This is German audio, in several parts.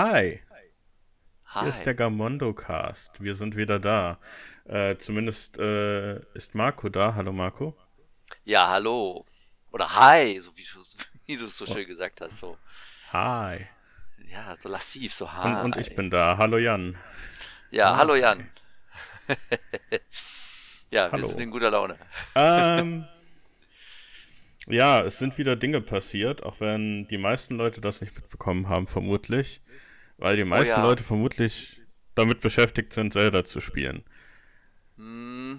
Hi. Hi. Hier ist der Gamondo-Cast. Wir sind wieder da. Äh, zumindest äh, ist Marco da. Hallo Marco. Ja, hallo. Oder hi, so wie, wie du es so oh. schön gesagt hast. So. Hi. Ja, so lassiv, so hi. Und, und ich bin da. Hallo Jan. Ja, hi. hallo Jan. ja, hallo. wir sind in guter Laune. Ähm. Ja, es sind wieder Dinge passiert, auch wenn die meisten Leute das nicht mitbekommen haben, vermutlich. Weil die oh meisten oh, ja. Leute vermutlich damit beschäftigt sind, Zelda zu spielen. Mm.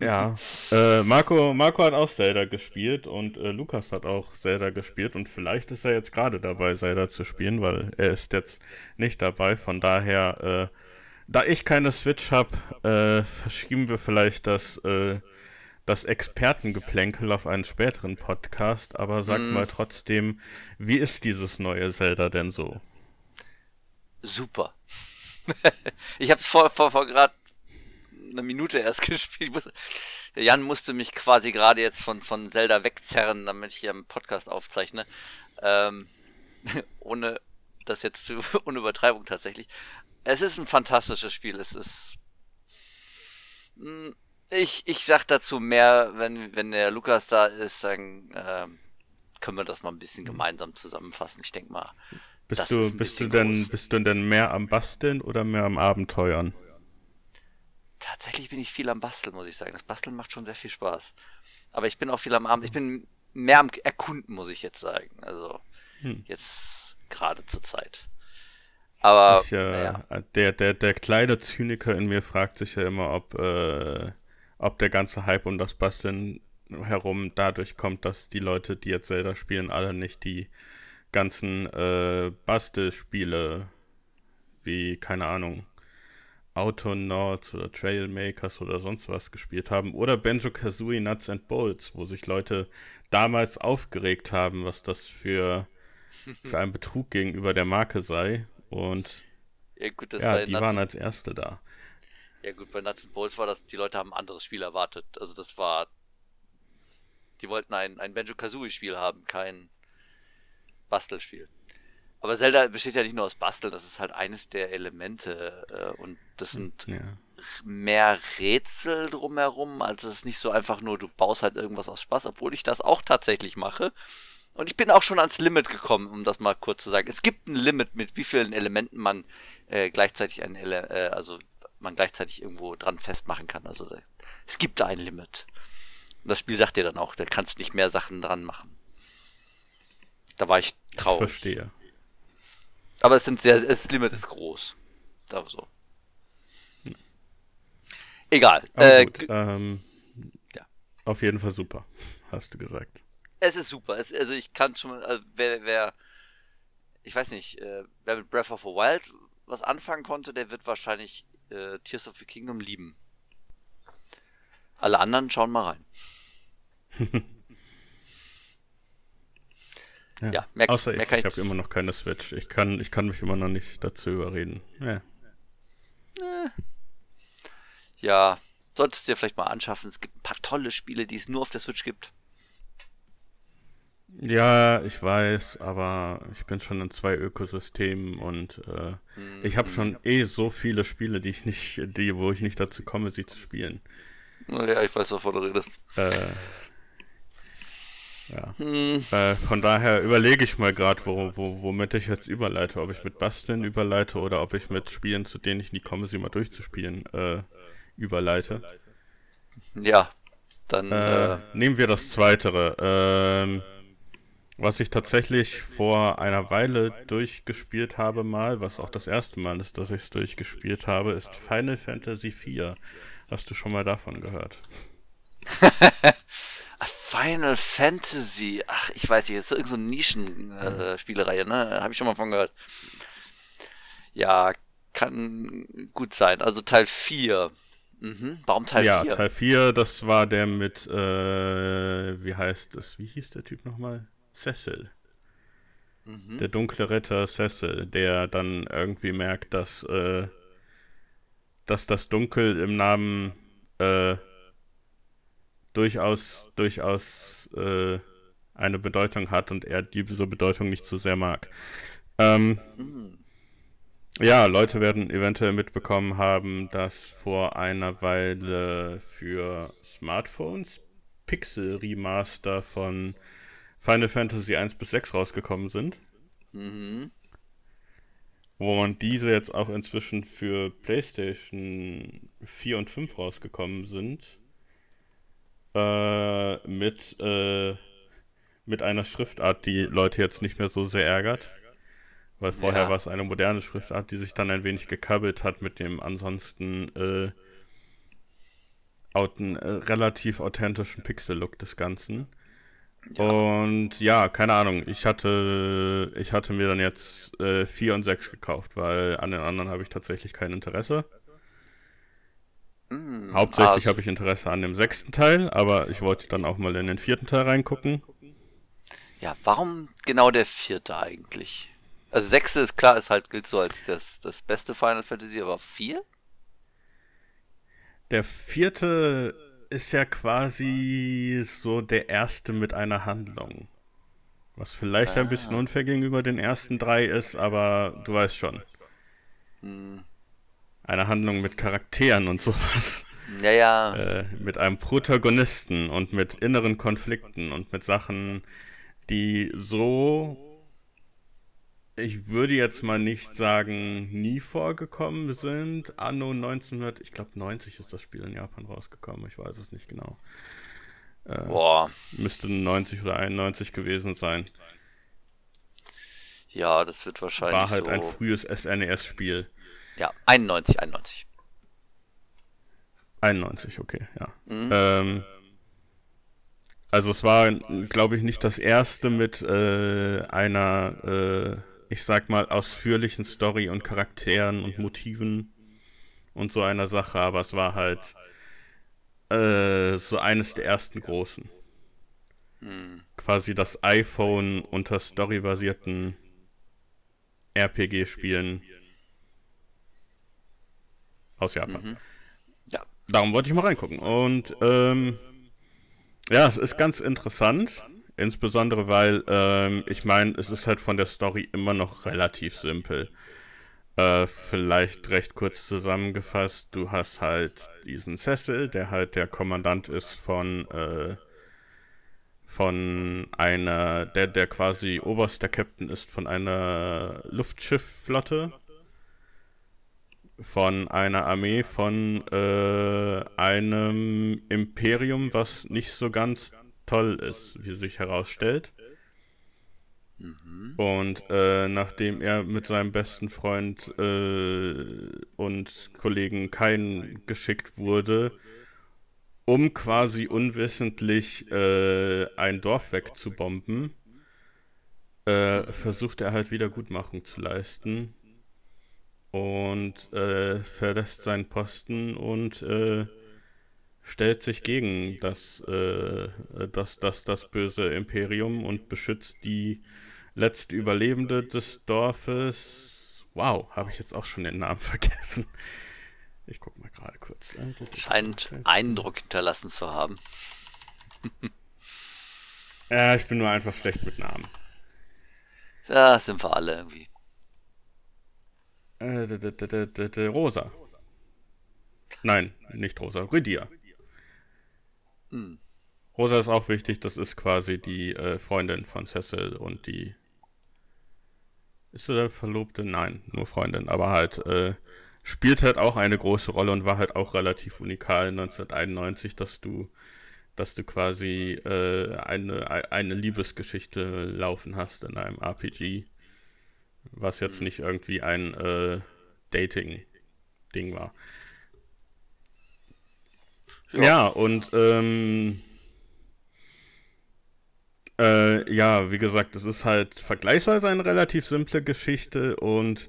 ja. Äh, Marco, Marco hat auch Zelda gespielt und äh, Lukas hat auch Zelda gespielt und vielleicht ist er jetzt gerade dabei, Zelda zu spielen, weil er ist jetzt nicht dabei. Von daher, äh, da ich keine Switch habe, äh, verschieben wir vielleicht das äh, das Expertengeplänkel auf einen späteren Podcast, aber sag mm. mal trotzdem, wie ist dieses neue Zelda denn so? Super. ich hab's vor, vor, vor gerade eine Minute erst gespielt. Jan musste mich quasi gerade jetzt von, von Zelda wegzerren, damit ich hier einen Podcast aufzeichne. Ähm, ohne das jetzt zu, ohne Übertreibung tatsächlich. Es ist ein fantastisches Spiel. Es ist. Mh, mm, ich, ich sag dazu mehr, wenn, wenn der Lukas da ist, dann ähm, können wir das mal ein bisschen gemeinsam zusammenfassen. Ich denke mal. Bist du, bist du denn, groß. bist du denn mehr am Basteln oder mehr am Abenteuern? Tatsächlich bin ich viel am Basteln, muss ich sagen. Das Basteln macht schon sehr viel Spaß. Aber ich bin auch viel am Abend. Ich bin mehr am Erkunden, muss ich jetzt sagen. Also hm. jetzt gerade zur Zeit. Aber ich, äh, ja. der, der, der kleine Zyniker in mir fragt sich ja immer, ob äh, ob der ganze Hype um das Basteln herum dadurch kommt, dass die Leute, die jetzt Zelda spielen, alle nicht die ganzen äh, Bastelspiele wie, keine Ahnung, Autonauts oder Trailmakers oder sonst was gespielt haben. Oder Benjo Kazooie Nuts and Bolts, wo sich Leute damals aufgeregt haben, was das für, für ein Betrug gegenüber der Marke sei. Und ja, gut, ja die Nuts waren als Erste da. Ja gut, bei Nuts and Bolts war das, die Leute haben ein anderes Spiel erwartet. Also das war. Die wollten ein, ein Benjo kazooie spiel haben, kein Bastelspiel. Aber Zelda besteht ja nicht nur aus Basteln, das ist halt eines der Elemente. Äh, und das sind ja. mehr Rätsel drumherum. als es nicht so einfach nur, du baust halt irgendwas aus Spaß, obwohl ich das auch tatsächlich mache. Und ich bin auch schon ans Limit gekommen, um das mal kurz zu sagen. Es gibt ein Limit, mit wie vielen Elementen man äh, gleichzeitig ein Ele äh, also man gleichzeitig irgendwo dran festmachen kann. Also es gibt da ein Limit. Und das Spiel sagt dir dann auch, da kannst du nicht mehr Sachen dran machen. Da war ich traurig. Ich verstehe. Aber es sind sehr, das Limit ist groß. Da so. Hm. Egal. Äh, gut, ähm, ja. Auf jeden Fall super, hast du gesagt. Es ist super. Es, also ich kann schon, also wer, wer, ich weiß nicht, äh, wer mit Breath of the Wild was anfangen konnte, der wird wahrscheinlich äh, Tears of the Kingdom lieben. Alle anderen schauen mal rein. ja, ja mehr, außer mehr ich, ich, ich habe immer noch keine Switch. Ich kann, ich kann mich immer noch nicht dazu überreden. Ja. ja, solltest du dir vielleicht mal anschaffen. Es gibt ein paar tolle Spiele, die es nur auf der Switch gibt. Ja, ich weiß, aber ich bin schon in zwei Ökosystemen und äh, mhm. ich habe schon eh so viele Spiele, die ich nicht, die, wo ich nicht dazu komme, sie zu spielen. Naja, ich weiß, wovon du redest. Äh, ja. Hm. Äh, von daher überlege ich mal gerade, wo, wo, womit ich jetzt überleite. Ob ich mit Basteln überleite oder ob ich mit Spielen, zu denen ich nie komme, sie mal durchzuspielen, äh, überleite. Ja, dann. Äh, äh nehmen wir das Zweitere. Ähm, was ich tatsächlich vor einer Weile durchgespielt habe mal, was auch das erste Mal ist, dass ich es durchgespielt habe, ist Final Fantasy IV. Hast du schon mal davon gehört? Final Fantasy. Ach, ich weiß nicht, das ist irgendeine so Nischen-Spielereihe, äh, ne? Habe ich schon mal von gehört. Ja, kann gut sein. Also Teil 4. Mhm. Warum Teil 4? Ja, Teil 4, das war der mit, äh, wie heißt das? Wie hieß der Typ nochmal? Cecil. Mhm. Der dunkle Ritter Cecil, der dann irgendwie merkt, dass, äh, dass das Dunkel im Namen äh, durchaus, durchaus äh, eine Bedeutung hat und er diese Bedeutung nicht so sehr mag. Ähm, mhm. Ja, Leute werden eventuell mitbekommen haben, dass vor einer Weile für Smartphones Pixel Remaster von Final Fantasy 1 bis 6 rausgekommen sind. Mhm. Wo man diese jetzt auch inzwischen für PlayStation 4 und 5 rausgekommen sind. Äh, mit, äh, mit einer Schriftart, die Leute jetzt nicht mehr so sehr ärgert. Weil vorher ja. war es eine moderne Schriftart, die sich dann ein wenig gekabbelt hat mit dem ansonsten äh, outen, äh, relativ authentischen Pixel-Look des Ganzen. Ja. Und ja, keine Ahnung. Ich hatte, ich hatte mir dann jetzt äh, vier und sechs gekauft, weil an den anderen habe ich tatsächlich kein Interesse. Mm, Hauptsächlich also. habe ich Interesse an dem sechsten Teil, aber ich wollte dann auch mal in den vierten Teil reingucken. Ja, warum genau der vierte eigentlich? Also sechste ist klar, ist halt gilt so als das, das beste Final Fantasy, aber vier? Der vierte ist ja quasi so der erste mit einer Handlung. Was vielleicht ah. ein bisschen ah. unfair gegenüber den ersten drei ist, aber du weißt schon. Hm. Eine Handlung mit Charakteren und sowas. Ja, ja. Äh, mit einem Protagonisten und mit inneren Konflikten und mit Sachen, die so ich würde jetzt mal nicht sagen, nie vorgekommen sind. Anno 1900, ich glaube 90 ist das Spiel in Japan rausgekommen, ich weiß es nicht genau. Äh, Boah. Müsste 90 oder 91 gewesen sein. Ja, das wird wahrscheinlich. War halt so ein frühes SNES-Spiel. Ja, 91, 91. 91, okay, ja. Mhm. Ähm, also es war, glaube ich, nicht das erste mit äh, einer äh, ich sag mal, ausführlichen Story und Charakteren und Motiven und so einer Sache, aber es war halt äh, so eines der ersten großen. Hm. Quasi das iPhone unter storybasierten RPG-Spielen aus Japan. Mhm. Ja. Darum wollte ich mal reingucken. Und ähm, ja, es ist ganz interessant Insbesondere weil, ähm, ich meine, es ist halt von der Story immer noch relativ simpel. Äh, vielleicht recht kurz zusammengefasst, du hast halt diesen Cecil, der halt der Kommandant ist von, äh, von einer, der, der quasi oberster Captain ist von einer Luftschiffflotte, von einer Armee, von äh, einem Imperium, was nicht so ganz toll ist, wie sich herausstellt. Mhm. Und äh, nachdem er mit seinem besten Freund äh, und Kollegen Kain geschickt wurde, um quasi unwissentlich äh, ein Dorf wegzubomben, äh, versucht er halt Wiedergutmachung zu leisten und äh, verlässt seinen Posten und äh, stellt sich gegen das, äh, das, das, das böse Imperium und beschützt die letzte Überlebende des Dorfes. Wow, habe ich jetzt auch schon den Namen vergessen. Ich gucke mal gerade kurz. Scheint Eindruck hinterlassen zu haben. ja, ich bin nur einfach schlecht mit Namen. Da sind wir alle irgendwie. Äh, Rosa. Nein, nicht Rosa. Rydia. Hm. Rosa ist auch wichtig, das ist quasi die äh, Freundin von Cecil und die. Ist sie Verlobte? Nein, nur Freundin, aber halt äh, spielt halt auch eine große Rolle und war halt auch relativ unikal 1991, dass du, dass du quasi äh, eine, eine Liebesgeschichte laufen hast in einem RPG. Was jetzt hm. nicht irgendwie ein äh, Dating-Ding war. Ja, ja und ähm, äh, ja, wie gesagt, es ist halt vergleichsweise eine relativ simple Geschichte und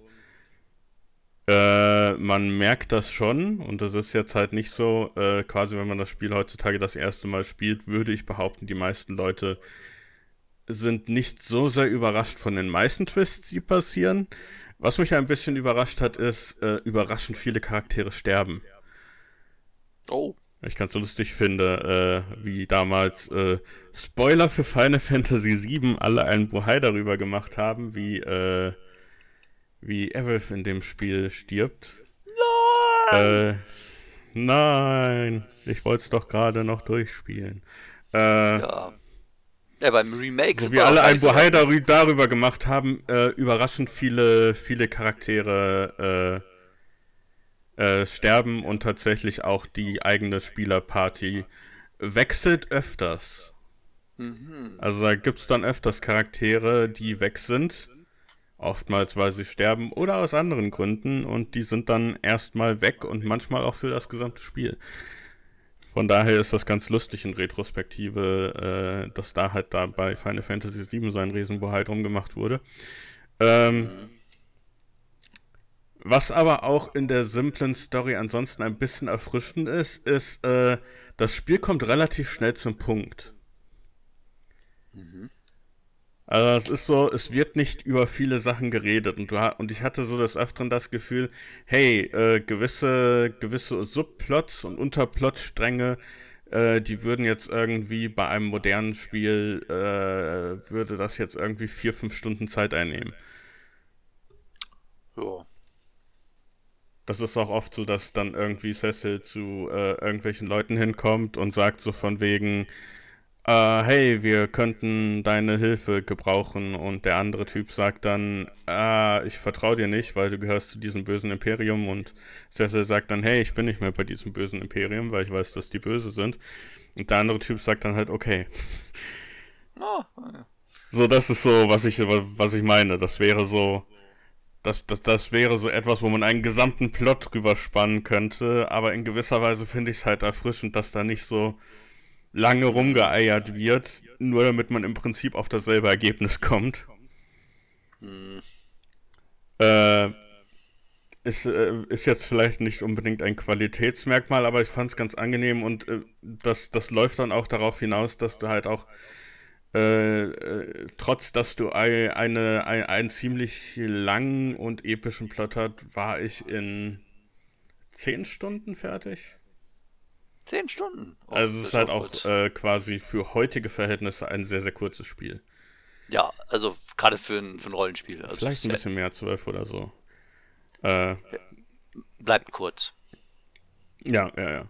äh, man merkt das schon und das ist jetzt halt nicht so, äh, quasi wenn man das Spiel heutzutage das erste Mal spielt, würde ich behaupten, die meisten Leute sind nicht so sehr überrascht von den meisten Twists, die passieren. Was mich ein bisschen überrascht hat, ist, äh, überraschend viele Charaktere sterben. Oh ich ganz lustig finde, äh, wie damals äh, Spoiler für Final Fantasy VII alle einen Buhai darüber gemacht haben, wie, äh, wie Aerith in dem Spiel stirbt. Nein! Äh, nein, ich wollte es doch gerade noch durchspielen. Äh, ja. Ja, beim Remake. So wie alle einen Buhai darüber, gemacht haben, äh, überraschend viele, viele Charaktere äh, sterben und tatsächlich auch die eigene Spielerparty wechselt öfters. Mhm. Also da gibt es dann öfters Charaktere, die weg sind. Oftmals, weil sie sterben oder aus anderen Gründen und die sind dann erstmal weg und manchmal auch für das gesamte Spiel. Von daher ist das ganz lustig in Retrospektive, äh, dass da halt da bei Final Fantasy VII so ein Riesenbohr halt rumgemacht wurde. Ähm, mhm. Was aber auch in der simplen Story ansonsten ein bisschen erfrischend ist, ist, äh, das Spiel kommt relativ schnell zum Punkt. Mhm. Also es ist so, es wird nicht über viele Sachen geredet und, du, und ich hatte so des Öfteren das Gefühl, hey, äh, gewisse, gewisse Subplots und Unterplotstränge, äh, die würden jetzt irgendwie bei einem modernen Spiel, äh, würde das jetzt irgendwie vier, fünf Stunden Zeit einnehmen. Ja das ist auch oft so, dass dann irgendwie Cecil zu äh, irgendwelchen Leuten hinkommt und sagt so von wegen, äh, hey, wir könnten deine Hilfe gebrauchen und der andere Typ sagt dann, ah, ich vertraue dir nicht, weil du gehörst zu diesem bösen Imperium und Cecil sagt dann, hey, ich bin nicht mehr bei diesem bösen Imperium, weil ich weiß, dass die böse sind. Und der andere Typ sagt dann halt, okay. Oh, ja. So, das ist so, was ich, was ich meine. Das wäre so, das, das, das wäre so etwas, wo man einen gesamten Plot drüber spannen könnte, aber in gewisser Weise finde ich es halt erfrischend, dass da nicht so lange rumgeeiert wird, nur damit man im Prinzip auf dasselbe Ergebnis kommt. Hm. Äh, ist, äh, ist jetzt vielleicht nicht unbedingt ein Qualitätsmerkmal, aber ich fand es ganz angenehm und äh, das, das läuft dann auch darauf hinaus, dass du halt auch äh, äh, trotz dass du ein, eine, ein, einen ziemlich langen und epischen Plot hat, war ich in zehn Stunden fertig. Zehn Stunden. Oh, also es ist halt auch äh, quasi für heutige Verhältnisse ein sehr, sehr kurzes Spiel. Ja, also gerade für ein, für ein Rollenspiel. Also Vielleicht ein bisschen mehr, zwölf oder so. Äh, Bleibt kurz. Ja, ja, ja.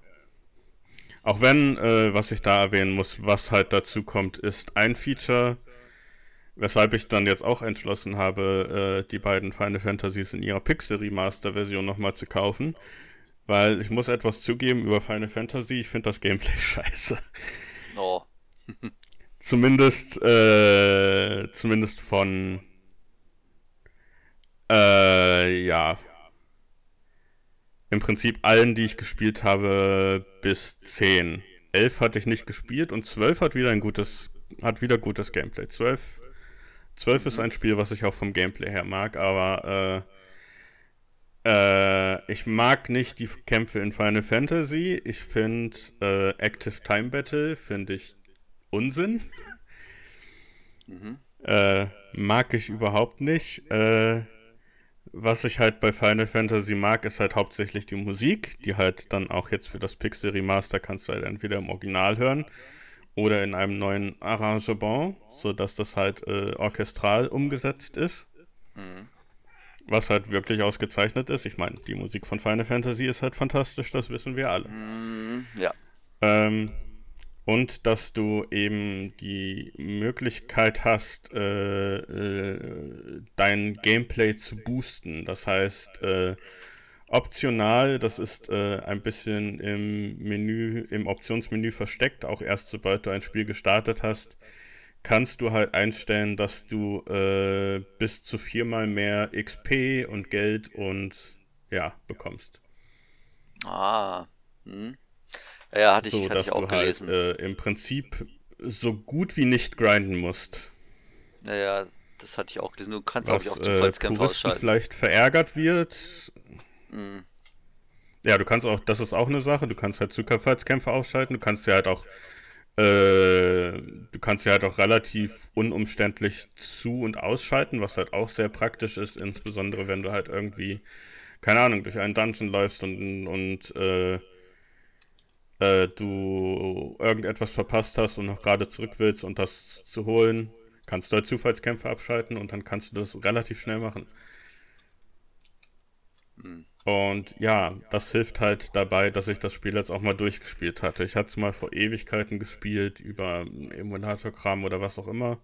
Auch wenn, äh, was ich da erwähnen muss, was halt dazu kommt, ist ein Feature, weshalb ich dann jetzt auch entschlossen habe, äh, die beiden Final Fantasies in ihrer Pixel Remaster Version nochmal zu kaufen. Weil ich muss etwas zugeben über Final Fantasy, ich finde das Gameplay scheiße. Oh. zumindest, äh, zumindest von, äh, ja, im Prinzip allen, die ich gespielt habe, bis 10. 11 hatte ich nicht gespielt und 12 hat wieder ein gutes, hat wieder gutes Gameplay. 12, 12 ist ein Spiel, was ich auch vom Gameplay her mag, aber äh, äh, ich mag nicht die Kämpfe in Final Fantasy. Ich finde äh, Active Time Battle, finde ich Unsinn. Mhm. Äh, mag ich überhaupt nicht. Äh, was ich halt bei Final Fantasy mag, ist halt hauptsächlich die Musik, die halt dann auch jetzt für das Pixel Remaster kannst du halt entweder im Original hören oder in einem neuen Arrangement, sodass das halt äh, orchestral umgesetzt ist. Mhm. Was halt wirklich ausgezeichnet ist. Ich meine, die Musik von Final Fantasy ist halt fantastisch, das wissen wir alle. Mhm, ja. Ähm, und dass du eben die Möglichkeit hast, äh, äh, dein Gameplay zu boosten. Das heißt, äh, optional, das ist äh, ein bisschen im Menü, im Optionsmenü versteckt, auch erst sobald du ein Spiel gestartet hast, kannst du halt einstellen, dass du äh, bis zu viermal mehr XP und Geld und ja bekommst. Ah, hm. Ja, hatte ich, so, hatte dass ich auch du halt, gelesen. Halt, äh, Im Prinzip so gut wie nicht grinden musst. Naja, das hatte ich auch gelesen. Du kannst Was, auch, auch Zufallskämpfe äh, ausschalten. vielleicht verärgert wird. Mhm. Ja, du kannst auch, das ist auch eine Sache, du kannst halt Zufallskämpfe ausschalten, du kannst ja halt auch äh, du kannst ja halt auch relativ unumständlich zu- und ausschalten, was halt auch sehr praktisch ist, insbesondere wenn du halt irgendwie, keine Ahnung, durch einen Dungeon läufst und, und äh, äh, du irgendetwas verpasst hast und noch gerade zurück willst und das zu holen, kannst du halt Zufallskämpfe abschalten und dann kannst du das relativ schnell machen. Hm. Und ja, das hilft halt dabei, dass ich das Spiel jetzt auch mal durchgespielt hatte. Ich hatte es mal vor Ewigkeiten gespielt über Emulator-Kram oder was auch immer.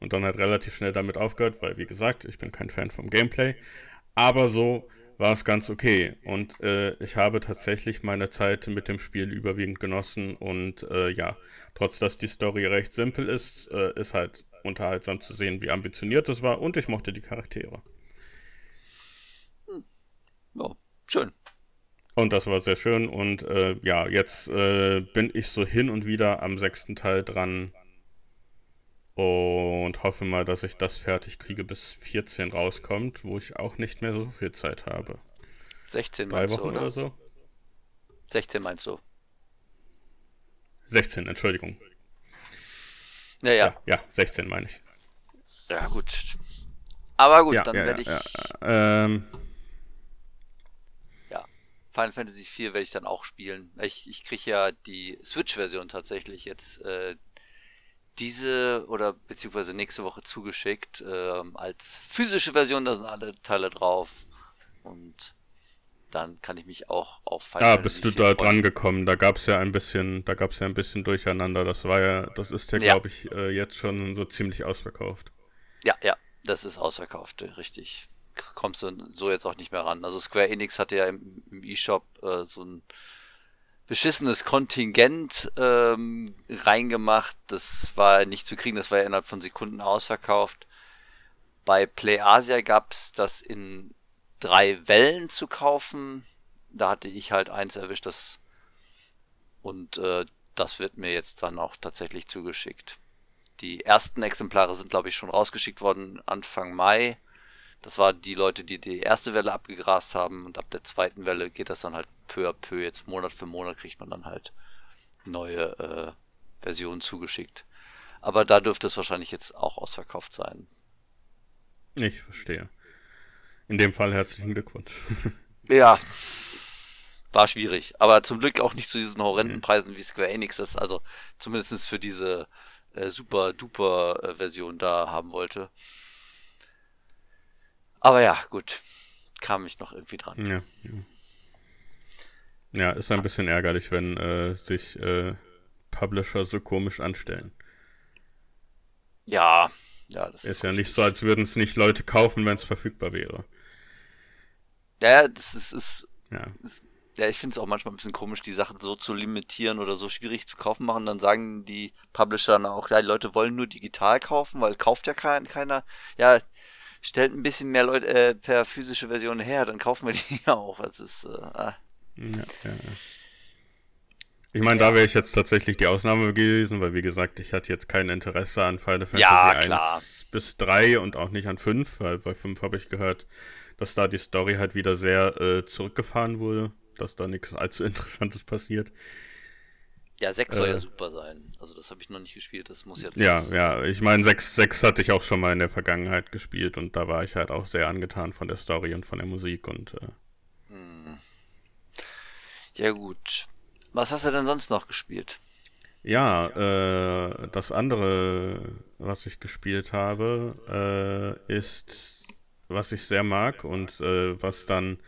Und dann halt relativ schnell damit aufgehört, weil wie gesagt, ich bin kein Fan vom Gameplay. Aber so war es ganz okay. Und äh, ich habe tatsächlich meine Zeit mit dem Spiel überwiegend genossen. Und äh, ja, trotz dass die Story recht simpel ist, äh, ist halt unterhaltsam zu sehen, wie ambitioniert es war. Und ich mochte die Charaktere. Hm. Ja, schön. Und das war sehr schön. Und äh, ja, jetzt äh, bin ich so hin und wieder am sechsten Teil dran und hoffe mal, dass ich das fertig kriege, bis 14 rauskommt, wo ich auch nicht mehr so viel Zeit habe. 16 Drei meinst Wochen du, oder? oder so? 16 meinst du? 16, Entschuldigung. Naja. Ja, ja 16 meine ich. Ja, gut. Aber gut, ja, dann ja, werde ich. Ja, ähm. ja, Final Fantasy 4 werde ich dann auch spielen. Ich, ich kriege ja die Switch-Version tatsächlich jetzt äh, diese oder beziehungsweise nächste Woche zugeschickt ähm, als physische Version. Da sind alle Teile drauf und dann kann ich mich auch auf Ja, bist du da dran gekommen. Da gab es ja ein bisschen, da gab ja ein bisschen Durcheinander. Das war ja, das ist ja, ja. glaube ich, äh, jetzt schon so ziemlich ausverkauft. Ja, ja, das ist ausverkauft, richtig. Kommst du so jetzt auch nicht mehr ran. Also Square Enix hatte ja im, im E-Shop äh, so ein beschissenes Kontingent ähm, reingemacht. Das war nicht zu kriegen, das war ja innerhalb von Sekunden ausverkauft. Bei PlayAsia gab es das in drei Wellen zu kaufen. Da hatte ich halt eins erwischt, das und äh, das wird mir jetzt dann auch tatsächlich zugeschickt. Die ersten Exemplare sind, glaube ich, schon rausgeschickt worden Anfang Mai. Das waren die Leute, die die erste Welle abgegrast haben und ab der zweiten Welle geht das dann halt peu à peu. Jetzt Monat für Monat kriegt man dann halt neue äh, Versionen zugeschickt. Aber da dürfte es wahrscheinlich jetzt auch ausverkauft sein. Ich verstehe. In dem Fall herzlichen Glückwunsch. ja. War schwierig. Aber zum Glück auch nicht zu diesen horrenden mhm. Preisen wie Square Enix das also zumindest für diese äh, super duper äh, Version da haben wollte. Aber ja, gut. Kam ich noch irgendwie dran. Ja, ja. ja ist ein bisschen ärgerlich, wenn äh, sich äh, Publisher so komisch anstellen. Ja, ja, das ist. Ist ja nicht so, als würden es nicht Leute kaufen, wenn es verfügbar wäre. Ja, das ist. ist, ja. ist ja, ich finde es auch manchmal ein bisschen komisch, die Sachen so zu limitieren oder so schwierig zu kaufen machen. Dann sagen die Publisher dann auch, ja, die Leute wollen nur digital kaufen, weil kauft ja kein, keiner. Ja, stellt ein bisschen mehr Leute äh, per physische Version her, dann kaufen wir die auch. Das ist. Äh, ah. ja, ja. Ich meine, da wäre ich jetzt tatsächlich die Ausnahme gewesen, weil wie gesagt, ich hatte jetzt kein Interesse an Final Fantasy ja, 1 klar. bis 3 und auch nicht an 5, weil bei 5 habe ich gehört, dass da die Story halt wieder sehr äh, zurückgefahren wurde, dass da nichts allzu Interessantes passiert. Ja, 6 soll äh, ja super sein. Also das habe ich noch nicht gespielt, das muss ja... Ja, ja, ich meine, 6, 6 hatte ich auch schon mal in der Vergangenheit gespielt und da war ich halt auch sehr angetan von der Story und von der Musik und... Äh. Hm. Ja gut. Was hast du denn sonst noch gespielt? Ja, äh, das andere, was ich gespielt habe, äh, ist, was ich sehr mag und äh, was dann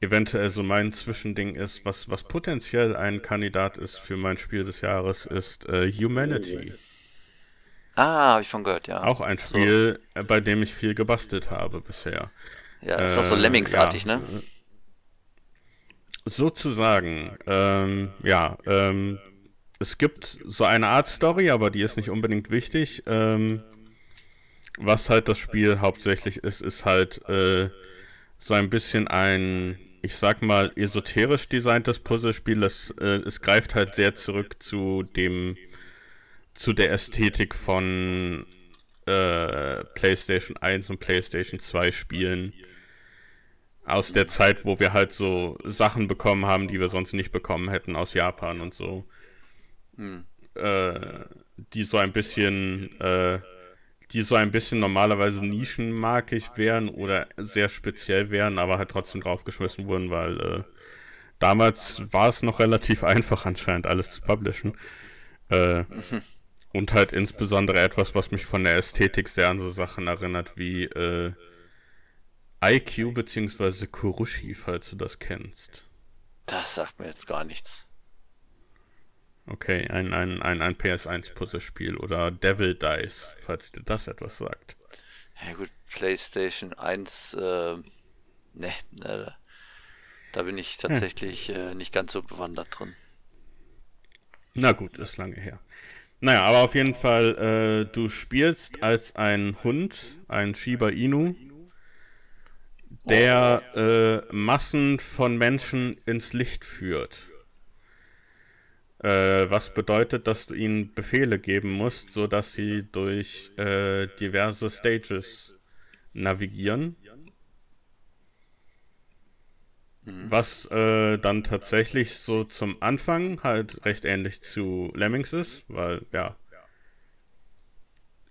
eventuell so mein Zwischending ist, was, was potenziell ein Kandidat ist für mein Spiel des Jahres, ist äh, Humanity. Ah, habe ich von gehört, ja. Auch ein Spiel, so. Äh, bei dem ich viel gebastelt habe bisher. Ja, das äh, ist auch so äh, Lemmingsartig, ja, ne? Sozusagen, ähm, ja. Ähm, es gibt so eine Art Story, aber die ist nicht unbedingt wichtig. Ähm, was halt das Spiel hauptsächlich ist, ist halt äh, so ein bisschen ein ich sag mal, esoterisch designtes Puzzlespiel. Das, äh, es greift halt sehr zurück zu dem, zu der Ästhetik von äh, PlayStation 1 und PlayStation 2 Spielen. Aus der Zeit, wo wir halt so Sachen bekommen haben, die wir sonst nicht bekommen hätten aus Japan und so. Hm. Äh, die so ein bisschen äh, die so ein bisschen normalerweise nischenmarkig wären oder sehr speziell wären, aber halt trotzdem draufgeschmissen wurden, weil äh, damals war es noch relativ einfach anscheinend alles zu publishen. Äh, und halt insbesondere etwas, was mich von der Ästhetik sehr an so Sachen erinnert wie äh, IQ bzw. Kurushi, falls du das kennst. Das sagt mir jetzt gar nichts. Okay, ein, ein, ein, ein PS1-Puzzlespiel oder Devil Dice, falls dir das etwas sagt. Ja gut, PlayStation 1, äh, ne, äh, da bin ich hm. tatsächlich ja. äh, nicht ganz so bewandert drin. Na gut, ist lange her. Naja, aber auf jeden Fall, äh, du spielst als ein Hund, ein Shiba Inu, der äh, Massen von Menschen ins Licht führt. Äh, was bedeutet, dass du ihnen Befehle geben musst, sodass sie durch äh, diverse Stages navigieren. Mhm. Was äh, dann tatsächlich so zum Anfang halt recht ähnlich zu Lemmings ist, weil ja,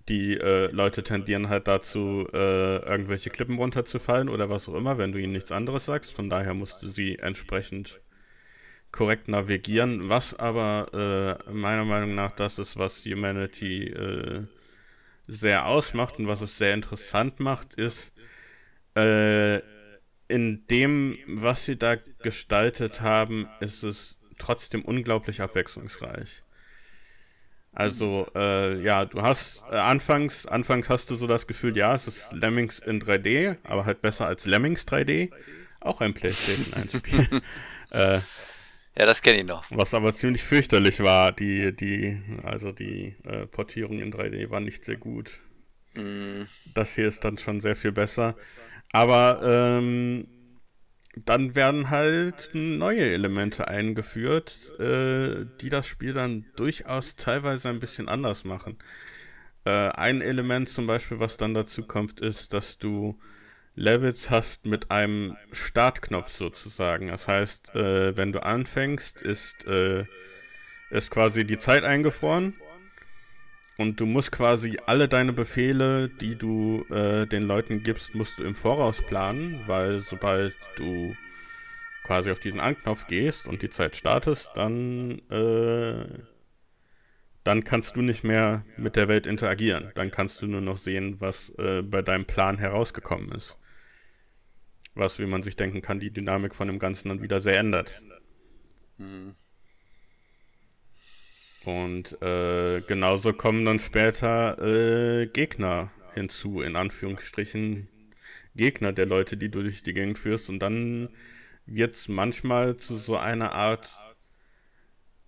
die äh, Leute tendieren halt dazu, äh, irgendwelche Klippen runterzufallen oder was auch immer, wenn du ihnen nichts anderes sagst. Von daher musst du sie entsprechend korrekt navigieren, was aber äh, meiner Meinung nach das ist, was Humanity äh, sehr ausmacht und was es sehr interessant macht, ist äh, in dem, was sie da gestaltet haben, ist es trotzdem unglaublich abwechslungsreich. Also, äh, ja, du hast äh, anfangs, anfangs hast du so das Gefühl, ja, es ist Lemmings in 3D, aber halt besser als Lemmings 3D. Auch ein PlayStation 1 Spiel. äh, ja, das kenne ich noch. Was aber ziemlich fürchterlich war, die, die, also die äh, Portierung in 3D war nicht sehr gut. Mm. Das hier ist dann schon sehr viel besser. Aber ähm, dann werden halt neue Elemente eingeführt, äh, die das Spiel dann durchaus teilweise ein bisschen anders machen. Äh, ein Element zum Beispiel, was dann dazu kommt, ist, dass du Levels hast mit einem Startknopf sozusagen. Das heißt, äh, wenn du anfängst, ist, äh, ist quasi die Zeit eingefroren. Und du musst quasi alle deine Befehle, die du äh, den Leuten gibst, musst du im Voraus planen, weil sobald du quasi auf diesen Anknopf gehst und die Zeit startest, dann, äh, dann kannst du nicht mehr mit der Welt interagieren. Dann kannst du nur noch sehen, was äh, bei deinem Plan herausgekommen ist was, wie man sich denken kann, die Dynamik von dem Ganzen dann wieder sehr ändert. Mhm. Und äh, genauso kommen dann später äh, Gegner hinzu, in Anführungsstrichen Gegner der Leute, die du durch die Gegend führst. Und dann wird es manchmal zu so einer Art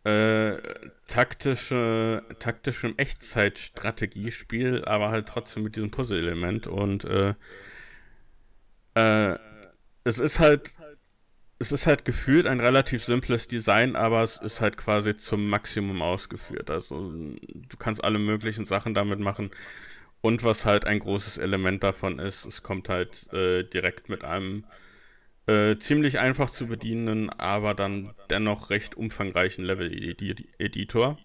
äh, taktische, taktischem Echtzeitstrategiespiel, aber halt trotzdem mit diesem Puzzle-Element. Und äh, äh, es ist halt, es ist halt gefühlt ein relativ simples Design, aber es ist halt quasi zum Maximum ausgeführt. Also du kannst alle möglichen Sachen damit machen. Und was halt ein großes Element davon ist, es kommt halt äh, direkt mit einem äh, ziemlich einfach zu bedienenden, aber dann dennoch recht umfangreichen Level-Editor,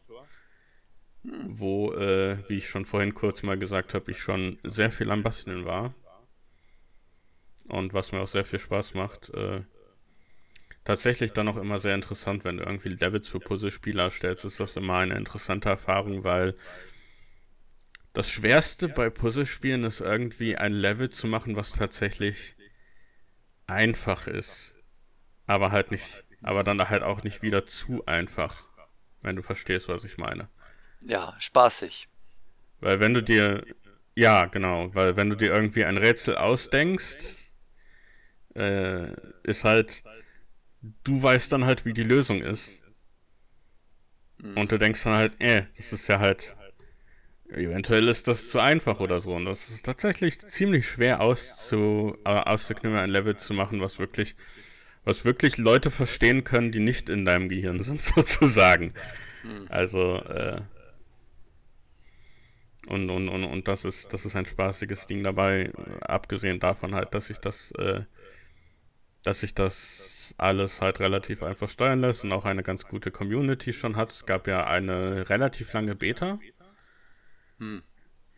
wo, äh, wie ich schon vorhin kurz mal gesagt habe, ich schon sehr viel am Basteln war und was mir auch sehr viel Spaß macht. Äh, tatsächlich dann auch immer sehr interessant, wenn du irgendwie Levels für Puzzle-Spieler stellst, ist das immer eine interessante Erfahrung, weil das Schwerste bei Puzzlespielen ist irgendwie ein Level zu machen, was tatsächlich einfach ist, aber halt nicht, aber dann halt auch nicht wieder zu einfach, wenn du verstehst, was ich meine. Ja, spaßig. Weil wenn du dir, ja genau, weil wenn du dir irgendwie ein Rätsel ausdenkst, äh, ist halt, du weißt dann halt, wie die Lösung ist. Mhm. Und du denkst dann halt, äh, das ist ja halt, eventuell ist das zu einfach oder so. Und das ist tatsächlich ziemlich schwer auszu, äh, auszuknümmeln, ein Level zu machen, was wirklich, was wirklich Leute verstehen können, die nicht in deinem Gehirn sind, sozusagen. Mhm. Also, äh, und, und, und, und das ist, das ist ein spaßiges Ding dabei, abgesehen davon halt, dass ich das, äh, dass sich das alles halt relativ einfach steuern lässt und auch eine ganz gute Community schon hat. Es gab ja eine relativ lange Beta. Hm.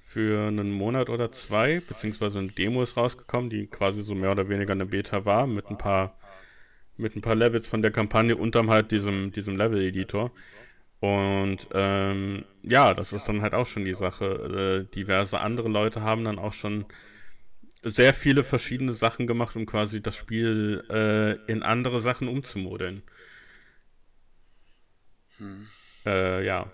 Für einen Monat oder zwei, beziehungsweise eine Demo ist rausgekommen, die quasi so mehr oder weniger eine Beta war, mit ein paar, mit ein paar Levels von der Kampagne unterm halt diesem, diesem Level-Editor. Und ähm, ja, das ist dann halt auch schon die Sache. Äh, diverse andere Leute haben dann auch schon sehr viele verschiedene Sachen gemacht, um quasi das Spiel äh, in andere Sachen umzumodeln. Hm. Äh, ja.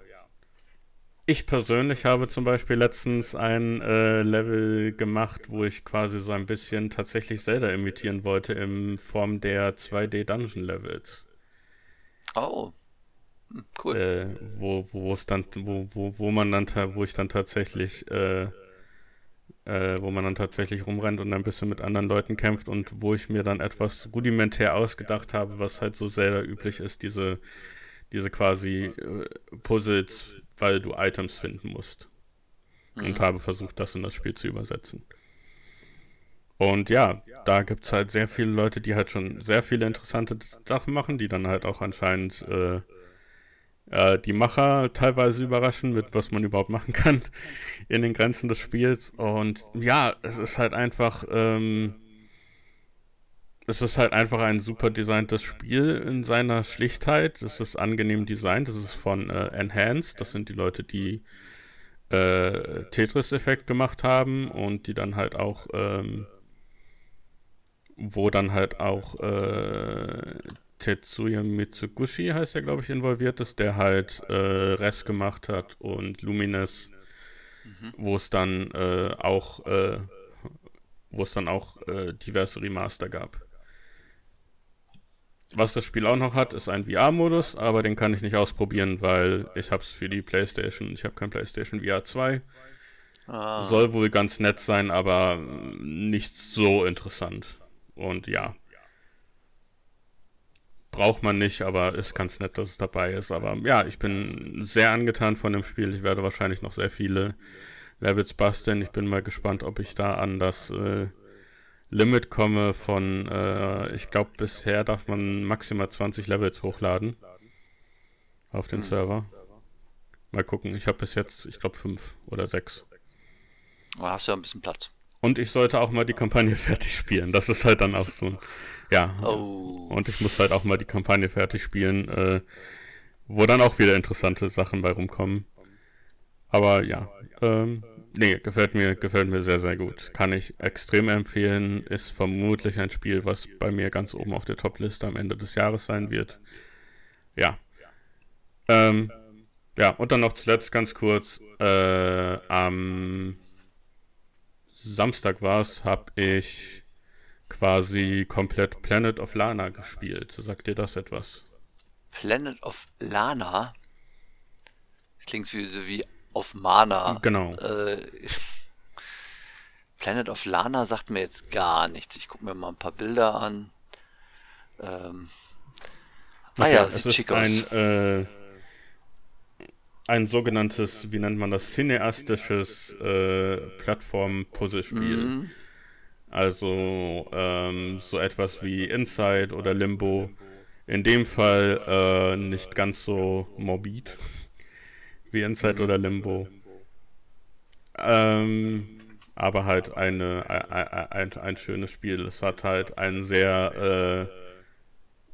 Ich persönlich habe zum Beispiel letztens ein äh, Level gemacht, wo ich quasi so ein bisschen tatsächlich Zelda imitieren wollte in Form der 2D-Dungeon-Levels. Oh. Hm, cool. Äh, wo, wo, dann, wo, wo, wo man dann, wo ich dann tatsächlich äh, äh, wo man dann tatsächlich rumrennt und ein bisschen mit anderen Leuten kämpft und wo ich mir dann etwas rudimentär ausgedacht habe, was halt so sehr üblich ist, diese, diese quasi äh, Puzzles, weil du Items finden musst. Mhm. Und habe versucht, das in das Spiel zu übersetzen. Und ja, da gibt es halt sehr viele Leute, die halt schon sehr viele interessante Sachen machen, die dann halt auch anscheinend äh, äh, die Macher teilweise überraschen mit, was man überhaupt machen kann in den Grenzen des Spiels. Und ja, es ist halt einfach, ähm, es ist halt einfach ein super designtes Spiel in seiner Schlichtheit. Es ist angenehm designt. Es ist von äh, Enhanced. Das sind die Leute, die äh, Tetris-Effekt gemacht haben und die dann halt auch, ähm, wo dann halt auch äh, Tetsuya Mitsugushi heißt er, glaube ich, involviert ist, der halt äh, Rest gemacht hat und Lumines, mhm. wo es dann äh, auch, äh, wo dann auch äh, diverse Remaster gab. Was das Spiel auch noch hat, ist ein VR-Modus, aber den kann ich nicht ausprobieren, weil ich habe es für die Playstation, ich habe kein Playstation VR 2. Ah. Soll wohl ganz nett sein, aber äh, nicht so interessant. Und ja, braucht man nicht, aber ist ganz nett, dass es dabei ist. Aber ja, ich bin sehr angetan von dem Spiel. Ich werde wahrscheinlich noch sehr viele Levels basteln. Ich bin mal gespannt, ob ich da an das äh, Limit komme von, äh, ich glaube, bisher darf man maximal 20 Levels hochladen auf den hm. Server. Mal gucken, ich habe bis jetzt, ich glaube, fünf oder sechs. Oh, hast du ja ein bisschen Platz. Und ich sollte auch mal die Kampagne fertig spielen. Das ist halt dann auch so ein. Ja. Oh. Und ich muss halt auch mal die Kampagne fertig spielen, äh, wo dann auch wieder interessante Sachen bei rumkommen. Aber ja. Ähm, nee, gefällt mir, gefällt mir sehr, sehr gut. Kann ich extrem empfehlen. Ist vermutlich ein Spiel, was bei mir ganz oben auf der Top-Liste am Ende des Jahres sein wird. Ja. Ähm, ja, und dann noch zuletzt ganz kurz. Äh, am Samstag war es, habe ich quasi komplett Planet of Lana gespielt. Sagt dir das etwas? Planet of Lana? Das klingt wie, wie auf Mana. Genau. Äh, Planet of Lana sagt mir jetzt gar nichts. Ich gucke mir mal ein paar Bilder an. Ähm. Ah okay, ah ja, sieht schick aus. Ein, äh, ein sogenanntes, wie nennt man das, cineastisches äh, Plattform-Puzzlespiel. Mhm. Also ähm, so etwas wie Inside oder Limbo. In dem Fall äh, nicht ganz so morbid wie Inside mhm. oder Limbo. Ähm, aber halt eine, ein, ein, ein, schönes Spiel. Es hat halt einen sehr,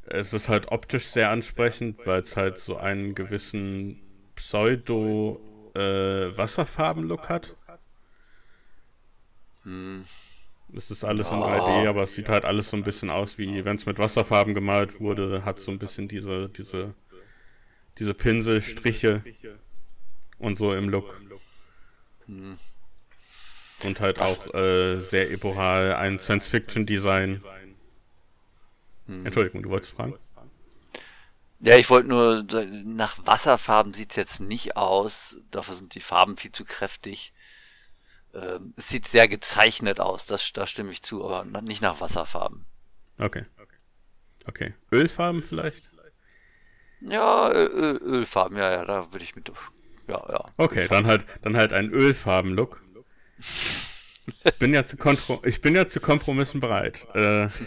äh, es ist halt optisch sehr ansprechend, weil es halt so einen gewissen Pseudo-Wasserfarben-Look äh, hat. Hm. Es ist alles in 3D, ah, aber es sieht halt alles so ein bisschen aus, wie wenn es mit Wasserfarben gemalt wurde, hat so ein bisschen diese, diese, diese Pinselstriche und so im Look. Hm. Und halt das auch äh, sehr epochal, ein Science-Fiction-Design. Hm. Entschuldigung, du wolltest fragen? Ja, ich wollte nur, nach Wasserfarben sieht's jetzt nicht aus. Dafür sind die Farben viel zu kräftig. Ähm, es sieht sehr gezeichnet aus, das, da stimme ich zu, aber nicht nach Wasserfarben. Okay. Okay. Ölfarben vielleicht? Ja, Öl, Ölfarben, ja, ja, da würde ich mit. Ja, ja. Okay, Ölfarben. dann halt, dann halt ein Ölfarben-Look. bin ja zu Kontro ich bin ja zu Kompromissen bereit. Äh,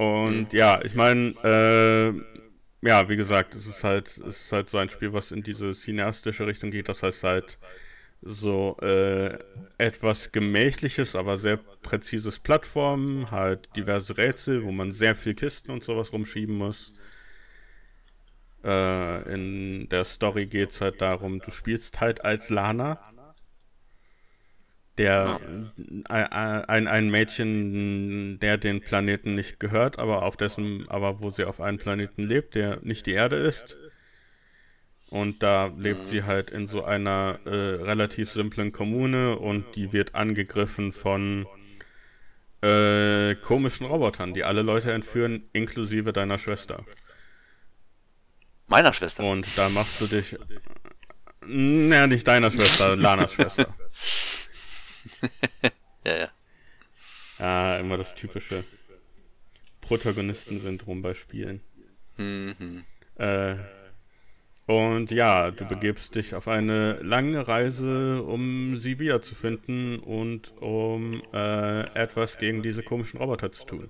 Und mhm. ja, ich meine, äh, ja, wie gesagt, es ist halt, es ist halt so ein Spiel, was in diese cineastische Richtung geht. Das heißt halt so äh, etwas gemächliches, aber sehr präzises Plattformen, halt diverse Rätsel, wo man sehr viel Kisten und sowas rumschieben muss. Äh, in der Story geht es halt darum, du spielst halt als Lana der ja. ein, ein Mädchen, der den Planeten nicht gehört, aber auf dessen, aber wo sie auf einem Planeten lebt, der nicht die Erde ist. Und da lebt sie halt in so einer äh, relativ simplen Kommune und die wird angegriffen von äh, komischen Robotern, die alle Leute entführen, inklusive deiner Schwester. Meiner Schwester. Und da machst du dich. Naja, nicht deiner Schwester, Lanas Schwester. ja, ja. Ah, immer das typische Protagonistensyndrom bei Spielen. Mhm. Äh, und ja, du begibst dich auf eine lange Reise, um sie wiederzufinden und um äh, etwas gegen diese komischen Roboter zu tun.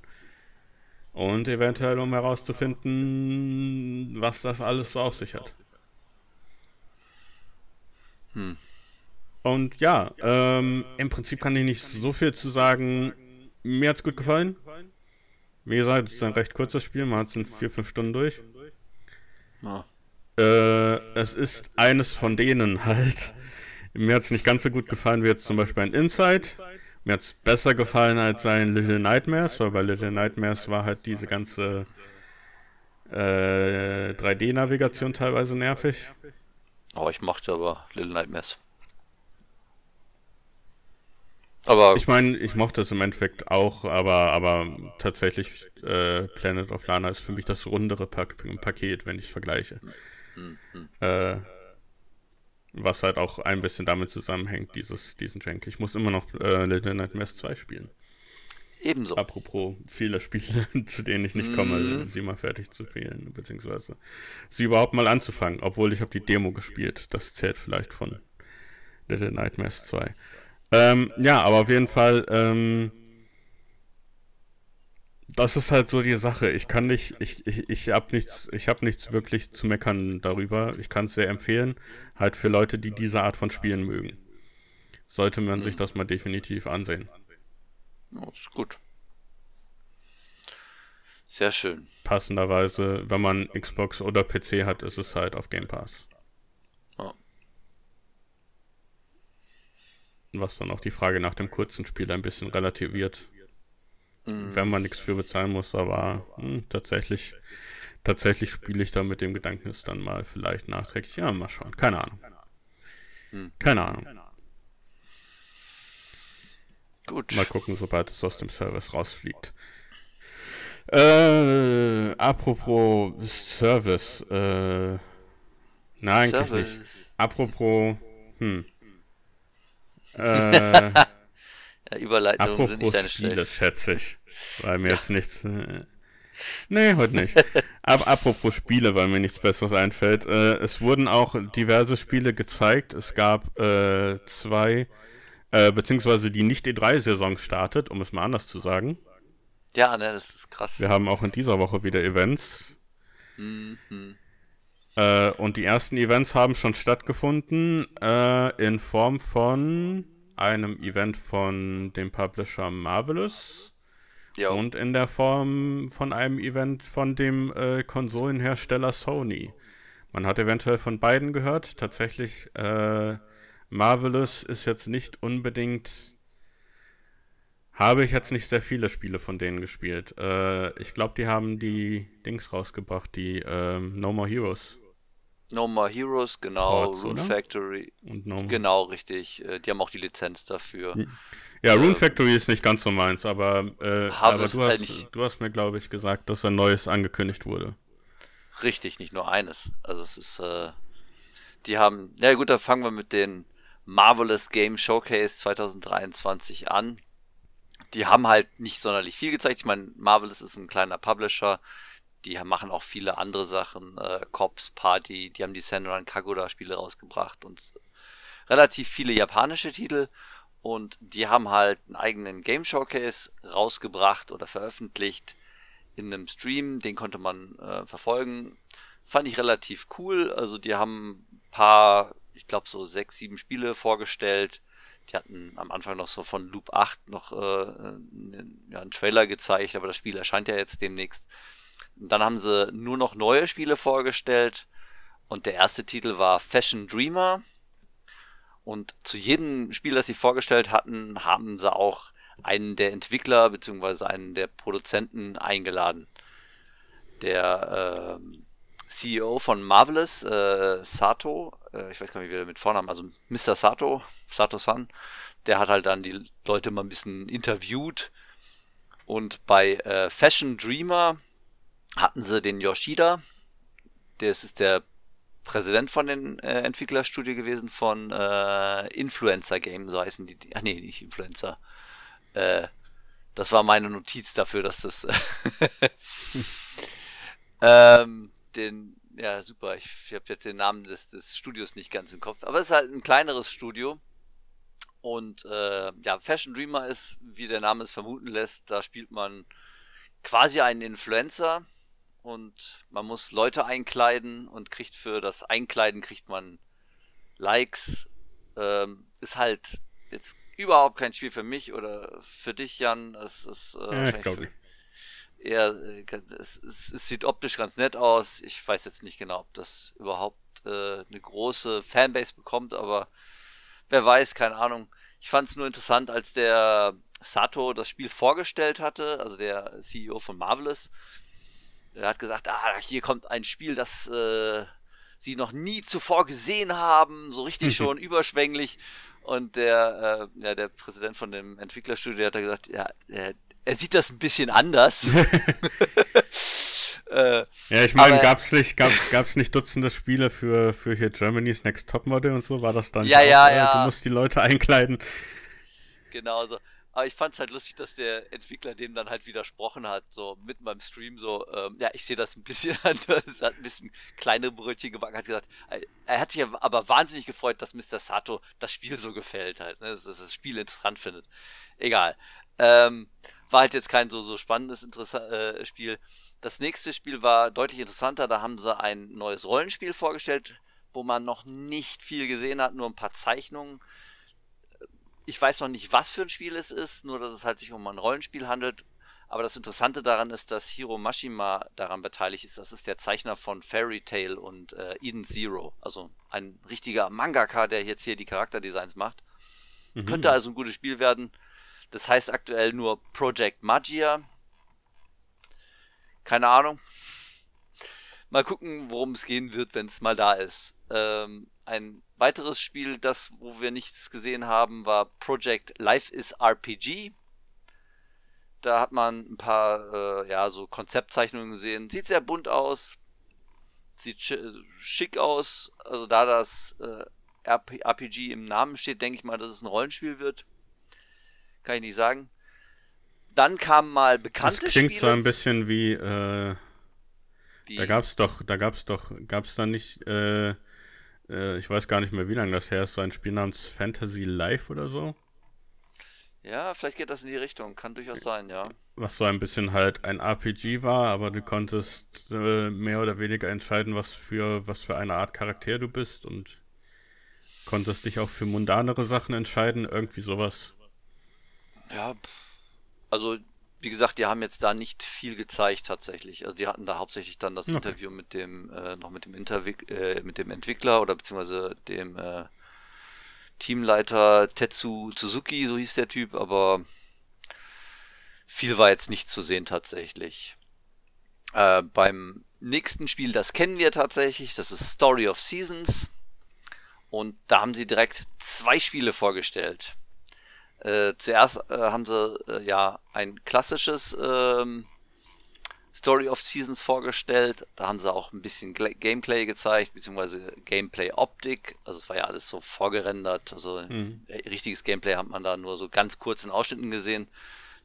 Und eventuell, um herauszufinden, was das alles so auf sich hat. Hm. Und ja, ähm, im Prinzip kann ich nicht so viel zu sagen. Mir hat's gut gefallen. Wie gesagt, es ist ein recht kurzes Spiel, man hat es in 4-5 Stunden durch. Oh. Äh, es ist eines von denen halt. Mir hat es nicht ganz so gut gefallen wie jetzt zum Beispiel ein Inside. Mir hat es besser gefallen als sein Little Nightmares, weil bei Little Nightmares war halt diese ganze äh, 3D-Navigation teilweise nervig. Oh, ich mochte aber Little Nightmares. Aber ich meine, ich mochte es im Endeffekt auch, aber, aber tatsächlich äh, Planet of Lana ist für mich das rundere Pak Paket, wenn ich es vergleiche. Mhm. Äh, was halt auch ein bisschen damit zusammenhängt, dieses, diesen Jank. Ich muss immer noch äh, Little Nightmares 2 spielen. Ebenso. Apropos viele Spiele, zu denen ich nicht komme, mhm. sie mal fertig zu spielen, beziehungsweise sie überhaupt mal anzufangen, obwohl ich habe die Demo gespielt. Das zählt vielleicht von Little Nightmares 2. Ähm, ja, aber auf jeden Fall, ähm, das ist halt so die Sache. Ich kann nicht, ich, ich, ich habe nichts, ich habe nichts wirklich zu meckern darüber. Ich kann es sehr empfehlen, halt für Leute, die diese Art von Spielen mögen. Sollte man sich mhm. das mal definitiv ansehen. Oh, ist gut. Sehr schön. Passenderweise, wenn man Xbox oder PC hat, ist es halt auf Game Pass. Was dann auch die Frage nach dem kurzen Spiel ein bisschen relativiert. Mhm. Wenn man nichts für bezahlen muss, aber mh, hm, tatsächlich, tatsächlich spiele ich da mit dem Gedanken, es dann mal vielleicht nachträglich. Ja, mal schauen. Keine Ahnung. Mhm. Keine Ahnung. Gut. Mal gucken, sobald es aus dem Service rausfliegt. Äh, apropos Service, äh, nein, Service. eigentlich nicht. Apropos, hm. Äh, ja, Überleitungen sind nicht deine Spiele, schätze ich. Weil mir ja. jetzt nichts. Äh, nee, heute nicht. Ab, apropos Spiele, weil mir nichts Besseres einfällt. Äh, es wurden auch diverse Spiele gezeigt. Es gab äh, zwei, äh, beziehungsweise die nicht E3-Saison startet, um es mal anders zu sagen. Ja, ne, das ist krass. Wir haben auch in dieser Woche wieder Events. Mhm. Äh, und die ersten Events haben schon stattgefunden äh, in Form von einem Event von dem Publisher Marvelous jo. und in der Form von einem Event von dem äh, Konsolenhersteller Sony. Man hat eventuell von beiden gehört. Tatsächlich, äh, Marvelous ist jetzt nicht unbedingt habe ich jetzt nicht sehr viele Spiele von denen gespielt. Äh, ich glaube, die haben die Dings rausgebracht, die ähm, No More Heroes. No More Heroes, genau, Ports, Rune oder? Factory. Und no Genau, richtig. Äh, die haben auch die Lizenz dafür. Hm. Ja, Rune äh, Factory ist nicht ganz so meins, aber, äh, aber du, hast, halt du hast mir, glaube ich, gesagt, dass ein neues angekündigt wurde. Richtig, nicht nur eines. Also es ist, äh, die haben, na ja, gut, da fangen wir mit den Marvelous Game Showcase 2023 an die haben halt nicht sonderlich viel gezeigt. Ich meine, Marvelous ist ein kleiner Publisher. Die machen auch viele andere Sachen. Äh, Cops, Party, die haben die Senran Kagura-Spiele rausgebracht und relativ viele japanische Titel. Und die haben halt einen eigenen Game Showcase rausgebracht oder veröffentlicht in einem Stream. Den konnte man äh, verfolgen. Fand ich relativ cool. Also die haben ein paar, ich glaube so sechs, sieben Spiele vorgestellt die hatten am Anfang noch so von Loop 8 noch äh, äh ja, einen Trailer gezeigt, aber das Spiel erscheint ja jetzt demnächst. Und dann haben sie nur noch neue Spiele vorgestellt und der erste Titel war Fashion Dreamer. Und zu jedem Spiel, das sie vorgestellt hatten, haben sie auch einen der Entwickler bzw. einen der Produzenten eingeladen. Der ähm, CEO von Marvelous, äh, Sato, äh, ich weiß gar nicht, wie wir mit Vornamen, also Mr. Sato, Sato-san, der hat halt dann die Leute mal ein bisschen interviewt. Und bei äh, Fashion Dreamer hatten sie den Yoshida, der ist der Präsident von den äh, Entwicklerstudie gewesen von äh, Influencer Game, so heißen die. Ah nee, nicht Influencer. Äh, das war meine Notiz dafür, dass das. ähm, den, ja super, ich, ich habe jetzt den Namen des, des Studios nicht ganz im Kopf, aber es ist halt ein kleineres Studio. Und äh, ja, Fashion Dreamer ist, wie der Name es vermuten lässt, da spielt man quasi einen Influencer und man muss Leute einkleiden und kriegt für das Einkleiden kriegt man Likes. Ähm, ist halt jetzt überhaupt kein Spiel für mich oder für dich, Jan. Es ist äh, ja, wahrscheinlich für, äh, eher, es, es, es, sieht optisch ganz nett aus. Ich weiß jetzt nicht genau, ob das überhaupt äh, eine große Fanbase bekommt, aber wer weiß, keine Ahnung. Ich fand es nur interessant, als der Sato das Spiel vorgestellt hatte, also der CEO von Marvelous. Er hat gesagt, ah, hier kommt ein Spiel, das äh, sie noch nie zuvor gesehen haben, so richtig schon überschwänglich. Und der, äh, ja, der Präsident von dem Entwicklerstudio hat gesagt, ja, er sieht das ein bisschen anders. äh, ja, ich meine, gab's nicht, gab's, gab's nicht Dutzende Spiele für, für hier Germany's Next Topmodel und so? War das dann? Ja, ja, ja. Du musst die Leute einkleiden. Genau so. Also, aber ich fand es halt lustig, dass der Entwickler dem dann halt widersprochen hat, so mit meinem Stream, so, ähm, ja, ich sehe das ein bisschen anders, hat ein bisschen kleinere Brötchen gebacken, hat gesagt, äh, er hat sich aber wahnsinnig gefreut, dass Mr. Sato das Spiel so gefällt halt, ne, dass das Spiel interessant findet. Egal. Ähm, war halt jetzt kein so, so spannendes Interessa äh, Spiel. Das nächste Spiel war deutlich interessanter. Da haben sie ein neues Rollenspiel vorgestellt, wo man noch nicht viel gesehen hat, nur ein paar Zeichnungen. Ich weiß noch nicht, was für ein Spiel es ist, nur dass es halt sich um ein Rollenspiel handelt. Aber das Interessante daran ist, dass Hiro Mashima daran beteiligt ist. Das ist der Zeichner von Fairy Tail und äh, Eden Zero. Also ein richtiger Mangaka, der jetzt hier die Charakterdesigns macht. Mhm. Könnte also ein gutes Spiel werden. Das heißt aktuell nur Project Magia. Keine Ahnung. Mal gucken, worum es gehen wird, wenn es mal da ist. Ähm, ein weiteres Spiel, das, wo wir nichts gesehen haben, war Project Life is RPG. Da hat man ein paar, äh, ja, so Konzeptzeichnungen gesehen. Sieht sehr bunt aus. Sieht sch schick aus. Also da das äh, RPG im Namen steht, denke ich mal, dass es ein Rollenspiel wird kann ich nicht sagen. Dann kamen mal bekannte Das klingt Spiele. so ein bisschen wie, äh, wie? da gab's doch, da gab es doch, gab es da nicht, äh, äh, ich weiß gar nicht mehr, wie lange das her ist, so ein Spiel namens Fantasy Life oder so. Ja, vielleicht geht das in die Richtung, kann durchaus sein, ja. Was so ein bisschen halt ein RPG war, aber du konntest äh, mehr oder weniger entscheiden, was für, was für eine Art Charakter du bist und konntest dich auch für mundanere Sachen entscheiden, irgendwie sowas. Ja, also wie gesagt, die haben jetzt da nicht viel gezeigt tatsächlich. Also die hatten da hauptsächlich dann das okay. Interview mit dem äh, noch mit dem Intervi äh, mit dem Entwickler oder beziehungsweise dem äh, Teamleiter Tetsu Suzuki, so hieß der Typ, aber viel war jetzt nicht zu sehen tatsächlich. Äh, beim nächsten Spiel, das kennen wir tatsächlich, das ist Story of Seasons. Und da haben sie direkt zwei Spiele vorgestellt. Äh, zuerst äh, haben sie äh, ja ein klassisches ähm, Story of Seasons vorgestellt. Da haben sie auch ein bisschen G Gameplay gezeigt, beziehungsweise Gameplay-Optik. Also es war ja alles so vorgerendert. Also mhm. Äh, richtiges Gameplay hat man da nur so ganz kurz in Ausschnitten gesehen.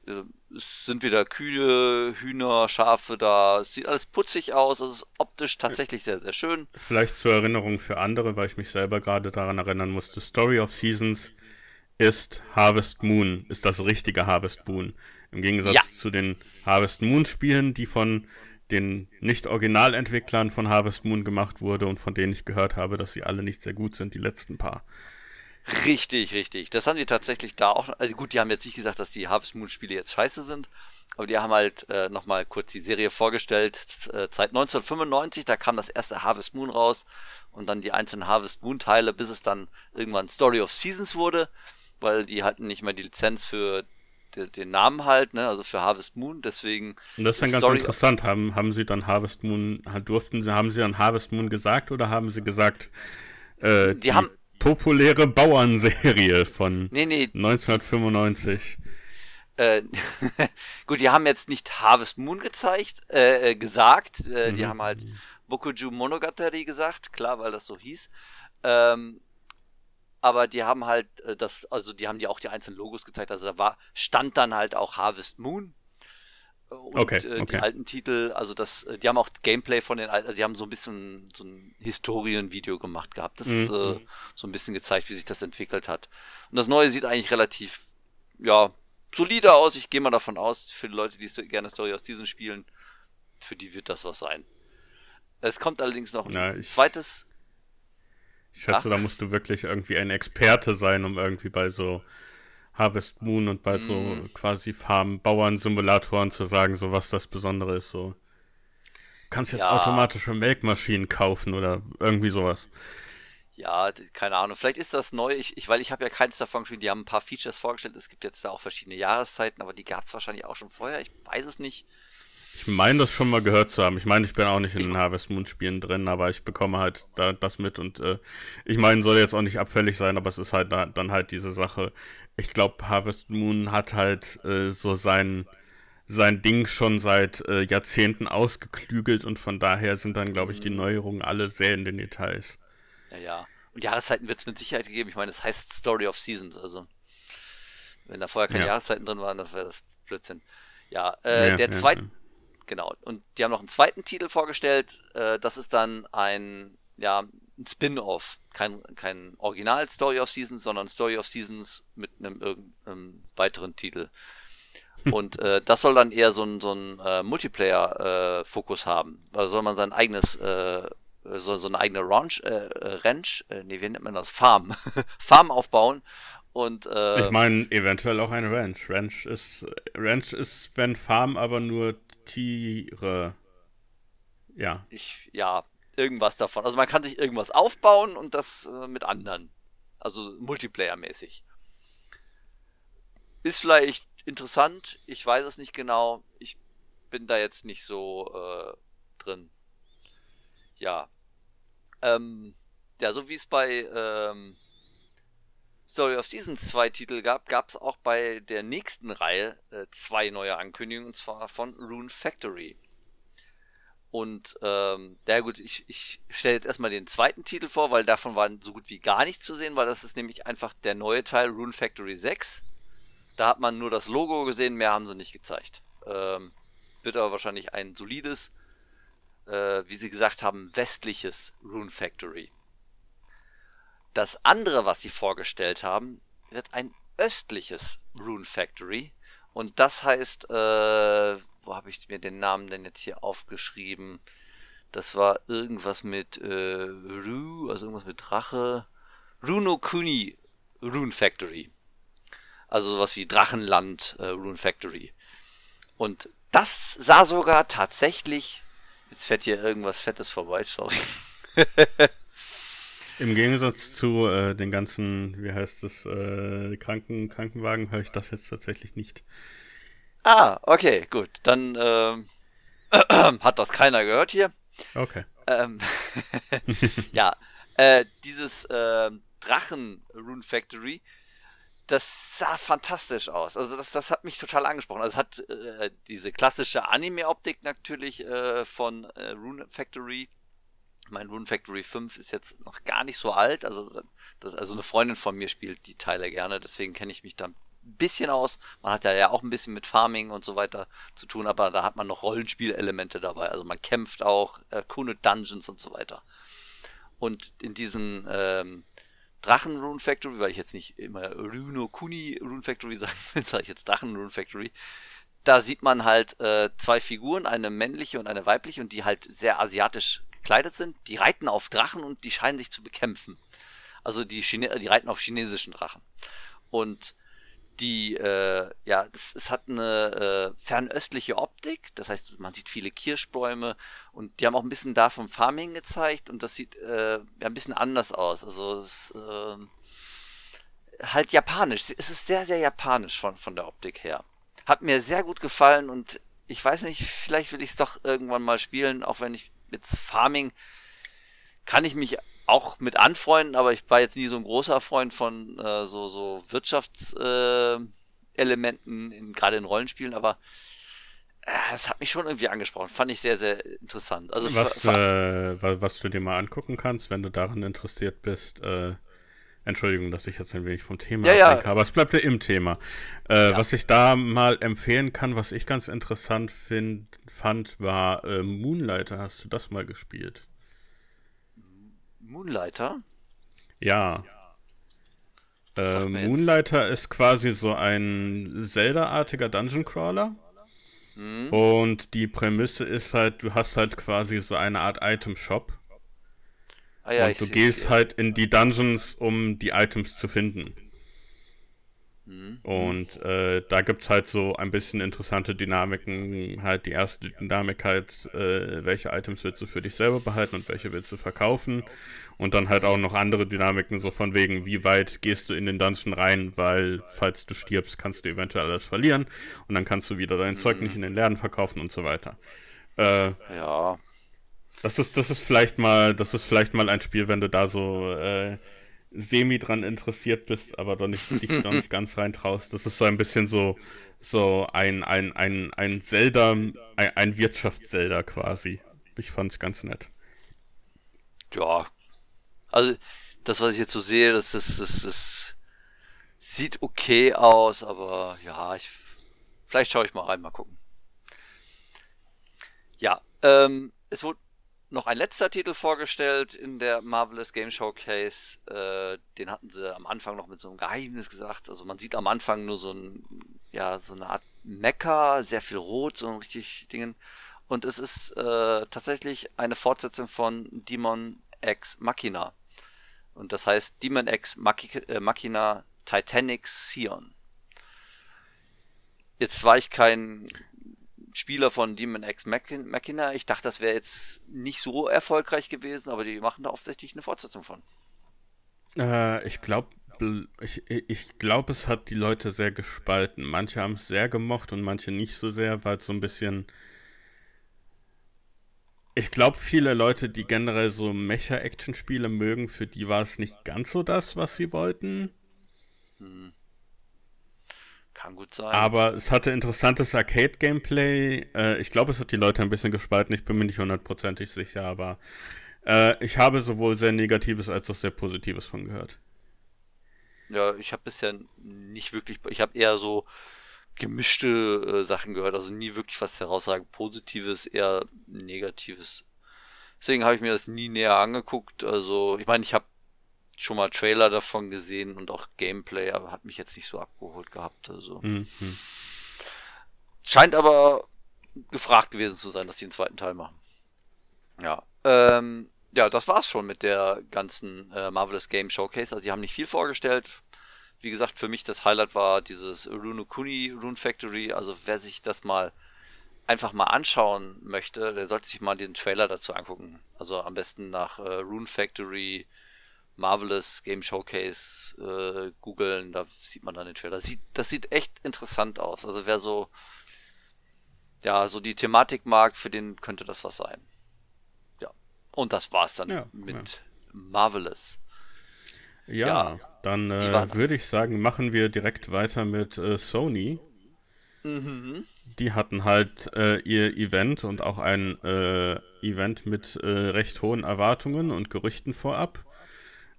Äh, es sind wieder Kühe, Hühner, Schafe da. Es sieht alles putzig aus. Es ist optisch tatsächlich sehr, sehr schön. Vielleicht zur Erinnerung für andere, weil ich mich selber gerade daran erinnern musste. Story of Seasons ist Harvest Moon, ist das richtige Harvest Moon. Im Gegensatz ja. zu den Harvest Moon-Spielen, die von den Nicht-Originalentwicklern von Harvest Moon gemacht wurde und von denen ich gehört habe, dass sie alle nicht sehr gut sind, die letzten paar. Richtig, richtig. Das haben die tatsächlich da auch. Also gut, die haben jetzt nicht gesagt, dass die Harvest Moon-Spiele jetzt scheiße sind, aber die haben halt äh, nochmal kurz die Serie vorgestellt. seit äh, 1995, da kam das erste Harvest Moon raus und dann die einzelnen Harvest Moon-Teile, bis es dann irgendwann Story of Seasons wurde weil die hatten nicht mehr die Lizenz für den Namen halt, ne? also für Harvest Moon, deswegen. Und das ist dann ganz Story interessant, haben, haben sie dann Harvest Moon, durften sie, haben sie dann Harvest Moon gesagt oder haben sie gesagt, äh, die, die, haben populäre Bauernserie von nee, nee, 1995. Äh, gut, die haben jetzt nicht Harvest Moon gezeigt, äh, äh gesagt, äh, mhm. die haben halt Bokuju Monogatari gesagt, klar, weil das so hieß. Ähm, aber die haben halt äh, das, also die haben die auch die einzelnen Logos gezeigt. Also da war, stand dann halt auch Harvest Moon. Äh, und okay, äh, okay. die alten Titel, also das, die haben auch Gameplay von den alten, also die haben so ein bisschen so ein Historienvideo gemacht gehabt. Das mhm. äh, mhm. so ein bisschen gezeigt, wie sich das entwickelt hat. Und das neue sieht eigentlich relativ, ja, solider aus. Ich gehe mal davon aus, für die Leute, die gerne Story aus diesen Spielen, für die wird das was sein. Es kommt allerdings noch ein Na, zweites ich schätze, Ach. da musst du wirklich irgendwie ein Experte sein, um irgendwie bei so Harvest Moon und bei so mhm. quasi Farm-Bauern-Simulatoren zu sagen, so was das Besondere ist. So. Du kannst jetzt ja. automatische Melkmaschinen kaufen oder irgendwie sowas. Ja, keine Ahnung. Vielleicht ist das neu, ich, ich, weil ich habe ja keins davon gespielt. Die haben ein paar Features vorgestellt. Es gibt jetzt da auch verschiedene Jahreszeiten, aber die gab es wahrscheinlich auch schon vorher. Ich weiß es nicht. Ich meine, das schon mal gehört zu haben. Ich meine, ich bin auch nicht in den Harvest Moon Spielen drin, aber ich bekomme halt da, das mit und äh, ich meine, soll jetzt auch nicht abfällig sein, aber es ist halt da, dann halt diese Sache. Ich glaube, Harvest Moon hat halt äh, so sein, sein Ding schon seit äh, Jahrzehnten ausgeklügelt und von daher sind dann, glaube ich, die mhm. Neuerungen alle sehr in den Details. Ja, ja. Und Jahreszeiten wird es mit Sicherheit gegeben. Ich meine, es heißt Story of Seasons, also wenn da vorher keine ja. Jahreszeiten drin waren, das wäre das Blödsinn. Ja, äh, ja, der ja, zweite. Ja genau. Und die haben noch einen zweiten Titel vorgestellt. Äh, das ist dann ein, ja, ein Spin-off. Kein, kein Original Story of Seasons, sondern Story of Seasons mit einem irgendeinem weiteren Titel. Und äh, das soll dann eher so einen so äh, Multiplayer-Fokus äh, haben. Also soll man sein eigenes, äh, so, so eine eigene Ranch, äh, äh, Ranch, äh, nee, wie nennt man das? Farm. Farm aufbauen und, äh, ich meine, eventuell auch ein Ranch. Ranch ist, Ranch ist, wenn Farm, aber nur Tiere. Ja. Ich, ja, irgendwas davon. Also man kann sich irgendwas aufbauen und das äh, mit anderen. Also Multiplayer-mäßig. Ist vielleicht interessant, ich weiß es nicht genau. Ich bin da jetzt nicht so äh, drin. Ja. Ähm, ja, so wie es bei. Ähm, Story of Season 2 Titel gab, gab es auch bei der nächsten Reihe äh, zwei neue Ankündigungen, und zwar von Rune Factory. Und ähm, ja gut, ich, ich stelle jetzt erstmal den zweiten Titel vor, weil davon war so gut wie gar nichts zu sehen, weil das ist nämlich einfach der neue Teil Rune Factory 6. Da hat man nur das Logo gesehen, mehr haben sie nicht gezeigt. Ähm, wird aber wahrscheinlich ein solides, äh, wie sie gesagt haben, westliches Rune Factory. Das andere, was sie vorgestellt haben, wird ein östliches Rune Factory. Und das heißt, äh, wo habe ich mir den Namen denn jetzt hier aufgeschrieben? Das war irgendwas mit äh, Ru, also irgendwas mit Drache. Runo Kuni Rune Factory. Also sowas wie Drachenland äh, Rune Factory. Und das sah sogar tatsächlich. Jetzt fährt hier irgendwas Fettes vorbei, sorry. Im Gegensatz zu äh, den ganzen, wie heißt es, äh, Kranken Krankenwagen höre ich das jetzt tatsächlich nicht. Ah, okay, gut. Dann ähm, hat das keiner gehört hier. Okay. Ähm, ja, äh, dieses ähm, Drachen Rune Factory, das sah fantastisch aus. Also das, das hat mich total angesprochen. Also es hat äh, diese klassische Anime-Optik natürlich äh, von äh, Rune Factory mein Rune Factory 5 ist jetzt noch gar nicht so alt. Also, das, also eine Freundin von mir spielt die Teile gerne, deswegen kenne ich mich da ein bisschen aus. Man hat ja, ja auch ein bisschen mit Farming und so weiter zu tun, aber da hat man noch Rollenspielelemente dabei. Also man kämpft auch, erkundet Dungeons und so weiter. Und in diesen ähm, Drachen Rune Factory, weil ich jetzt nicht immer Runo Kuni Rune Factory sagen will, sage ich jetzt Drachen Rune Factory, da sieht man halt äh, zwei Figuren, eine männliche und eine weibliche, und die halt sehr asiatisch gekleidet sind, die reiten auf Drachen und die scheinen sich zu bekämpfen. Also die, Chine die reiten auf chinesischen Drachen. Und die, äh, ja, das, es hat eine äh, fernöstliche Optik, das heißt, man sieht viele Kirschbäume und die haben auch ein bisschen da vom Farming gezeigt und das sieht äh, ja, ein bisschen anders aus. Also es äh, halt japanisch. Es ist sehr, sehr japanisch von, von der Optik her. Hat mir sehr gut gefallen und ich weiß nicht, vielleicht will ich es doch irgendwann mal spielen, auch wenn ich jetzt Farming kann ich mich auch mit anfreunden, aber ich war jetzt nie so ein großer Freund von äh, so, so Wirtschaftselementen, äh, gerade in Rollenspielen, aber äh, es äh, hat mich schon irgendwie angesprochen. Fand ich sehr, sehr interessant. Also was, äh, was du dir mal angucken kannst, wenn du daran interessiert bist, äh, Entschuldigung, dass ich jetzt ein wenig vom Thema ja, ablenke, ja. aber es bleibt ja im Thema. Äh, ja. Was ich da mal empfehlen kann, was ich ganz interessant find, fand, war äh, Moonlighter. Hast du das mal gespielt? Moonlighter? Ja. Äh, Moonlighter ist quasi so ein Zelda-artiger Dungeon Crawler. Mhm. Und die Prämisse ist halt, du hast halt quasi so eine Art Item-Shop Ah, ja, und du gehst ja. halt in die Dungeons, um die Items zu finden. Mhm. Und äh, da gibt es halt so ein bisschen interessante Dynamiken. Halt die erste Dynamik halt, äh, welche Items willst du für dich selber behalten und welche willst du verkaufen. Und dann halt auch noch andere Dynamiken, so von wegen, wie weit gehst du in den Dungeon rein, weil falls du stirbst, kannst du eventuell alles verlieren und dann kannst du wieder dein mhm. Zeug nicht in den Lernen verkaufen und so weiter. Äh, ja. Das ist, das ist vielleicht mal, das ist vielleicht mal ein Spiel, wenn du da so äh, semi dran interessiert bist, aber doch nicht, dich noch nicht ganz rein traust. Das ist so ein bisschen so, so ein, ein, ein, ein Zelda, ein, ein Wirtschafts-Zelda quasi. Ich fand es ganz nett. Ja. Also, das, was ich jetzt so sehe, das, das, das, das sieht okay aus, aber ja, ich, vielleicht schaue ich mal rein, mal gucken. Ja, ähm, es wurde noch ein letzter Titel vorgestellt in der Marvelous Game Showcase. Äh, den hatten sie am Anfang noch mit so einem Geheimnis gesagt. Also man sieht am Anfang nur so ein, ja, so eine Art Mecker, sehr viel Rot, so richtig Dingen. Und es ist äh, tatsächlich eine Fortsetzung von Demon X Machina. Und das heißt Demon X Machi äh, Machina Titanic Sion. Jetzt war ich kein Spieler von Demon X Machina. Ich dachte, das wäre jetzt nicht so erfolgreich gewesen, aber die machen da offensichtlich eine Fortsetzung von. Äh, ich glaube, ich, ich glaube, es hat die Leute sehr gespalten. Manche haben es sehr gemocht und manche nicht so sehr, weil es so ein bisschen. Ich glaube, viele Leute, die generell so Mecha-Action-Spiele mögen, für die war es nicht ganz so das, was sie wollten. Hm. Kann gut sein. Aber es hatte interessantes Arcade-Gameplay. Äh, ich glaube, es hat die Leute ein bisschen gespalten. Ich bin mir nicht hundertprozentig sicher, aber äh, ich habe sowohl sehr Negatives als auch sehr Positives von gehört. Ja, ich habe bisher nicht wirklich, ich habe eher so gemischte äh, Sachen gehört, also nie wirklich was heraussagen. Positives, eher Negatives. Deswegen habe ich mir das nie näher angeguckt. Also, ich meine, ich habe schon mal Trailer davon gesehen und auch Gameplay, aber hat mich jetzt nicht so abgeholt gehabt. Also. Mhm. Scheint aber gefragt gewesen zu sein, dass die einen zweiten Teil machen. Ja. Ähm, ja, das war's schon mit der ganzen äh, Marvelous Game Showcase. Also die haben nicht viel vorgestellt. Wie gesagt, für mich das Highlight war dieses Runokuni Rune Factory. Also wer sich das mal einfach mal anschauen möchte, der sollte sich mal den Trailer dazu angucken. Also am besten nach äh, Rune Factory Marvelous Game Showcase äh, googeln, da sieht man dann den Trailer. Sieht, das sieht echt interessant aus. Also wer so, ja, so die Thematik mag, für den könnte das was sein. Ja. Und das war's dann ja, mit ja. Marvelous. Ja, ja, dann äh, würde ich sagen, machen wir direkt weiter mit äh, Sony. Mhm. Die hatten halt äh, ihr Event und auch ein äh, Event mit äh, recht hohen Erwartungen und Gerüchten vorab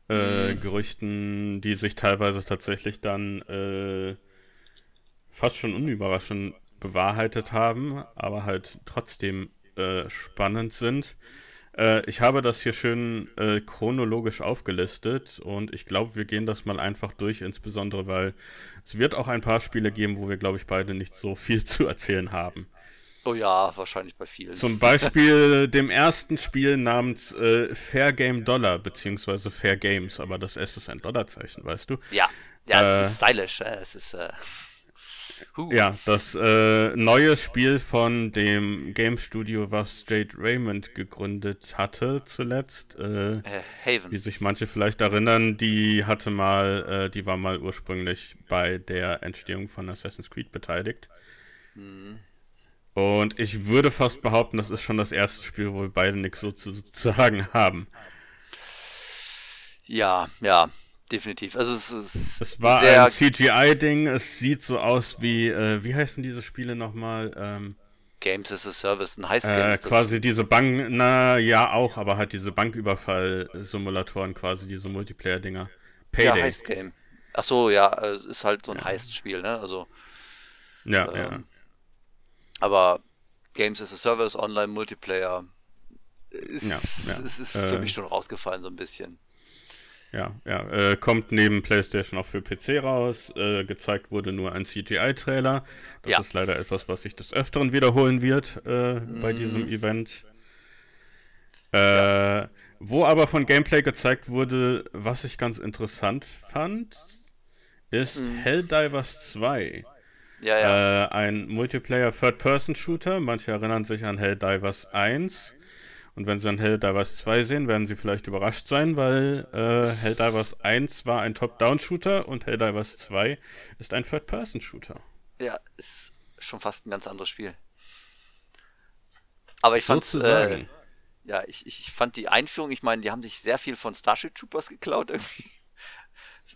äh, mhm. Gerüchten, die sich teilweise tatsächlich dann äh, fast schon unüberraschend bewahrheitet haben, aber halt trotzdem äh, spannend sind. Äh, ich habe das hier schön äh, chronologisch aufgelistet und ich glaube, wir gehen das mal einfach durch, insbesondere weil es wird auch ein paar Spiele geben, wo wir, glaube ich, beide nicht so viel zu erzählen haben. Oh ja, wahrscheinlich bei vielen. Zum Beispiel dem ersten Spiel namens äh, Fair Game Dollar, beziehungsweise Fair Games, aber das S ist ein Dollarzeichen, weißt du? Ja, ja, äh, äh, es ist stylisch, es ist. Äh, Ja, das äh, neue Spiel von dem Game Studio, was Jade Raymond gegründet hatte zuletzt. Äh, Haven. Wie sich manche vielleicht erinnern, die hatte mal, die war mal ursprünglich bei der Entstehung von Assassin's Creed beteiligt. Mhm. Und ich würde fast behaupten, das ist schon das erste Spiel, wo wir beide nichts so zu, sagen haben. Ja, ja, definitiv. Also es ist es war ein CGI-Ding. Es sieht so aus wie äh, wie heißen diese Spiele nochmal? Ähm, Games as a Service, ein heist heißt äh, quasi diese Bank, na ja auch, aber halt diese Banküberfall-Simulatoren, quasi diese Multiplayer-Dinger. Payday. Ja, Heist Game. Ach so, ja, äh, ist halt so ein ja. Heist-Spiel, ne? Also. Ja, ähm, ja. Aber Games as a Service, Online Multiplayer, ist, ja, ja. ist, ist für äh, mich schon rausgefallen so ein bisschen. Ja, ja. Äh, kommt neben PlayStation auch für PC raus. Äh, gezeigt wurde nur ein CGI-Trailer. Das ja. ist leider etwas, was sich des Öfteren wiederholen wird mm. bei mhm. diesem Event. Äh, wo aber von Gameplay gezeigt wurde, was ich ganz interessant fand, ist mm. Helldivers 2. Ja, ja. Äh, ein Multiplayer Third-Person-Shooter. Manche erinnern sich an Helldivers 1. Und wenn sie dann Helldivers 2 sehen, werden sie vielleicht überrascht sein, weil äh, Helldivers 1 war ein Top-Down-Shooter und Helldivers 2 ist ein Third-Person-Shooter. Ja, ist schon fast ein ganz anderes Spiel. Aber ich fand äh, ja, ich, ich fand die Einführung, ich meine, die haben sich sehr viel von Starship Troopers geklaut irgendwie.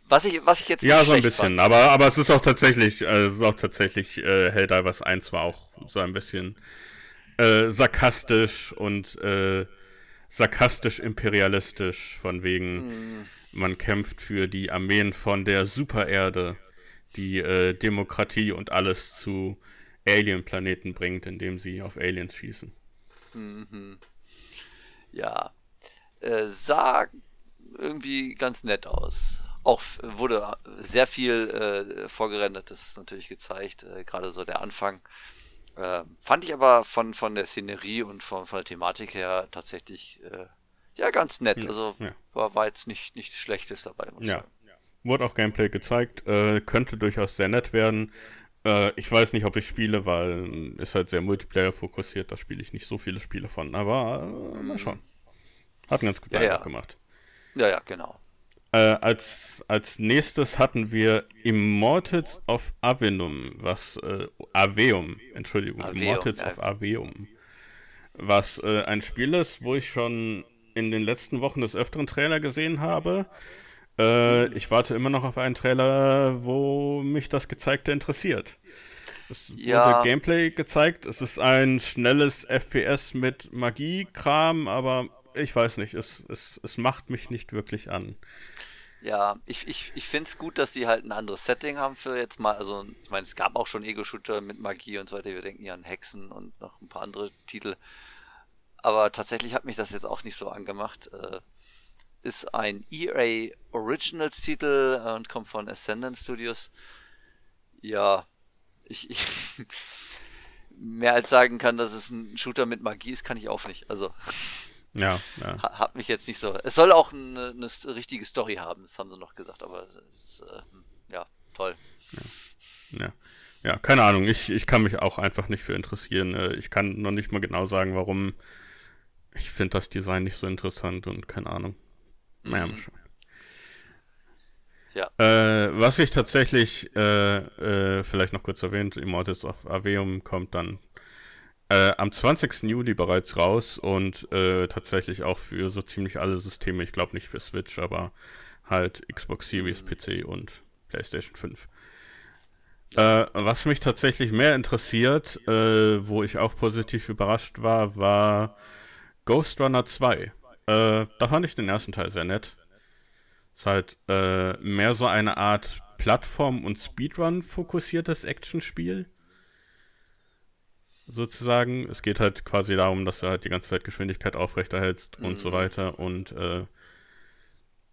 Was ich, was ich jetzt Ja, so ein bisschen, fand. aber, aber es ist auch tatsächlich, also es ist auch tatsächlich, äh, Helldivers 1 war auch so ein bisschen äh, sarkastisch und äh, sarkastisch-imperialistisch, von wegen, hm. man kämpft für die Armeen von der Supererde, die äh, Demokratie und alles zu Alien-Planeten bringt, indem sie auf Aliens schießen. Mhm. Ja. Äh, sah irgendwie ganz nett aus auch wurde sehr viel äh, vorgerendert, das ist natürlich gezeigt, äh, gerade so der Anfang. Äh, fand ich aber von, von der Szenerie und von, von der Thematik her tatsächlich äh, ja ganz nett. Ja, also ja. War, war jetzt nicht, nicht Schlechtes dabei. ja. Sagen. Wurde auch Gameplay gezeigt, äh, könnte durchaus sehr nett werden. Äh, ich weiß nicht, ob ich spiele, weil äh, ist halt sehr Multiplayer fokussiert, da spiele ich nicht so viele Spiele von, aber äh, mal mhm. schauen. Hat einen ganz guten ja, Eindruck gemacht. Ja, ja, genau. Äh, als, als nächstes hatten wir Immortals of Avenum, was äh, Aveum, Entschuldigung, Aveum, Immortals ja. of Aveum, was äh, ein Spiel ist, wo ich schon in den letzten Wochen des öfteren Trailer gesehen habe. Äh, ich warte immer noch auf einen Trailer, wo mich das Gezeigte interessiert. Es ja. wurde Gameplay gezeigt. Es ist ein schnelles FPS mit Magie-Kram, aber ich weiß nicht, es, es, es macht mich nicht wirklich an. Ja, ich, ich, ich finde es gut, dass die halt ein anderes Setting haben für jetzt mal. Also, ich meine, es gab auch schon Ego-Shooter mit Magie und so weiter. Wir denken ja an Hexen und noch ein paar andere Titel. Aber tatsächlich hat mich das jetzt auch nicht so angemacht. Äh, ist ein EA Originals-Titel äh, und kommt von Ascendant Studios. Ja, ich, ich mehr als sagen kann, dass es ein Shooter mit Magie ist, kann ich auch nicht. Also. Ja, ja. Hat mich jetzt nicht so. Es soll auch eine, eine richtige Story haben, das haben sie noch gesagt, aber ist, äh, hm, ja, toll. Ja. ja. ja. keine Ahnung. Ich, ich kann mich auch einfach nicht für interessieren. Äh, ich kann noch nicht mal genau sagen, warum. Ich finde das Design nicht so interessant und keine Ahnung. Naja, mhm. schon. Ja. Äh, was ich tatsächlich, äh, äh, vielleicht noch kurz erwähnt, Immortals of Aveum kommt dann äh, am 20. Juli bereits raus und äh, tatsächlich auch für so ziemlich alle Systeme. Ich glaube nicht für Switch, aber halt Xbox Series, PC und PlayStation 5. Äh, was mich tatsächlich mehr interessiert, äh, wo ich auch positiv überrascht war, war Ghost Runner 2. Äh, da fand ich den ersten Teil sehr nett. Ist halt äh, mehr so eine Art Plattform- und Speedrun-fokussiertes Actionspiel sozusagen. Es geht halt quasi darum, dass du halt die ganze Zeit Geschwindigkeit aufrechterhältst mhm. und so mhm. weiter. Und äh,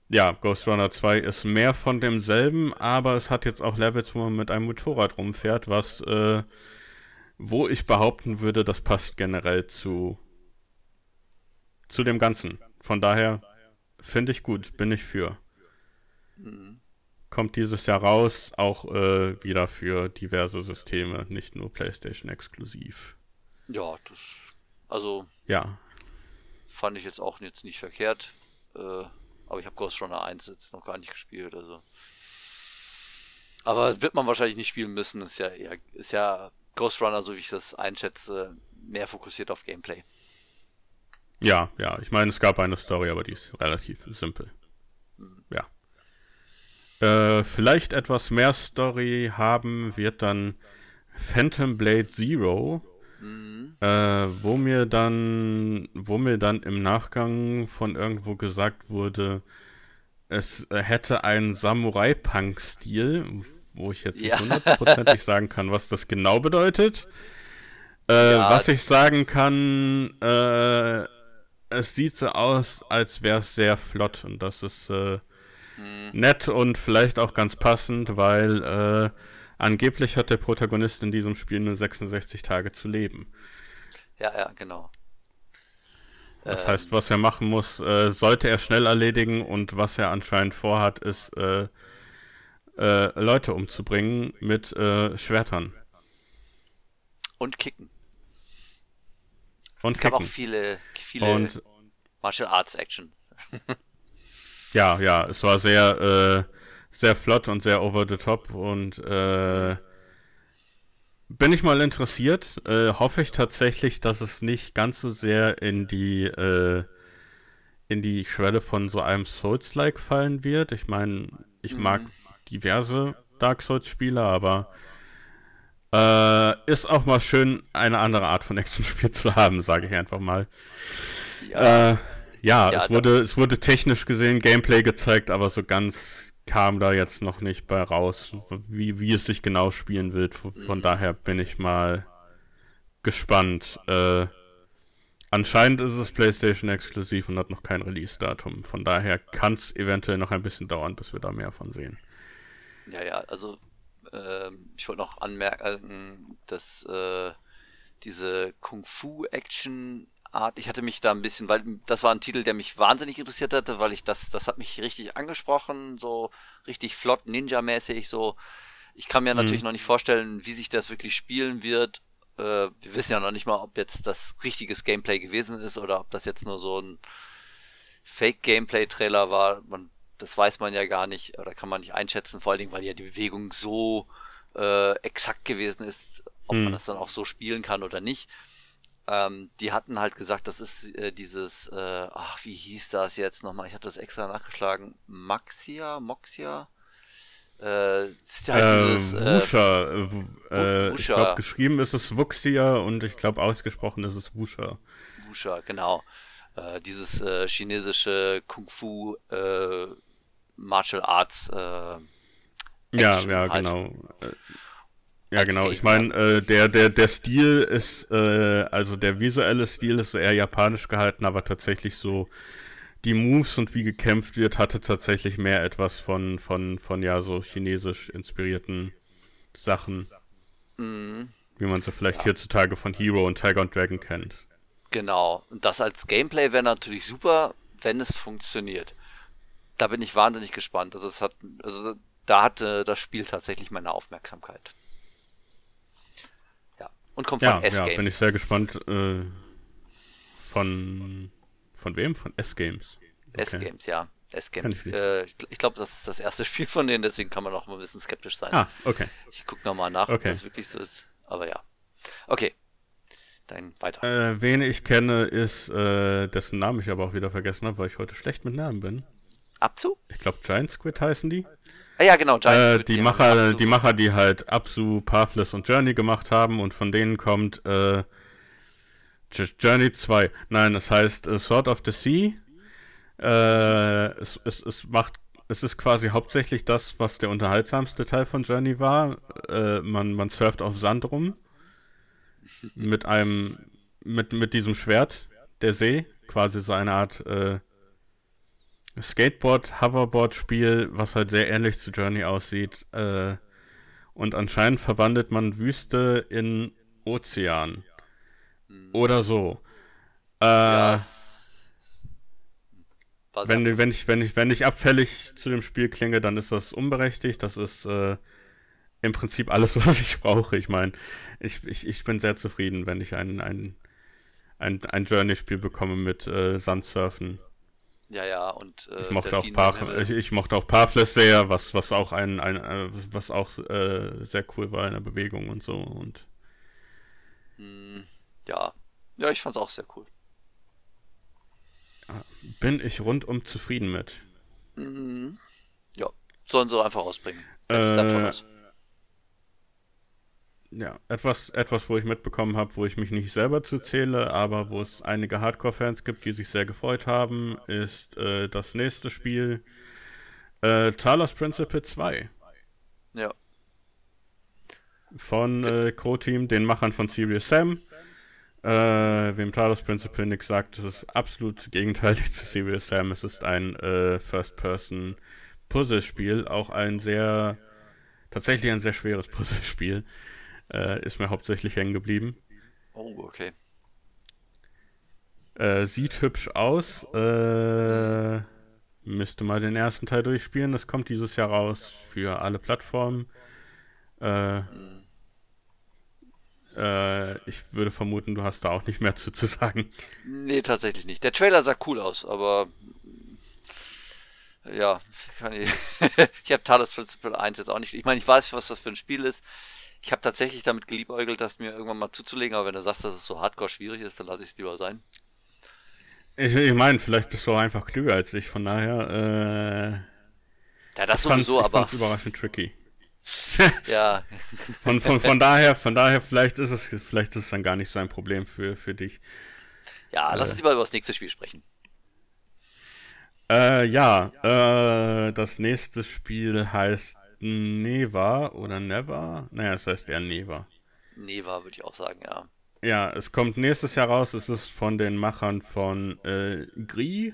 ja, Ghost Runner 2 ist mehr von demselben, aber es hat jetzt auch Levels, wo man mit einem Motorrad rumfährt, was, äh, wo ich behaupten würde, das passt generell zu, zu dem Ganzen. Von daher finde ich gut, bin ich für. Mhm kommt dieses Jahr raus, auch äh, wieder für diverse Systeme, nicht nur PlayStation exklusiv. Ja, das also ja. fand ich jetzt auch jetzt nicht verkehrt. Äh, aber ich habe Ghost Runner 1 jetzt noch gar nicht gespielt, also. Aber wird man wahrscheinlich nicht spielen müssen, ist ja eher, ist ja Ghost Runner, so wie ich das einschätze, mehr fokussiert auf Gameplay. Ja, ja, ich meine, es gab eine Story, aber die ist relativ simpel. Äh, vielleicht etwas mehr Story haben wird dann Phantom Blade Zero, mhm. äh, wo mir dann, wo mir dann im Nachgang von irgendwo gesagt wurde, es hätte einen Samurai-Punk-Stil, wo ich jetzt nicht hundertprozentig sagen kann, was das genau bedeutet. Äh, ja. Was ich sagen kann, äh, es sieht so aus, als wäre es sehr flott und das ist äh, Mhm. nett und vielleicht auch ganz passend, weil äh, angeblich hat der Protagonist in diesem Spiel nur 66 Tage zu leben. Ja, ja, genau. Das ähm, heißt, was er machen muss, äh, sollte er schnell erledigen und was er anscheinend vorhat, ist äh, äh, Leute umzubringen mit äh, Schwertern. Und kicken. Und es kicken. gab auch viele, viele und, Martial Arts Action. ja, ja, es war sehr, äh, sehr flott und sehr over the top und äh, bin ich mal interessiert. Äh, hoffe ich tatsächlich, dass es nicht ganz so sehr in die äh, in die Schwelle von so einem Souls-like fallen wird. Ich meine, ich mhm. mag diverse Dark Souls-Spiele, aber äh, ist auch mal schön, eine andere Art von Action-Spiel zu haben, sage ich einfach mal. Ja. Äh, ja, es, wurde, es wurde technisch gesehen Gameplay gezeigt, aber so ganz kam da jetzt noch nicht bei raus, wie, wie es sich genau spielen wird. Von, mhm. daher bin ich mal gespannt. Äh, anscheinend ist es PlayStation exklusiv und hat noch kein Release-Datum. Von daher kann es eventuell noch ein bisschen dauern, bis wir da mehr von sehen. Ja, ja, also ähm, ich wollte noch anmerken, dass äh, diese Kung-Fu-Action Art. Ich hatte mich da ein bisschen, weil das war ein Titel, der mich wahnsinnig interessiert hatte, weil ich das, das hat mich richtig angesprochen, so richtig flott, Ninja-mäßig, so. Ich kann mir mhm. natürlich noch nicht vorstellen, wie sich das wirklich spielen wird. Äh, wir wissen ja noch nicht mal, ob jetzt das richtiges Gameplay gewesen ist oder ob das jetzt nur so ein Fake-Gameplay-Trailer war. Man, das weiß man ja gar nicht oder kann man nicht einschätzen, vor allen Dingen, weil ja die Bewegung so äh, exakt gewesen ist, ob mhm. man das dann auch so spielen kann oder nicht. Ähm, die hatten halt gesagt, das ist äh, dieses, äh, ach, wie hieß das jetzt nochmal? Ich hatte das extra nachgeschlagen. Maxia, Moxia? Äh, ist halt ähm, äh, dieses, Wusha, äh, äh Wusha. ich glaube, geschrieben ist es Wuxia und ich glaube, ausgesprochen ist es Wusha. Wusha, genau. Äh, dieses äh, chinesische Kung Fu Martial Arts. Action ja, ja, halt. genau. Ja, genau. Ich meine, äh, der, der, der Stil ist, äh, also der visuelle Stil ist so eher japanisch gehalten, aber tatsächlich so die Moves und wie gekämpft wird, hatte tatsächlich mehr etwas von, von, von ja, so chinesisch inspirierten Sachen. Mhm. Wie man sie vielleicht ja. heutzutage von Hero und Tiger und Dragon kennt. Genau. Und das als Gameplay wäre natürlich super, wenn es funktioniert. Da bin ich wahnsinnig gespannt. Also es hat, also da hatte das Spiel tatsächlich meine Aufmerksamkeit und kommt ja, von S-Games. Ja, bin ich sehr gespannt. Äh, von, von wem? Von S-Games. Okay. S-Games, ja. S-Games. ich äh, ich glaube, das ist das erste Spiel von denen, deswegen kann man auch mal ein bisschen skeptisch sein. Ah, okay. Ich gucke nochmal nach, okay. ob das wirklich so ist. Aber ja. Okay. Dann weiter. Äh, wen ich kenne, ist, äh, dessen Namen ich aber auch wieder vergessen habe, weil ich heute schlecht mit Namen bin. Abzu? Ich glaube, Giant Squid heißen die. Ah, ja, genau, Giant Äh, die, Macher, die Macher, die halt Absu, Pathless und Journey gemacht haben und von denen kommt äh, Journey 2. Nein, es heißt äh, Sword of the Sea. Äh, es, es, es macht es ist quasi hauptsächlich das, was der unterhaltsamste Teil von Journey war. Äh, man, man surft auf Sand rum. Mit einem, mit, mit diesem Schwert, der See, quasi so eine Art äh, Skateboard-Hoverboard-Spiel, was halt sehr ähnlich zu Journey aussieht. Äh, und anscheinend verwandelt man Wüste in Ozean. Mhm. Oder so. Äh, ja, wenn, wenn, ich, wenn, ich, wenn ich abfällig zu dem Spiel klinge, dann ist das unberechtigt. Das ist äh, im Prinzip alles, was ich brauche. Ich meine, ich, ich, ich bin sehr zufrieden, wenn ich ein, ein, ein, ein Journey-Spiel bekomme mit äh, Sandsurfen. Ja, ja, und äh, ich, mochte auch paar, ich, ich, mochte auch Pathless sehr, was, was auch ein, ein äh, was auch äh, sehr cool war in der Bewegung und so und mm, ja. Ja, ich fand's auch sehr cool. Ah, bin ich rundum zufrieden mit. Mhm. Ja, sollen sie einfach rausbringen. Äh, ja, etwas, etwas, wo ich mitbekommen habe, wo ich mich nicht selber zuzähle, aber wo es einige Hardcore-Fans gibt, die sich sehr gefreut haben, ist äh, das nächste Spiel äh, Talos Principle 2. Ja. Von äh, Co-Team, den Machern von Serious Sam. Äh, wem Talos Principle nichts sagt, das ist absolut gegenteilig zu Serious Sam. Es ist ein äh, First-Person-Puzzle-Spiel, auch ein sehr, tatsächlich ein sehr schweres Puzzle-Spiel äh, ist mir hauptsächlich hängen geblieben. Oh, okay. Äh, sieht hübsch aus. Äh, müsste mal den ersten Teil durchspielen. Das kommt dieses Jahr raus für alle Plattformen. Mhm. ich würde vermuten, du hast da auch nicht mehr zu, zu sagen. Nee, tatsächlich nicht. Der Trailer sah cool aus, aber ja, kann ich, ich habe Talos Principle 1 jetzt auch nicht. Ich meine, ich weiß, was das für ein Spiel ist. Ich habe tatsächlich damit geliebäugelt, das mir irgendwann mal zuzulegen, aber wenn du sagst, dass es so hardcore schwierig ist, dann lasse ich es lieber sein. Ich, ich meine, vielleicht bist du auch einfach klüger als ich, von daher. Äh, ja, das sowieso, aber. Ich überraschend tricky. ja. von, von, von daher, von daher, vielleicht ist es, vielleicht ist es dann gar nicht so ein Problem für, für dich. Ja, lass äh. uns lieber über das nächste Spiel sprechen. Äh, ja, äh, das nächste Spiel heißt Never oder Never? Naja, es das heißt eher Never. Never würde ich auch sagen, ja. Ja, es kommt nächstes Jahr raus. Es ist von den Machern von äh, Gri.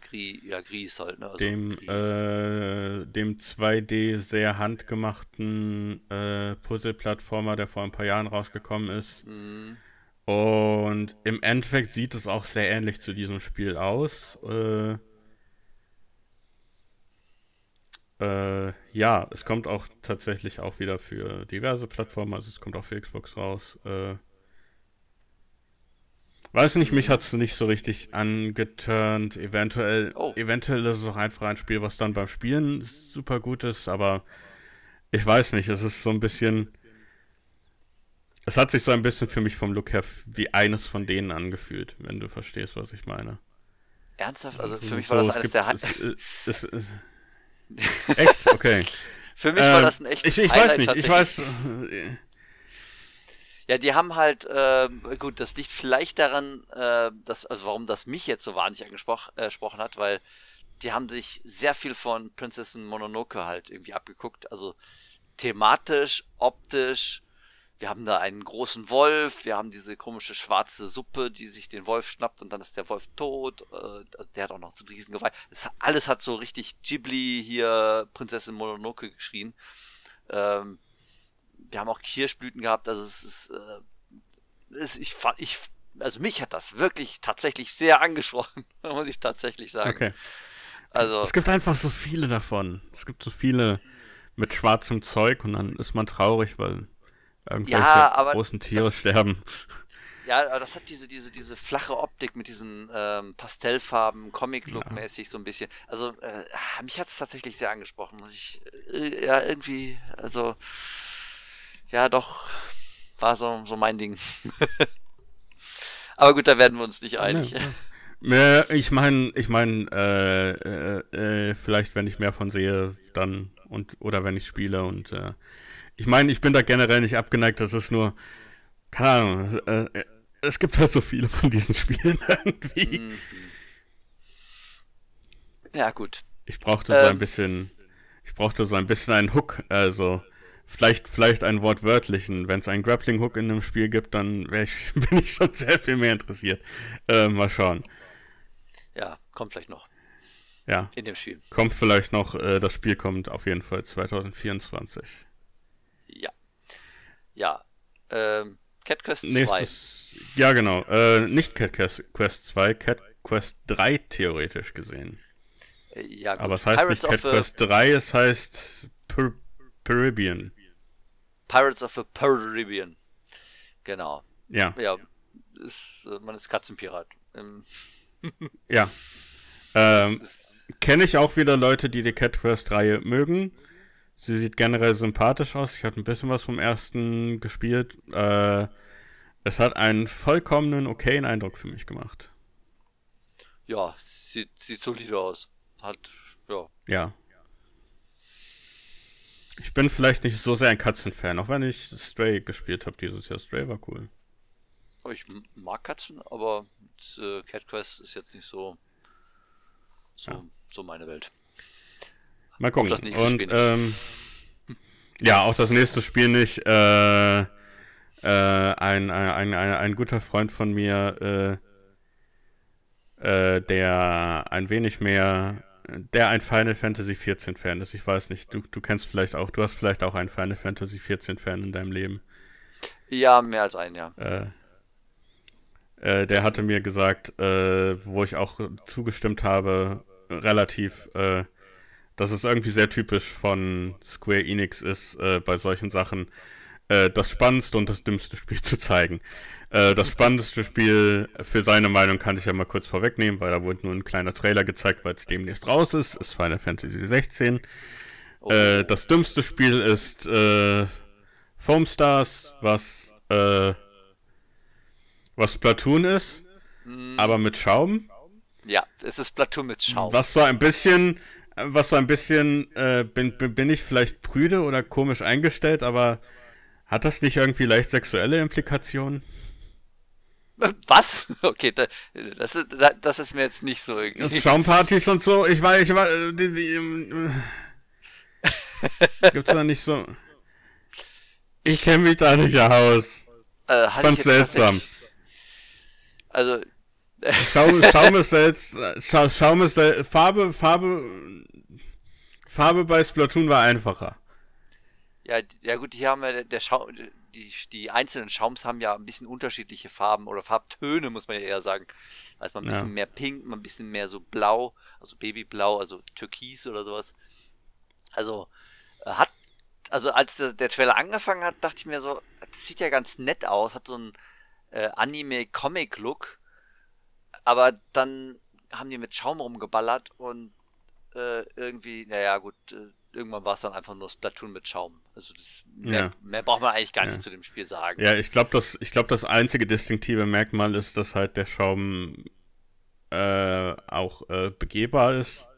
Gris, ja, ist halt, ne? Also dem, äh, dem 2D sehr handgemachten äh, Puzzle-Plattformer, der vor ein paar Jahren rausgekommen ist. Mhm. Und im Endeffekt sieht es auch sehr ähnlich zu diesem Spiel aus. Äh, Äh, ja, es kommt auch tatsächlich auch wieder für diverse Plattformen, also es kommt auch für Xbox raus. Äh, weiß nicht, mich hat es nicht so richtig angeturnt. Eventuell, oh. eventuell ist es auch einfach ein Spiel, was dann beim Spielen super gut ist, aber ich weiß nicht, es ist so ein bisschen. Es hat sich so ein bisschen für mich vom Look her wie eines von denen angefühlt, wenn du verstehst, was ich meine. Ernsthaft? Also für mich war das so, eines gibt, der Hand. Echt? Okay. Für mich ähm, war das ein echtes ich, ich Highlight weiß nicht, ich weiß. Äh, ja, die haben halt, äh, gut, das liegt vielleicht daran, äh, dass, also warum das mich jetzt so wahnsinnig angesprochen äh, hat, weil die haben sich sehr viel von Prinzessin Mononoke halt irgendwie abgeguckt. Also thematisch, optisch, wir haben da einen großen Wolf, wir haben diese komische schwarze Suppe, die sich den Wolf schnappt und dann ist der Wolf tot. Äh, also der hat auch noch zum riesen Gewalt. Das, alles hat so richtig Ghibli hier Prinzessin Mononoke geschrien. Ähm, wir haben auch Kirschblüten gehabt, also es ist, äh, es, ich fand, ich, also mich hat das wirklich tatsächlich sehr angesprochen, muss ich tatsächlich sagen. Okay. Also. Es gibt einfach so viele davon. Es gibt so viele mit schwarzem Zeug und dann ist man traurig, weil irgendwelche ja, aber großen Tiere das, sterben. Ja, aber das hat diese, diese, diese flache Optik mit diesen ähm, Pastellfarben, Comic-Look-mäßig ja. so ein bisschen. Also, äh, mich hat es tatsächlich sehr angesprochen, muss ich. Äh, ja, irgendwie, also, ja, doch, war so, so mein Ding. aber gut, da werden wir uns nicht einig. Nee, nee. Ich meine, ich meine, äh, äh, äh, vielleicht, wenn ich mehr von sehe, dann und oder wenn ich spiele und äh, ich meine, ich bin da generell nicht abgeneigt, das ist nur, keine Ahnung, äh, äh es gibt halt so viele von diesen Spielen irgendwie. Mhm. Ja, gut. Ich brauchte ähm. so ein ähm. bisschen, ich brauchte so ein bisschen einen Hook, also vielleicht, vielleicht einen wortwörtlichen. Wenn es einen Grappling-Hook in dem Spiel gibt, dann ich, bin ich schon sehr viel mehr interessiert. Äh, mal schauen. Ja, kommt vielleicht noch. Ja. In dem Spiel. Kommt vielleicht noch, äh, das Spiel kommt auf jeden Fall 2024. Ja. Ja. Ähm, Cat Quest Nächstes, 2. Ja, genau. Äh, nicht Cat Quest 2, Cat Quest 3 theoretisch gesehen. Äh, ja, gut. Aber es heißt Pirates nicht Cat Quest 3, es heißt per Peribian. Pirates of the Caribbean. Genau. Ja. Ja, ist, äh, man ist Katzenpirat. Ähm. ja. Ähm, Kenne ich auch wieder Leute, die die Cat Quest-Reihe mögen. Sie sieht generell sympathisch aus. Ich habe ein bisschen was vom ersten gespielt. Äh, es hat einen vollkommenen okayen Eindruck für mich gemacht. Ja, sieht, sieht solide aus. Hat, ja. Ja. Ich bin vielleicht nicht so sehr ein Katzenfan, auch wenn ich Stray gespielt habe dieses Jahr. Stray war cool. Oh, ich mag Katzen, aber äh, Cat Quest ist jetzt nicht so, so, ja. so meine Welt. Mal gucken. Auch das nächste Und, Spiel nicht. Ähm, ja, auch das nächste Spiel nicht. Äh, äh, ein, ein, ein, ein, guter Freund von mir, äh, äh, der ein wenig mehr, der ein Final Fantasy 14 Fan ist. Ich weiß nicht, du, du kennst vielleicht auch, du hast vielleicht auch einen Final Fantasy 14 Fan in deinem Leben. Ja, mehr als einen, ja. Äh, äh der hatte mir gesagt, äh, wo ich auch zugestimmt habe, relativ, Äh, dass es irgendwie sehr typisch von Square Enix ist, äh, bei solchen Sachen äh, das spannendste und das dümmste Spiel zu zeigen. Äh, das spannendste Spiel für seine Meinung kann ich ja mal kurz vorwegnehmen, weil da wurde nur ein kleiner Trailer gezeigt, weil es demnächst raus ist, ist Final Fantasy 16. Okay. Äh, das dümmste Spiel ist äh, Foam Stars, was äh, was Platoon ist, mhm. aber mit Schaum. Ja, es ist Platoon mit Schaum. Was so ein bisschen was so ein bisschen, äh, bin, bin ich vielleicht prüde oder komisch eingestellt, aber hat das nicht irgendwie leicht sexuelle Implikationen? Was? Okay, das, ist, das ist mir jetzt nicht so irgendwie. Schaumpartys und so, ich weiß, ich weiß. Die, die, ähm, gibt's da nicht so. Ich kenne mich da nicht aus. Äh, Fand seltsam. Also, Schaum, Schaum ist selbst, jetzt, Scha äh, Schaum ist ja, Farbe, Farbe, Farbe bei Splatoon war einfacher. Ja, ja gut, hier haben wir der Schaum, die, die einzelnen Schaums haben ja ein bisschen unterschiedliche Farben oder Farbtöne, muss man ja eher sagen. Also mal ein bisschen ja. mehr pink, ein bisschen mehr so blau, also babyblau, also türkis oder sowas. Also äh, hat, also als der, der Trailer angefangen hat, dachte ich mir so, das sieht ja ganz nett aus, hat so einen äh, Anime-Comic-Look aber dann haben die mit Schaum rumgeballert und äh, irgendwie, naja, gut, äh, irgendwann war es dann einfach nur Splatoon mit Schaum. Also das, mehr, ja. mehr, braucht man eigentlich gar ja. nicht zu dem Spiel sagen. Ja, ich glaube, das, glaub, das einzige distinktive Merkmal ist, dass halt der Schaum äh, auch äh, begehbar ist.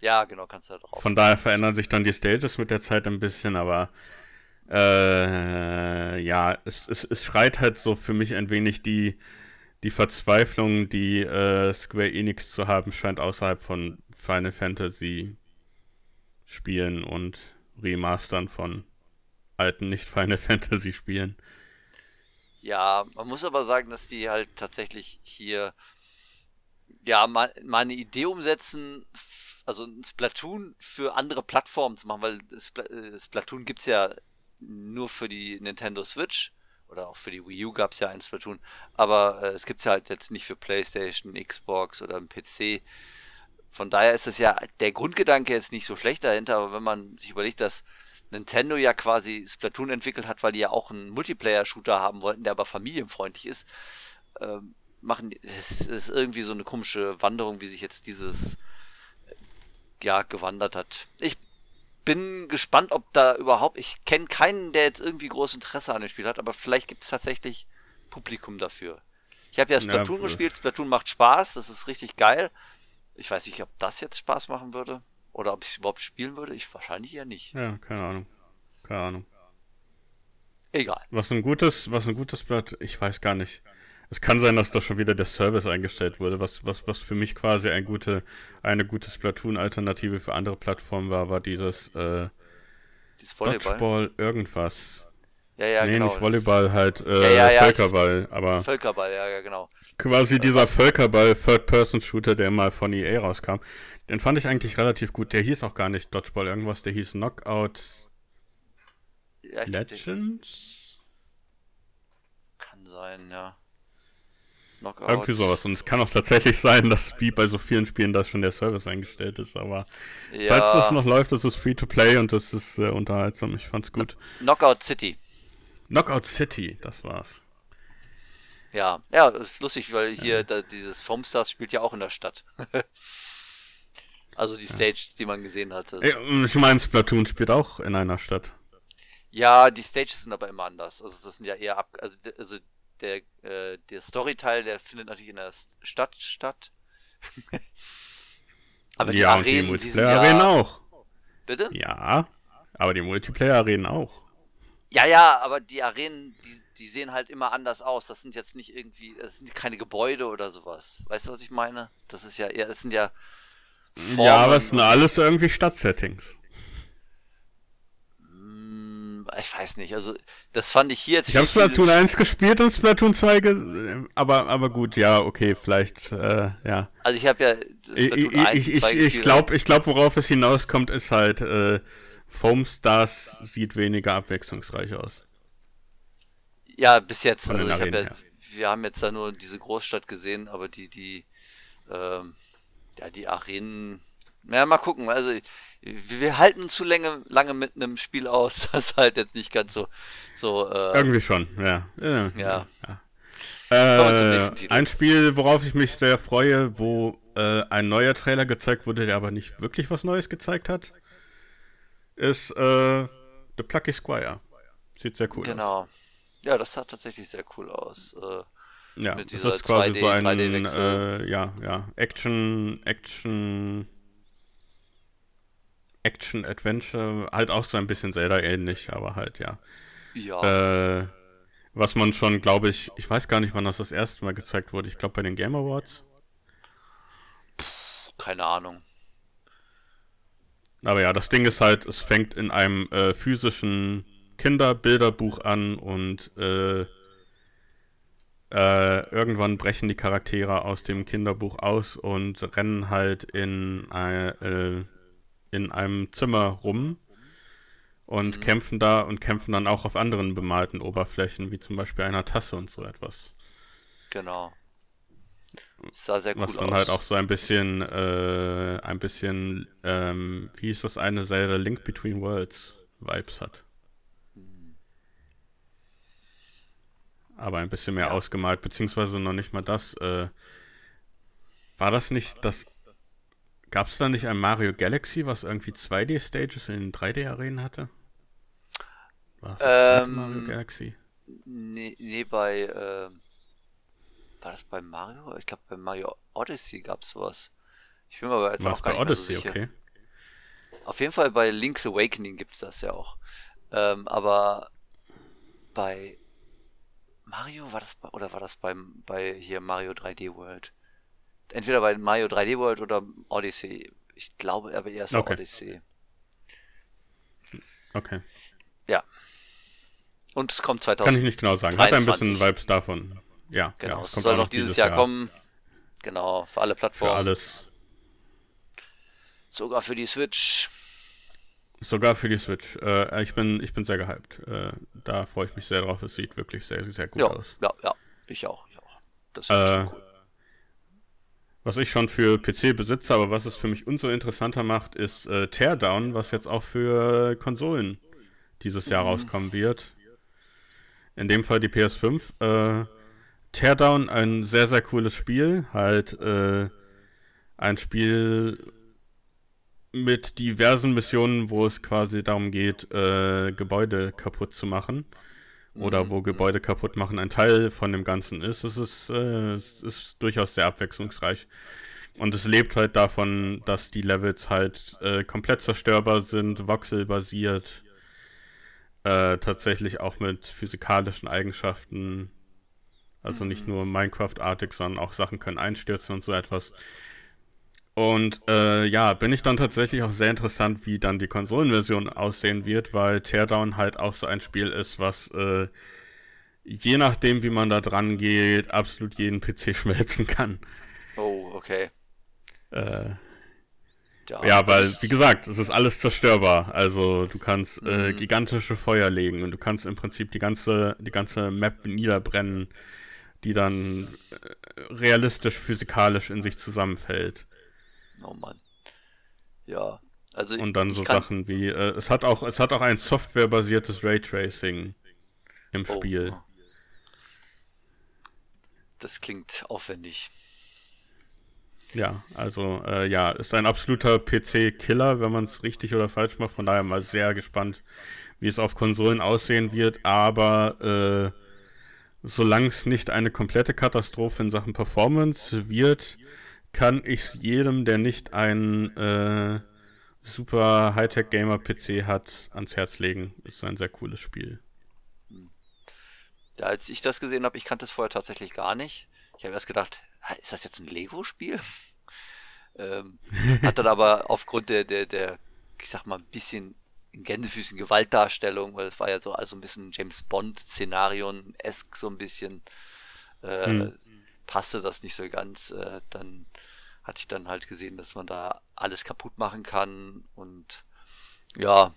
Ja, genau, kannst du halt drauf. Von daher verändern sich dann die Stages mit der Zeit ein bisschen, aber äh, ja, es, es, es schreit halt so für mich ein wenig die die Verzweiflung, die äh, Square Enix zu haben scheint, außerhalb von Final Fantasy Spielen und Remastern von alten Nicht-Final Fantasy Spielen. Ja, man muss aber sagen, dass die halt tatsächlich hier ja mal, eine Idee umsetzen, also ein Splatoon für andere Plattformen zu machen, weil Spl äh, Splatoon gibt es ja nur für die Nintendo Switch oder auch für die Wii U gab es ja ein Splatoon, aber äh, es gibt es ja halt jetzt nicht für Playstation, Xbox oder PC. Von daher ist das ja der Grundgedanke jetzt nicht so schlecht dahinter, aber wenn man sich überlegt, dass Nintendo ja quasi Splatoon entwickelt hat, weil die ja auch einen Multiplayer-Shooter haben wollten, der aber familienfreundlich ist, äh, machen es ist irgendwie so eine komische Wanderung, wie sich jetzt dieses ja gewandert hat. Ich bin gespannt, ob da überhaupt, ich kenne keinen, der jetzt irgendwie großes Interesse an dem Spiel hat, aber vielleicht gibt es tatsächlich Publikum dafür. Ich habe ja Splatoon ja, gespielt, Splatoon macht Spaß, das ist richtig geil. Ich weiß nicht, ob das jetzt Spaß machen würde oder ob ich es überhaupt spielen würde. Ich wahrscheinlich eher nicht. Ja, keine Ahnung. Keine Ahnung. Egal. Was ein gutes, was ein gutes Blatt, ich weiß gar nicht. Es kann sein, dass da schon wieder der Service eingestellt wurde, was, was, was für mich quasi ein gute, eine gute Splatoon-Alternative für andere Plattformen war, war dieses äh, Dieses Volleyball. Dodgeball irgendwas. Ja, ja, nee, genau. nicht Volleyball, halt äh, ja, ja, Völkerball, ich, aber... Völkerball, ja, ja, genau. Quasi dieser Völkerball Third-Person-Shooter, der mal von EA rauskam, den fand ich eigentlich relativ gut. Der hieß auch gar nicht Dodgeball irgendwas, der hieß Knockout Legends? Kann sein, ja. Knockout. Irgendwie sowas. Und es kann auch tatsächlich sein, dass wie bei so vielen Spielen das schon der Service eingestellt ist. Aber ja. falls das noch läuft, das ist free to play und das ist sehr unterhaltsam. Ich fand's gut. Knockout City. Knockout City, das war's. Ja, ja, ist lustig, weil hier ja. da, dieses Foamstars spielt ja auch in der Stadt. also die Stage, ja. die man gesehen hatte. Ich meine, Splatoon spielt auch in einer Stadt. Ja, die Stages sind aber immer anders. Also das sind ja eher ab, also, also der, äh, der Storyteil, der findet natürlich in der Stadt statt. aber die ja, Arenen, die Multiplayer-Arenen ja... auch. Bitte? Ja, aber die Multiplayer-Arenen auch. Ja, ja, aber die Arenen, die, die sehen halt immer anders aus. Das sind jetzt nicht irgendwie, das sind keine Gebäude oder sowas. Weißt du, was ich meine? Das ist ja eher, es sind ja. Formen ja, aber es sind alles irgendwie Stadtsettings. Mm, ich weiß nicht, also das fand ich hier jetzt. Ich habe Splatoon 1 gespielt und Splatoon 2, aber, aber gut, ja, okay, vielleicht, äh, ja. Also ich habe ja Splatoon ich, ich, ich, ich glaube, ich glaub, worauf es hinauskommt, ist halt, äh, Foam Stars sieht weniger abwechslungsreich aus. Ja, bis jetzt. Also hab ja, wir haben jetzt da nur diese Großstadt gesehen, aber die, die, ähm, ja, die Arenen ja, mal gucken. Also wir halten zu lange, lange mit einem Spiel aus, das halt jetzt nicht ganz so. so äh, Irgendwie schon, ja. Ja. ja. ja. Äh, ein Spiel, worauf ich mich sehr freue, wo äh, ein neuer Trailer gezeigt wurde, der aber nicht wirklich was Neues gezeigt hat, ist äh, The Plucky Squire. Sieht sehr cool genau. aus. Genau. Ja, das sah tatsächlich sehr cool aus. Äh, ja, das ist quasi 2D, so ein äh, ja, ja, Action, Action Action-Adventure, halt auch so ein bisschen Zelda-ähnlich, aber halt, ja. Ja. Äh, was man schon, glaube ich, ich weiß gar nicht, wann das das erste Mal gezeigt wurde. Ich glaube bei den Game Awards. Pff, keine Ahnung. Aber ja, das Ding ist halt, es fängt in einem äh, physischen Kinderbilderbuch an und äh, äh, irgendwann brechen die Charaktere aus dem Kinderbuch aus und rennen halt in, äh, in einem Zimmer rum und mhm. kämpfen da und kämpfen dann auch auf anderen bemalten Oberflächen, wie zum Beispiel einer Tasse und so etwas. Genau. Das sah sehr cool Was dann halt aus. halt auch so ein bisschen, äh, ein bisschen, ähm, wie ist das eine Serie Link Between Worlds Vibes hat. Mhm. Aber ein bisschen mehr ja. ausgemalt, beziehungsweise noch nicht mal das. Äh, war das nicht das Gab es da nicht ein Mario Galaxy, was irgendwie 2D-Stages in 3D-Arenen hatte? War das ähm, Mario Galaxy? Nee, nee bei. Äh, war das bei Mario? Ich glaube, bei Mario Odyssey gab es sowas. Ich bin mir aber jetzt war auch gar bei nicht Odyssey, so sicher. Okay. Auf jeden Fall bei Link's Awakening gibt es das ja auch. Ähm, aber bei Mario war das bei, oder war das beim, bei hier Mario 3D World? entweder bei Mario 3D World oder Odyssey. Ich glaube er wird erst okay. Odyssey. Okay. Ja. Und es kommt 2000. Kann ich nicht genau sagen. Hat ein bisschen Vibes davon. Ja. Genau. Ja, es, es soll noch dieses Jahr, Jahr, kommen. Genau. Für alle Plattformen. Für alles. Sogar für die Switch. Sogar für die Switch. Äh, ich, bin, ich bin sehr gehypt. Äh, da freue ich mich sehr drauf. Es sieht wirklich sehr, sehr gut ja, aus. Ja, ja. Ich auch. Ich auch. Das ist äh, cool. Was ich schon für PC besitze, aber was es für mich umso interessanter macht, ist äh, Teardown, was jetzt auch für Konsolen dieses Jahr mhm. rauskommen wird. In dem Fall die PS5. Äh, Teardown, ein sehr, sehr cooles Spiel. Halt äh, ein Spiel mit diversen Missionen, wo es quasi darum geht, äh, Gebäude kaputt zu machen oder mhm. wo mhm. Gebäude kaputt machen ein Teil von dem Ganzen ist. Es ist, äh, es ist durchaus sehr abwechslungsreich. Und es lebt halt davon, dass die Levels halt äh, komplett zerstörbar sind, voxelbasiert, äh, tatsächlich auch mit physikalischen Eigenschaften. Also nicht mhm. nur Minecraft-artig, sondern auch Sachen können einstürzen und so etwas. Und äh, ja, bin ich dann tatsächlich auch sehr interessant, wie dann die Konsolenversion aussehen wird, weil Teardown halt auch so ein Spiel ist, was äh, je nachdem, wie man da dran geht, absolut jeden PC schmelzen kann. Oh, okay. Äh, ja, weil, wie gesagt, es ist alles zerstörbar. Also du kannst äh, mhm. gigantische Feuer legen und du kannst im Prinzip die ganze, die ganze Map niederbrennen, die dann äh, realistisch, physikalisch in sich zusammenfällt. Oh Mann. Ja. Also und dann so Sachen wie, äh, es hat auch, es hat auch ein softwarebasiertes Raytracing im oh. Spiel. Das klingt aufwendig. Ja, also äh, ja, ist ein absoluter PC-Killer, wenn man es richtig oder falsch macht. Von daher mal sehr gespannt, wie es auf Konsolen aussehen wird. Aber äh, solange es nicht eine komplette Katastrophe in Sachen Performance wird, kann ich jedem, der nicht einen äh, super Hightech-Gamer-PC hat, ans Herz legen. Ist ein sehr cooles Spiel. Ja, als ich das gesehen habe, ich kannte es vorher tatsächlich gar nicht. Ich habe erst gedacht, ist das jetzt ein Lego-Spiel? ähm, hat dann aber aufgrund der, der, der, ich sag mal, ein bisschen in Gänsefüßen Gewaltdarstellung, weil es war ja so also ein bisschen James Bond-Szenarion-esk so ein bisschen, äh, hm passte das nicht so ganz. Äh, dann hatte ich dann halt gesehen, dass man da alles kaputt machen kann und ja,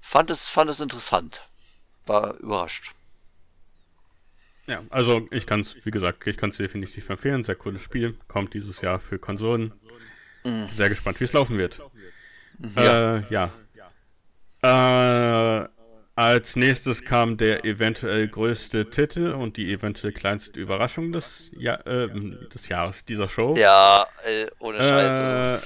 fand es, fand es interessant. War überrascht. Ja, also ich kann es, wie gesagt, ich kann es definitiv empfehlen. Sehr cooles Spiel. Kommt dieses Jahr für Konsolen. Mhm. Sehr gespannt, wie es laufen wird. Ja. Äh, ja. Äh, als nächstes kam der eventuell größte Titel und die eventuell kleinste Überraschung des, ja äh, des Jahres dieser Show. Ja, ey, ohne Scheiße.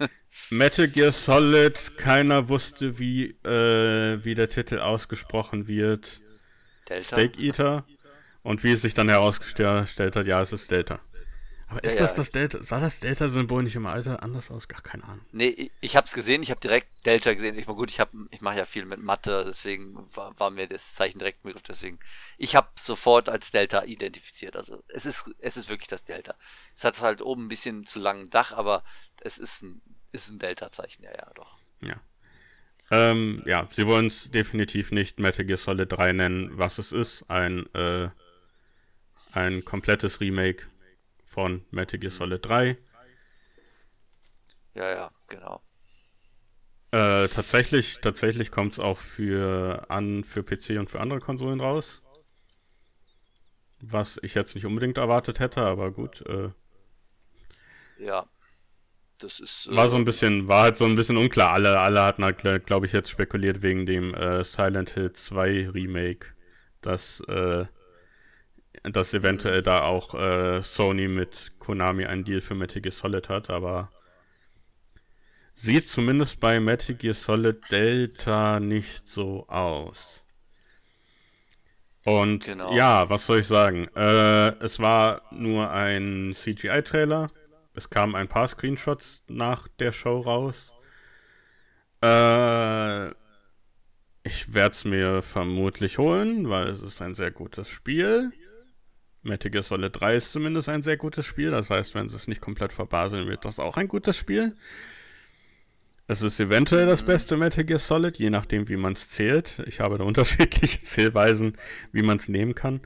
Äh, Metal Gear Solid, keiner wusste, wie, äh, wie der Titel ausgesprochen wird. Delta? Steak Eater. Und wie es sich dann herausgestellt hat, ja, es ist Delta. Aber ist ja, das das Delta? Sah das Delta-Symbol nicht im Alter anders aus? Gar keine Ahnung. Nee, ich, ich habe es gesehen, ich habe direkt Delta gesehen. Ich meine, gut, ich, ich mache ja viel mit Mathe, deswegen war, war mir das Zeichen direkt im Begriff. Deswegen, ich habe sofort als Delta identifiziert. Also es ist, es ist wirklich das Delta. Es hat halt oben ein bisschen zu langen Dach, aber es ist ein, ist ein Delta-Zeichen, ja, ja, doch. Ja. Ähm, ja, sie wollen es definitiv nicht Metal Gear Solid 3 nennen, was es ist. Ein, äh, ein komplettes Remake von Metal Gear Solid 3. Ja, ja, genau. Äh, tatsächlich tatsächlich kommt es auch für, an, für PC und für andere Konsolen raus. Was ich jetzt nicht unbedingt erwartet hätte, aber gut. Äh, ja. Das ist. Äh, war so ein bisschen, war halt so ein bisschen unklar. Alle, alle hatten halt, glaube ich, jetzt spekuliert wegen dem äh, Silent Hill 2 Remake, dass äh, dass eventuell da auch äh, Sony mit Konami einen Deal für Metal Gear Solid hat, aber sieht zumindest bei Metal Gear Solid Delta nicht so aus. Und genau. ja, was soll ich sagen? Äh, es war nur ein CGI-Trailer. Es kamen ein paar Screenshots nach der Show raus. Äh, ich werde es mir vermutlich holen, weil es ist ein sehr gutes Spiel. Metal Gear Solid 3 ist zumindest ein sehr gutes Spiel. Das heißt, wenn sie es nicht komplett verbaseln, wird das auch ein gutes Spiel. Es ist eventuell das beste Metal Gear Solid, je nachdem, wie man es zählt. Ich habe da unterschiedliche Zählweisen, wie man es nehmen kann.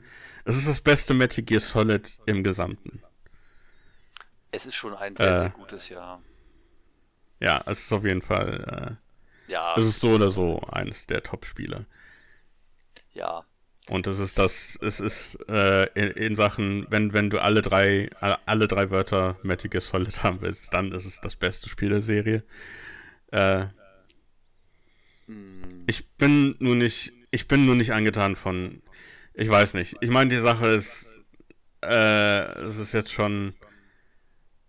Es ist das beste Metal Gear Solid im Gesamten. Es ist schon ein sehr, äh, sehr gutes Jahr. Ja, es ist auf jeden Fall. Äh, ja. Es ist so oder so eines der Top-Spiele. Ja, und das ist das, es ist äh, in, in, Sachen, wenn, wenn du alle drei, alle drei Wörter Metal Gear Solid haben willst, dann ist es das beste Spiel der Serie. Äh, mm. ich bin nur nicht, ich bin nur nicht angetan von, ich weiß nicht. Ich meine, die Sache ist, äh, es ist jetzt schon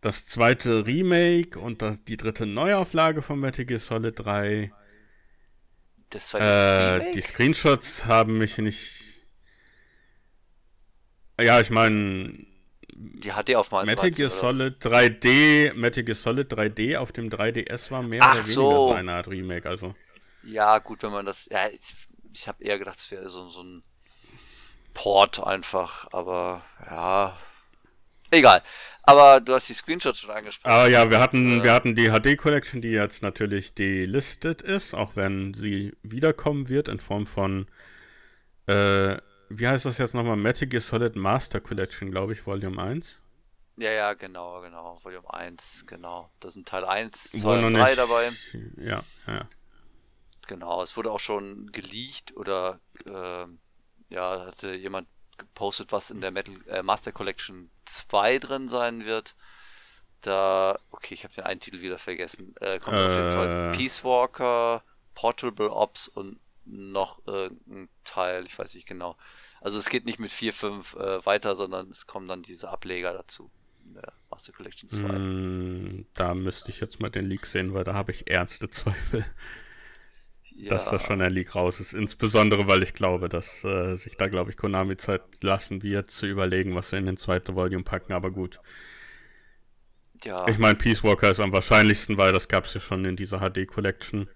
das zweite Remake und das, die dritte Neuauflage von Metal Gear Solid 3. Das äh, Die Screenshots haben mich nicht ja, ich meine. Die HD auf meinem Matic ist Solid 3D, Matic ist Solid 3D auf dem 3DS war mehr Ach oder so. weniger so eine Art Remake, also. Ja, gut, wenn man das. Ja, ich, ich habe eher gedacht, es wäre so, so ein Port einfach, aber ja. Egal. Aber du hast die Screenshots schon angesprochen. Ah ja, wir hatten, äh, wir hatten die HD Collection, die jetzt natürlich delistet ist, auch wenn sie wiederkommen wird in Form von äh, wie heißt das jetzt nochmal? Matic Gear Solid Master Collection, glaube ich, Volume 1. Ja, ja, genau, genau. Volume 1, genau. Da sind Teil 1, 2 und 3 dabei. Ja, ja. Genau, es wurde auch schon geleakt oder äh, ja, hatte jemand gepostet, was in der Metal, äh, Master Collection 2 drin sein wird. Da, okay, ich habe den einen Titel wieder vergessen. Äh, kommt auf jeden Fall äh. Peace Walker, Portable Ops und noch irgendein äh, Teil, ich weiß nicht genau. Also es geht nicht mit 4, 5 äh, weiter, sondern es kommen dann diese Ableger dazu. Master Collection 2. Mm, hm, da müsste ich jetzt mal den Leak sehen, weil da habe ich ernste Zweifel, ja. dass da schon ein Leak raus ist. Insbesondere, weil ich glaube, dass äh, sich da, glaube ich, Konami Zeit lassen wird, zu überlegen, was sie in den zweiten Volume packen. Aber gut. Ja. Ich meine, Peace Walker ist am wahrscheinlichsten, weil das gab es ja schon in dieser HD Collection.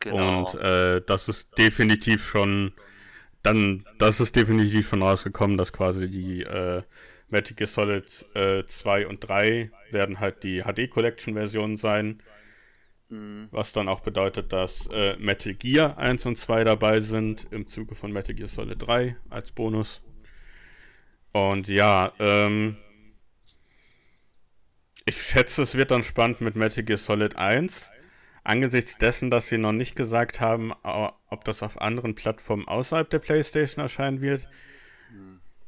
Genau. Und äh, das ist definitiv schon, dann, das ist definitiv schon rausgekommen, dass quasi die äh, Metal Gear Solid äh, 2 und 3 werden halt die HD Collection Versionen sein. Mhm. Was dann auch bedeutet, dass äh, Metal Gear 1 und 2 dabei sind im Zuge von Metal Gear Solid 3 als Bonus. Und ja, ähm, ich schätze, es wird dann spannend mit Metal Gear Solid 1 angesichts dessen, dass sie noch nicht gesagt haben, ob das auf anderen Plattformen außerhalb der PlayStation erscheinen wird,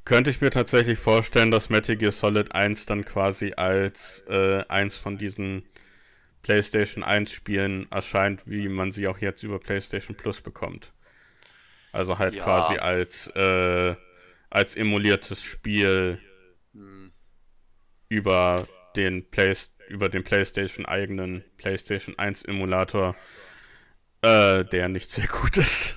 könnte ich mir tatsächlich vorstellen, dass Metal Gear Solid 1 dann quasi als äh, eins von diesen PlayStation 1 Spielen erscheint, wie man sie auch jetzt über PlayStation Plus bekommt. Also halt ja. quasi als, äh, als emuliertes Spiel mhm. über den PlayStation über den PlayStation eigenen PlayStation 1 Emulator, äh, der nicht sehr gut ist.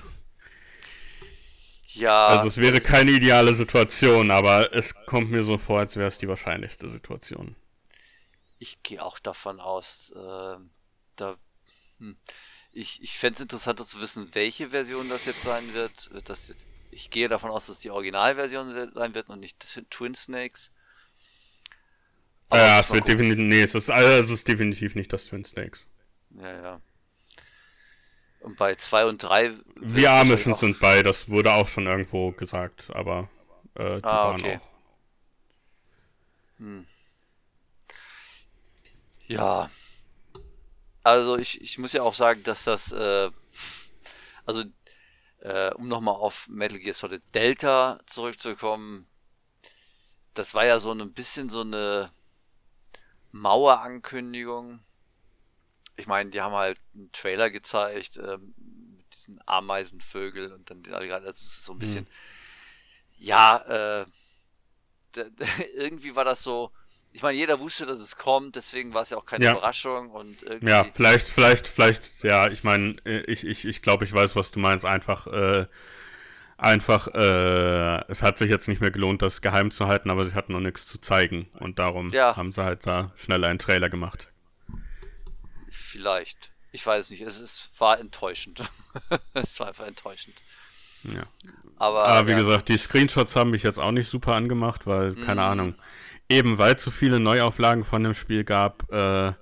Ja. Also es wäre keine ideale Situation, aber es kommt mir so vor, als wäre es die wahrscheinlichste Situation. Ich gehe auch davon aus, äh, da. Hm. Ich, ich fände es interessanter zu wissen, welche Version das jetzt sein wird. Äh, das jetzt, ich gehe davon aus, dass die Originalversion sein wird und nicht Twin Snakes. Aber ja, es wird definitiv. Nee, es ist, also es ist definitiv nicht das Twin Snakes. Ja, ja. Und bei 2 und 3. Wie Amishen sind bei, das wurde auch schon irgendwo gesagt, aber äh, die ah, waren okay. auch. Hm. Ja. Also ich, ich muss ja auch sagen, dass das, äh, also äh, um nochmal auf Metal Gear Solid Delta zurückzukommen, das war ja so ein bisschen so eine Mauerankündigung. Ich meine, die haben halt einen Trailer gezeigt ähm, mit diesen Ameisenvögel und dann die Alligator. Das ist so ein hm. bisschen. Hm. Ja, äh, irgendwie war das so. Ich meine, jeder wusste, dass es kommt, deswegen war es ja auch keine ja. Überraschung und irgendwie. Ja, vielleicht, vielleicht, vielleicht, ja, ich meine, äh, ich, ich, ich glaube, ich weiß, was du meinst. Einfach, äh, einfach, äh, es hat sich jetzt nicht mehr gelohnt, das geheim zu halten, aber sie hatten noch nichts zu zeigen. Und darum ja. haben sie halt da schnell einen Trailer gemacht. Vielleicht. Ich weiß nicht. Es, es war enttäuschend. es war einfach enttäuschend. Ja. Aber, aber wie ja. gesagt, die Screenshots haben mich jetzt auch nicht super angemacht, weil, mhm. keine Ahnung, eben weil es so viele Neuauflagen von dem Spiel gab, äh,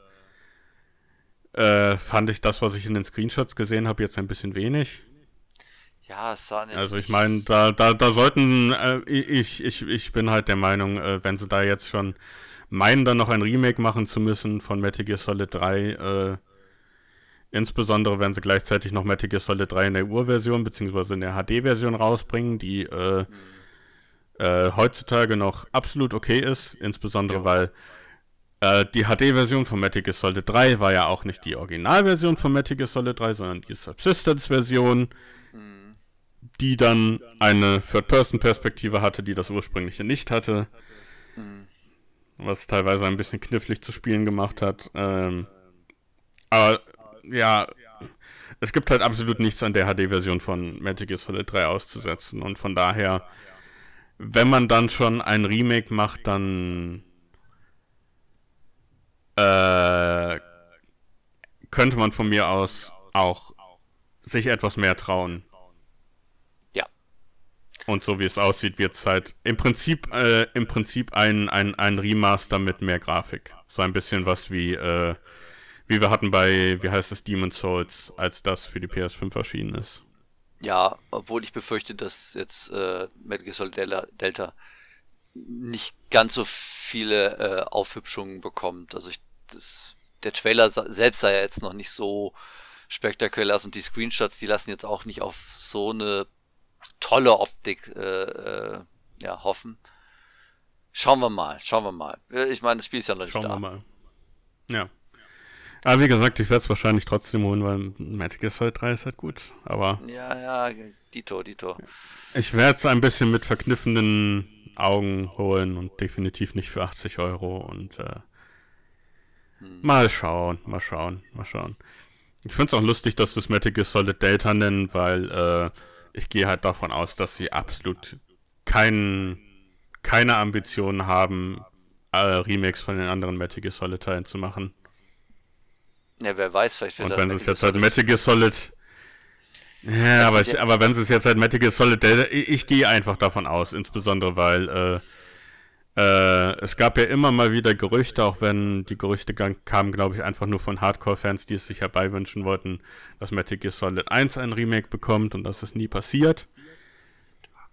äh, fand ich das, was ich in den Screenshots gesehen habe, jetzt ein bisschen wenig. Ja, es sahen jetzt Also ich meine, da, da, da sollten, äh, ich, ich, ich bin halt der Meinung, äh, wenn sie da jetzt schon meinen, dann noch ein Remake machen zu müssen von Metal Gear Solid 3, äh, insbesondere wenn sie gleichzeitig noch Metal Gear Solid 3 in der Urversion beziehungsweise in der HD-Version rausbringen, die mhm. heutzutage noch absolut okay ist, insbesondere ja. weil äh, die HD-Version von Metal Gear Solid 3 war ja auch nicht die Originalversion von Metal Gear Solid 3, sondern die Subsistence-Version die dann eine Third-Person-Perspektive hatte, die das ursprüngliche nicht hatte. Mhm. Was teilweise ein bisschen knifflig zu spielen gemacht hat. Ähm, aber ja, es gibt halt absolut nichts an der HD-Version von Magic is Solid 3 auszusetzen. Und von daher, wenn man dann schon ein Remake macht, dann äh, könnte man von mir aus auch sich etwas mehr trauen. Und so wie es aussieht, wird es halt im Prinzip, äh, im Prinzip ein, ein, ein Remaster mit mehr Grafik. So ein bisschen was wie, äh, wie wir hatten bei, wie heißt es, Demon's Souls, als das für die PS5 erschienen ist. Ja, obwohl ich befürchte, dass jetzt äh, Metal Gear Solid Delta nicht ganz so viele äh, Aufhübschungen bekommt. Also ich, das, der Trailer selbst sei ja jetzt noch nicht so spektakulär und die Screenshots, die lassen jetzt auch nicht auf so eine tolle Optik äh, äh, ja, hoffen. Schauen wir mal, schauen wir mal. Äh, ich meine, das Spiel ist ja noch nicht schauen da. Schauen wir mal. Ja. Aber wie gesagt, ich werde es wahrscheinlich trotzdem holen, weil Magic ist halt 3 ist halt gut. Aber. Ja, ja, Dito, Dito. Ich werde es ein bisschen mit verkniffenen Augen holen und definitiv nicht für 80 Euro und äh, hm. mal schauen, mal schauen, mal schauen. Ich finde es auch lustig, dass das Magic ist Solid Delta nennen, weil äh, ich gehe halt davon aus, dass sie absolut kein, keine Ambitionen haben, äh, Remakes von den anderen Metal Gear Solid Teilen zu machen. Ja, wer weiß, vielleicht wird Und wenn halt es jetzt halt Metal Gear Solid. Ja, aber, ich, aber wenn es jetzt halt Metal Gear Solid, ich, ich gehe einfach davon aus, insbesondere weil äh, äh, es gab ja immer mal wieder Gerüchte, auch wenn die Gerüchte kamen, glaube ich, einfach nur von Hardcore-Fans, die es sich herbeiwünschen wollten, dass Metal Gear Solid 1 ein Remake bekommt und dass es nie passiert.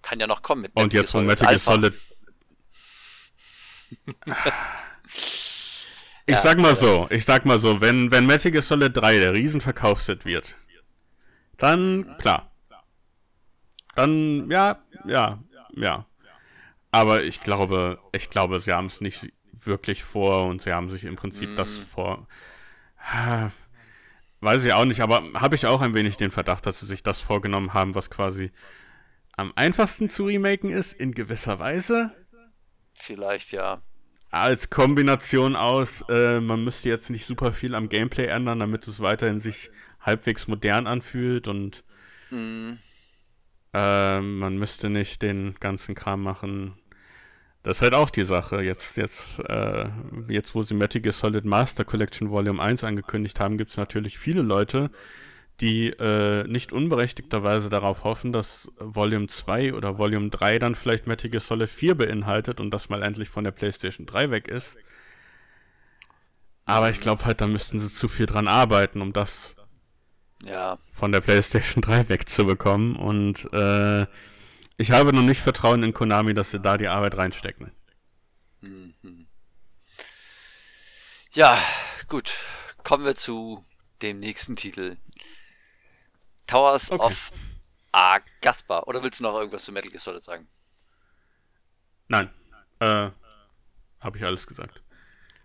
Kann ja noch kommen mit Metal Und jetzt von Metal Gear Solid. ich ja, sag mal äh, so, ich sag mal so, wenn, wenn Metal Gear Solid 3 der Riesenverkaufshit wird, dann klar. Dann, ja, ja, ja. Aber ich glaube, ich glaube, sie haben es nicht wirklich vor und sie haben sich im Prinzip mm. das mhm. vor. Weiß ich auch nicht, aber habe ich auch ein wenig den Verdacht, dass sie sich das vorgenommen haben, was quasi am einfachsten zu remaken ist, in gewisser Weise. Vielleicht ja. Als Kombination aus, äh, man müsste jetzt nicht super viel am Gameplay ändern, damit es weiterhin sich halbwegs modern anfühlt und mm. äh, man müsste nicht den ganzen Kram machen, das ist halt auch die Sache. Jetzt, jetzt, äh, jetzt wo sie Metal Gear Solid Master Collection Volume 1 angekündigt haben, gibt es natürlich viele Leute, die äh, nicht unberechtigterweise darauf hoffen, dass Volume 2 oder Volume 3 dann vielleicht Metal Gear Solid 4 beinhaltet und das mal endlich von der PlayStation 3 weg ist. Aber ich glaube halt, da müssten sie zu viel dran arbeiten, um das ja. von der PlayStation 3 wegzubekommen. Und äh, ich habe noch nicht Vertrauen in Konami, dass sie da die Arbeit reinstecken. Mhm. Ja, gut. Kommen wir zu dem nächsten Titel. Towers okay. of Agaspar. Oder willst du noch irgendwas zu Metal Gear Solid sagen? Nein. Äh, habe ich alles gesagt.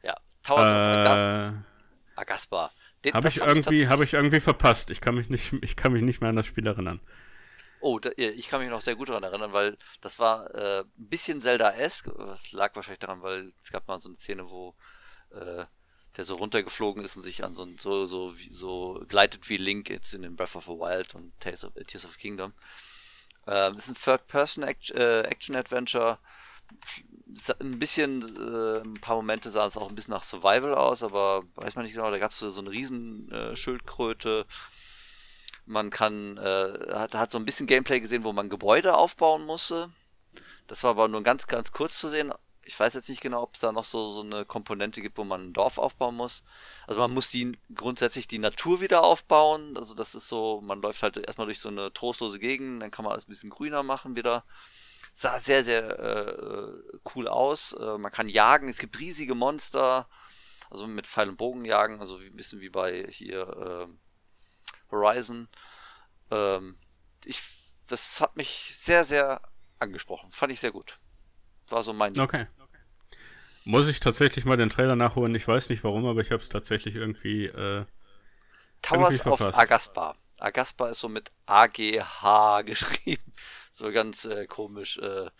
Ja, Towers äh, of Agaspar. Ah, habe ich, irgendwie, hab ich irgendwie verpasst. Ich kann, mich nicht, ich kann mich nicht mehr an das Spiel erinnern. Oh, da, ich kann mich noch sehr gut daran erinnern, weil das war äh, ein bisschen Zelda-esque. Das lag wahrscheinlich daran, weil es gab mal so eine Szene, wo äh, der so runtergeflogen ist und sich an so so, so, wie, so gleitet wie Link jetzt in den Breath of the Wild und Tales of, Tears of Kingdom. Ähm, ist ein Third-Person-Action-Adventure. Äh, ein bisschen, äh, ein paar Momente sah es auch ein bisschen nach Survival aus, aber weiß man nicht genau, da gab es so eine riesen äh, Schildkröte, man kann, äh, hat, hat so ein bisschen Gameplay gesehen, wo man Gebäude aufbauen musste. Das war aber nur ganz, ganz kurz zu sehen. Ich weiß jetzt nicht genau, ob es da noch so, so eine Komponente gibt, wo man ein Dorf aufbauen muss. Also man muss die grundsätzlich die Natur wieder aufbauen. Also das ist so, man läuft halt erstmal durch so eine trostlose Gegend, dann kann man alles ein bisschen grüner machen wieder. Sah sehr, sehr äh, cool aus. Äh, man kann jagen, es gibt riesige Monster. Also mit Pfeil und Bogen jagen, also ein bisschen wie bei hier äh, Horizon. Ähm, ich, das hat mich sehr, sehr angesprochen. Fand ich sehr gut. War so mein. Okay. Muss ich tatsächlich mal den Trailer nachholen? Ich weiß nicht warum, aber ich habe es tatsächlich irgendwie. Äh, Towers irgendwie of Agaspar. Agaspar ist so mit AGH geschrieben. So ganz äh, komisch. Äh,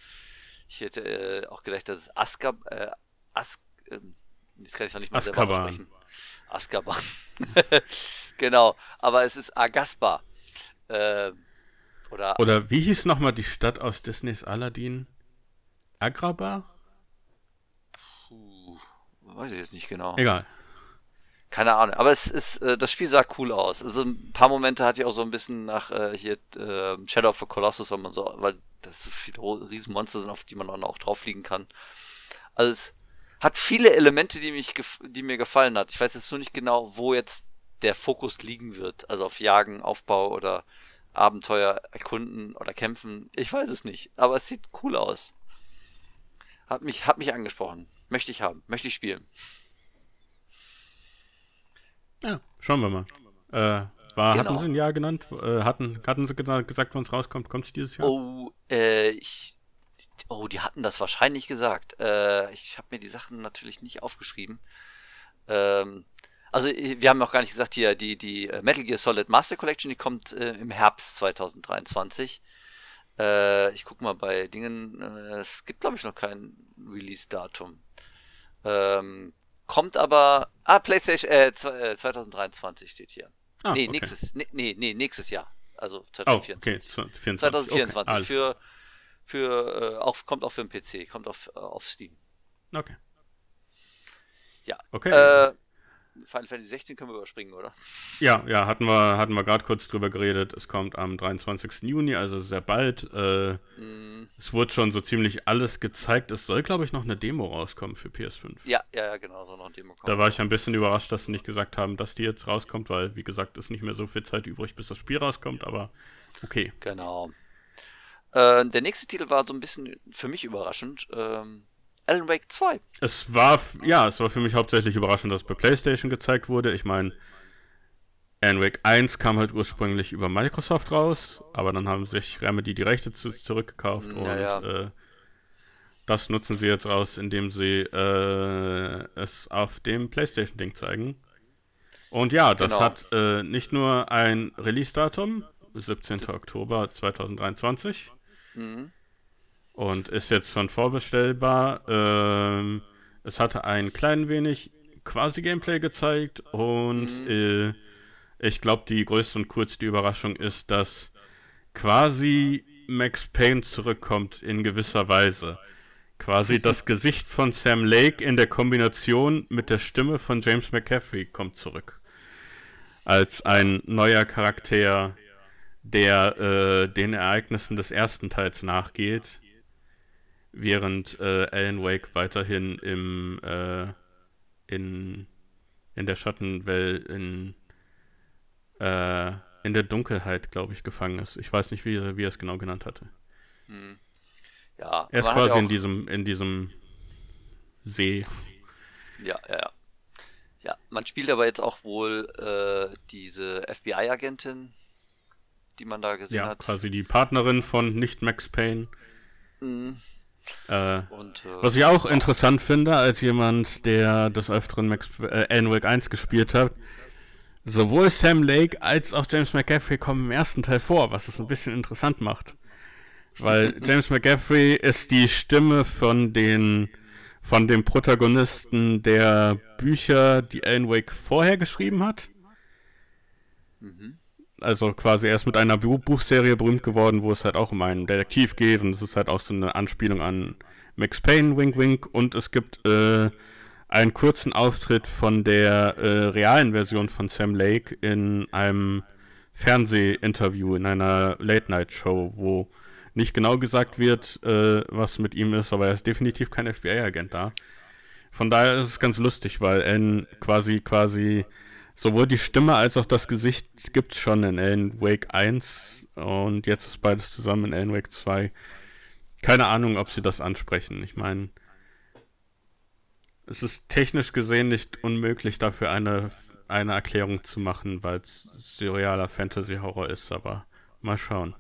ich hätte äh, auch gedacht, dass es Askab. Äh, Ask, äh, jetzt kann ich es noch nicht mal Askaba. selber aussprechen. Azkaban. genau, aber es ist Agaspa. Äh, oder, oder wie hieß nochmal die Stadt aus Disneys Aladdin? Agraba? Puh, weiß ich jetzt nicht genau. Egal. Keine Ahnung, aber es ist, äh, das Spiel sah cool aus. Also ein paar Momente hatte ich auch so ein bisschen nach äh, hier äh, Shadow of the Colossus, weil man so, weil das so viele Riesenmonster sind, auf die man dann auch drauf fliegen kann. Also es hat viele Elemente, die, mich die mir gefallen hat. Ich weiß jetzt nur nicht genau, wo jetzt der Fokus liegen wird. Also auf Jagen, Aufbau oder Abenteuer erkunden oder kämpfen. Ich weiß es nicht. Aber es sieht cool aus. Hat mich, hat mich angesprochen. Möchte ich haben. Möchte ich spielen. Ja, schauen wir mal. Äh, war, genau. Hatten sie ein Jahr genannt? Äh, hatten, hatten sie gesagt, wann es rauskommt? Kommt es dieses Jahr? Oh, äh, ich Oh, die hatten das wahrscheinlich gesagt. Äh, ich habe mir die Sachen natürlich nicht aufgeschrieben. Ähm, also äh, wir haben auch gar nicht gesagt hier, die, die äh, Metal Gear Solid Master Collection, die kommt äh, im Herbst 2023. Äh, ich guck mal bei Dingen, äh, es gibt glaube ich noch kein Release-Datum. Ähm, kommt aber, ah, PlayStation, äh, 2023 äh, steht hier. Ah, nee, okay. nächstes, ne, nee, nee, nächstes Jahr. Also 2024. Oh, okay. 2024, 2024 okay. für... Für, äh, auch, kommt auch für den PC, kommt auf, äh, auf Steam. Okay. Ja. Okay. Äh, Final Fantasy 16 können wir überspringen, oder? Ja, ja, hatten wir, hatten wir gerade kurz drüber geredet. Es kommt am 23. Juni, also sehr bald. Äh, mm. Es wurde schon so ziemlich alles gezeigt. Es soll, glaube ich, noch eine Demo rauskommen für PS5. Ja, ja, ja, genau, soll noch eine Demo kommen. Da war ich ein bisschen überrascht, dass sie nicht gesagt haben, dass die jetzt rauskommt, weil, wie gesagt, ist nicht mehr so viel Zeit übrig, bis das Spiel rauskommt, aber okay. Genau. Äh, der nächste Titel war so ein bisschen für mich überraschend. Ähm, Alan Wake 2. Es war, ja, es war für mich hauptsächlich überraschend, dass es bei PlayStation gezeigt wurde. Ich meine, Alan Wake 1 kam halt ursprünglich über Microsoft raus, aber dann haben sich Remedy die Rechte zu, zurückgekauft ja, und Äh, das nutzen sie jetzt aus, indem sie äh, es auf dem PlayStation-Ding zeigen. Und ja, das genau. hat äh, nicht nur ein Release-Datum, 17. Oktober 2023, Mhm. Und ist jetzt schon vorbestellbar. Ähm, es hatte ein klein wenig quasi Gameplay gezeigt und mhm. äh, ich glaube, die größte und kurzste Überraschung ist, dass quasi Max Payne zurückkommt in gewisser Weise. Quasi das Gesicht von Sam Lake in der Kombination mit der Stimme von James McCaffrey kommt zurück. Als ein neuer Charakter der äh, den Ereignissen des ersten Teils nachgeht, während äh, Alan Wake weiterhin im äh, in, in der Schattenwelt in äh, in der Dunkelheit, glaube ich, gefangen ist. Ich weiß nicht, wie, wie er es genau genannt hatte. Hm. Ja, er ist quasi auch... in diesem in diesem See. Ja, ja, ja. Ja, man spielt aber jetzt auch wohl äh, diese FBI-Agentin, die man da gesehen ja, hat. Quasi die Partnerin von nicht Max Payne. Mhm. Äh, und, äh, was ich auch interessant finde, als jemand, der des Öfteren Max, äh, Alan Wake 1 gespielt hat, sowohl Sam Lake als auch James McCaffrey kommen im ersten Teil vor, was es ein bisschen interessant macht. Weil James McCaffrey ist die Stimme von den von dem Protagonisten der Bücher, die Alan Wake vorher geschrieben hat. Mhm also quasi erst mit einer Buchserie berühmt geworden, wo es halt auch um einen Detektiv geht und es ist halt auch so eine Anspielung an Max Payne, Wink Wink und es gibt äh, einen kurzen Auftritt von der äh, realen Version von Sam Lake in einem Fernsehinterview, in einer Late-Night-Show, wo nicht genau gesagt wird, äh, was mit ihm ist, aber er ist definitiv kein FBI-Agent da. Von daher ist es ganz lustig, weil N quasi, quasi Sowohl die Stimme als auch das Gesicht gibt es schon in Alan Wake 1 und jetzt ist beides zusammen in Alan Wake 2. Keine Ahnung, ob sie das ansprechen. Ich meine, es ist technisch gesehen nicht unmöglich, dafür eine, eine Erklärung zu machen, weil es serialer Fantasy-Horror ist, aber mal schauen.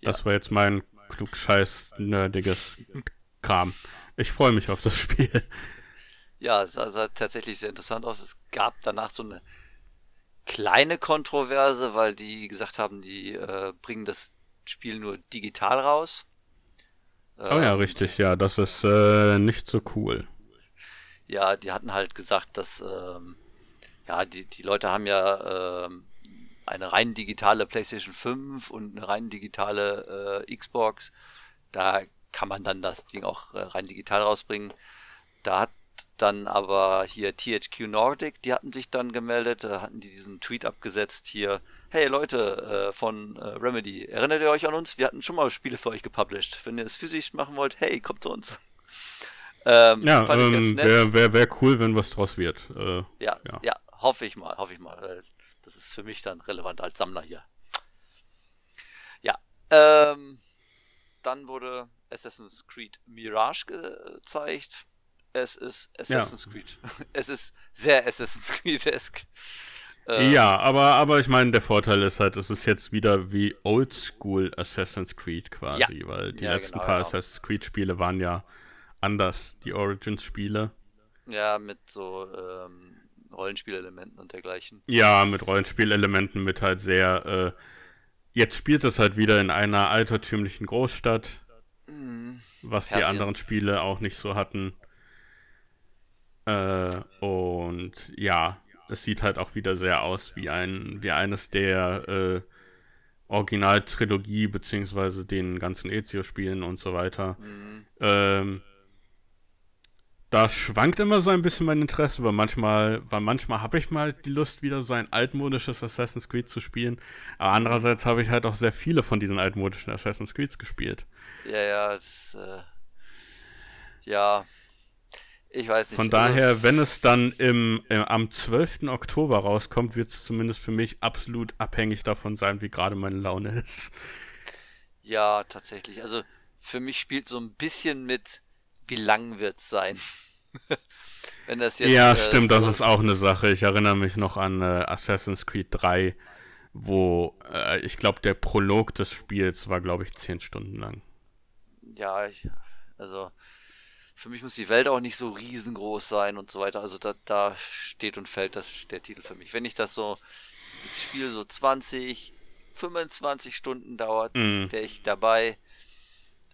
Ja. Das war jetzt mein klugscheiß, nerdiges Kram. Ich freue mich auf das Spiel. Ja, es sah, sah tatsächlich sehr interessant aus. Es gab danach so eine kleine Kontroverse, weil die gesagt haben, die äh, bringen das Spiel nur digital raus. Ähm, oh ja, ähm, richtig, ja, das ist äh, nicht so cool. Ja, die hatten halt gesagt, dass ähm, ja, die, die Leute haben ja ähm, eine rein digitale PlayStation 5 und eine rein digitale äh, Xbox. Da kann man dann das Ding auch äh, rein digital rausbringen. Da hat dann aber hier THQ Nordic, die hatten sich dann gemeldet, da hatten die diesen Tweet abgesetzt hier. Hey Leute äh, von äh, Remedy, erinnert ihr euch an uns? Wir hatten schon mal Spiele für euch gepublished. Wenn ihr es physisch machen wollt, hey, kommt zu uns. Ähm, ja, ähm, wäre wär, wär cool, wenn was draus wird. Äh, ja, ja, ja, hoffe ich mal, hoffe ich mal. Äh, das ist für mich dann relevant als Sammler hier. Ja, ähm, dann wurde Assassin's Creed Mirage gezeigt es ist Assassin's ja. Creed. Es ist sehr Assassin's Creed-esque. Äh, ja, aber, aber ich meine, der Vorteil ist halt, es ist jetzt wieder wie Oldschool Assassin's Creed quasi, ja. weil die ja, letzten genau, paar genau. Assassin's Creed-Spiele waren ja anders, die Origins-Spiele. Ja, mit so ähm, Rollenspielelementen und dergleichen. Ja, mit Rollenspielelementen, mit halt sehr. Äh, jetzt spielt es halt wieder in einer altertümlichen Großstadt, mhm. was Persien. die anderen Spiele auch nicht so hatten. Äh, und ja, es sieht halt auch wieder sehr aus wie ein, wie eines der äh, Original-Trilogie, beziehungsweise den ganzen Ezio-Spielen und so weiter. Mhm. Ähm, da schwankt immer so ein bisschen mein Interesse, weil manchmal, weil manchmal habe ich mal die Lust, wieder so ein altmodisches Assassin's Creed zu spielen. Aber andererseits habe ich halt auch sehr viele von diesen altmodischen Assassin's Creeds gespielt. Ja, ja, das, äh, ja, ich weiß nicht. Von also daher, also, wenn es dann im, äh, am 12. Oktober rauskommt, wird es zumindest für mich absolut abhängig davon sein, wie gerade meine Laune ist. Ja, tatsächlich. Also für mich spielt so ein bisschen mit, wie lang wird es sein. wenn das jetzt, ja, äh, stimmt, so das ist auch eine Sache. Ich erinnere mich noch an äh, Assassin's Creed 3, wo äh, ich glaube, der Prolog des Spiels war, glaube ich, 10 Stunden lang. Ja, ich, also für mich muss die Welt auch nicht so riesengroß sein und so weiter. Also da, da steht und fällt das, der Titel für mich. Wenn ich das so, das Spiel so 20, 25 Stunden dauert, mhm. wäre ich dabei.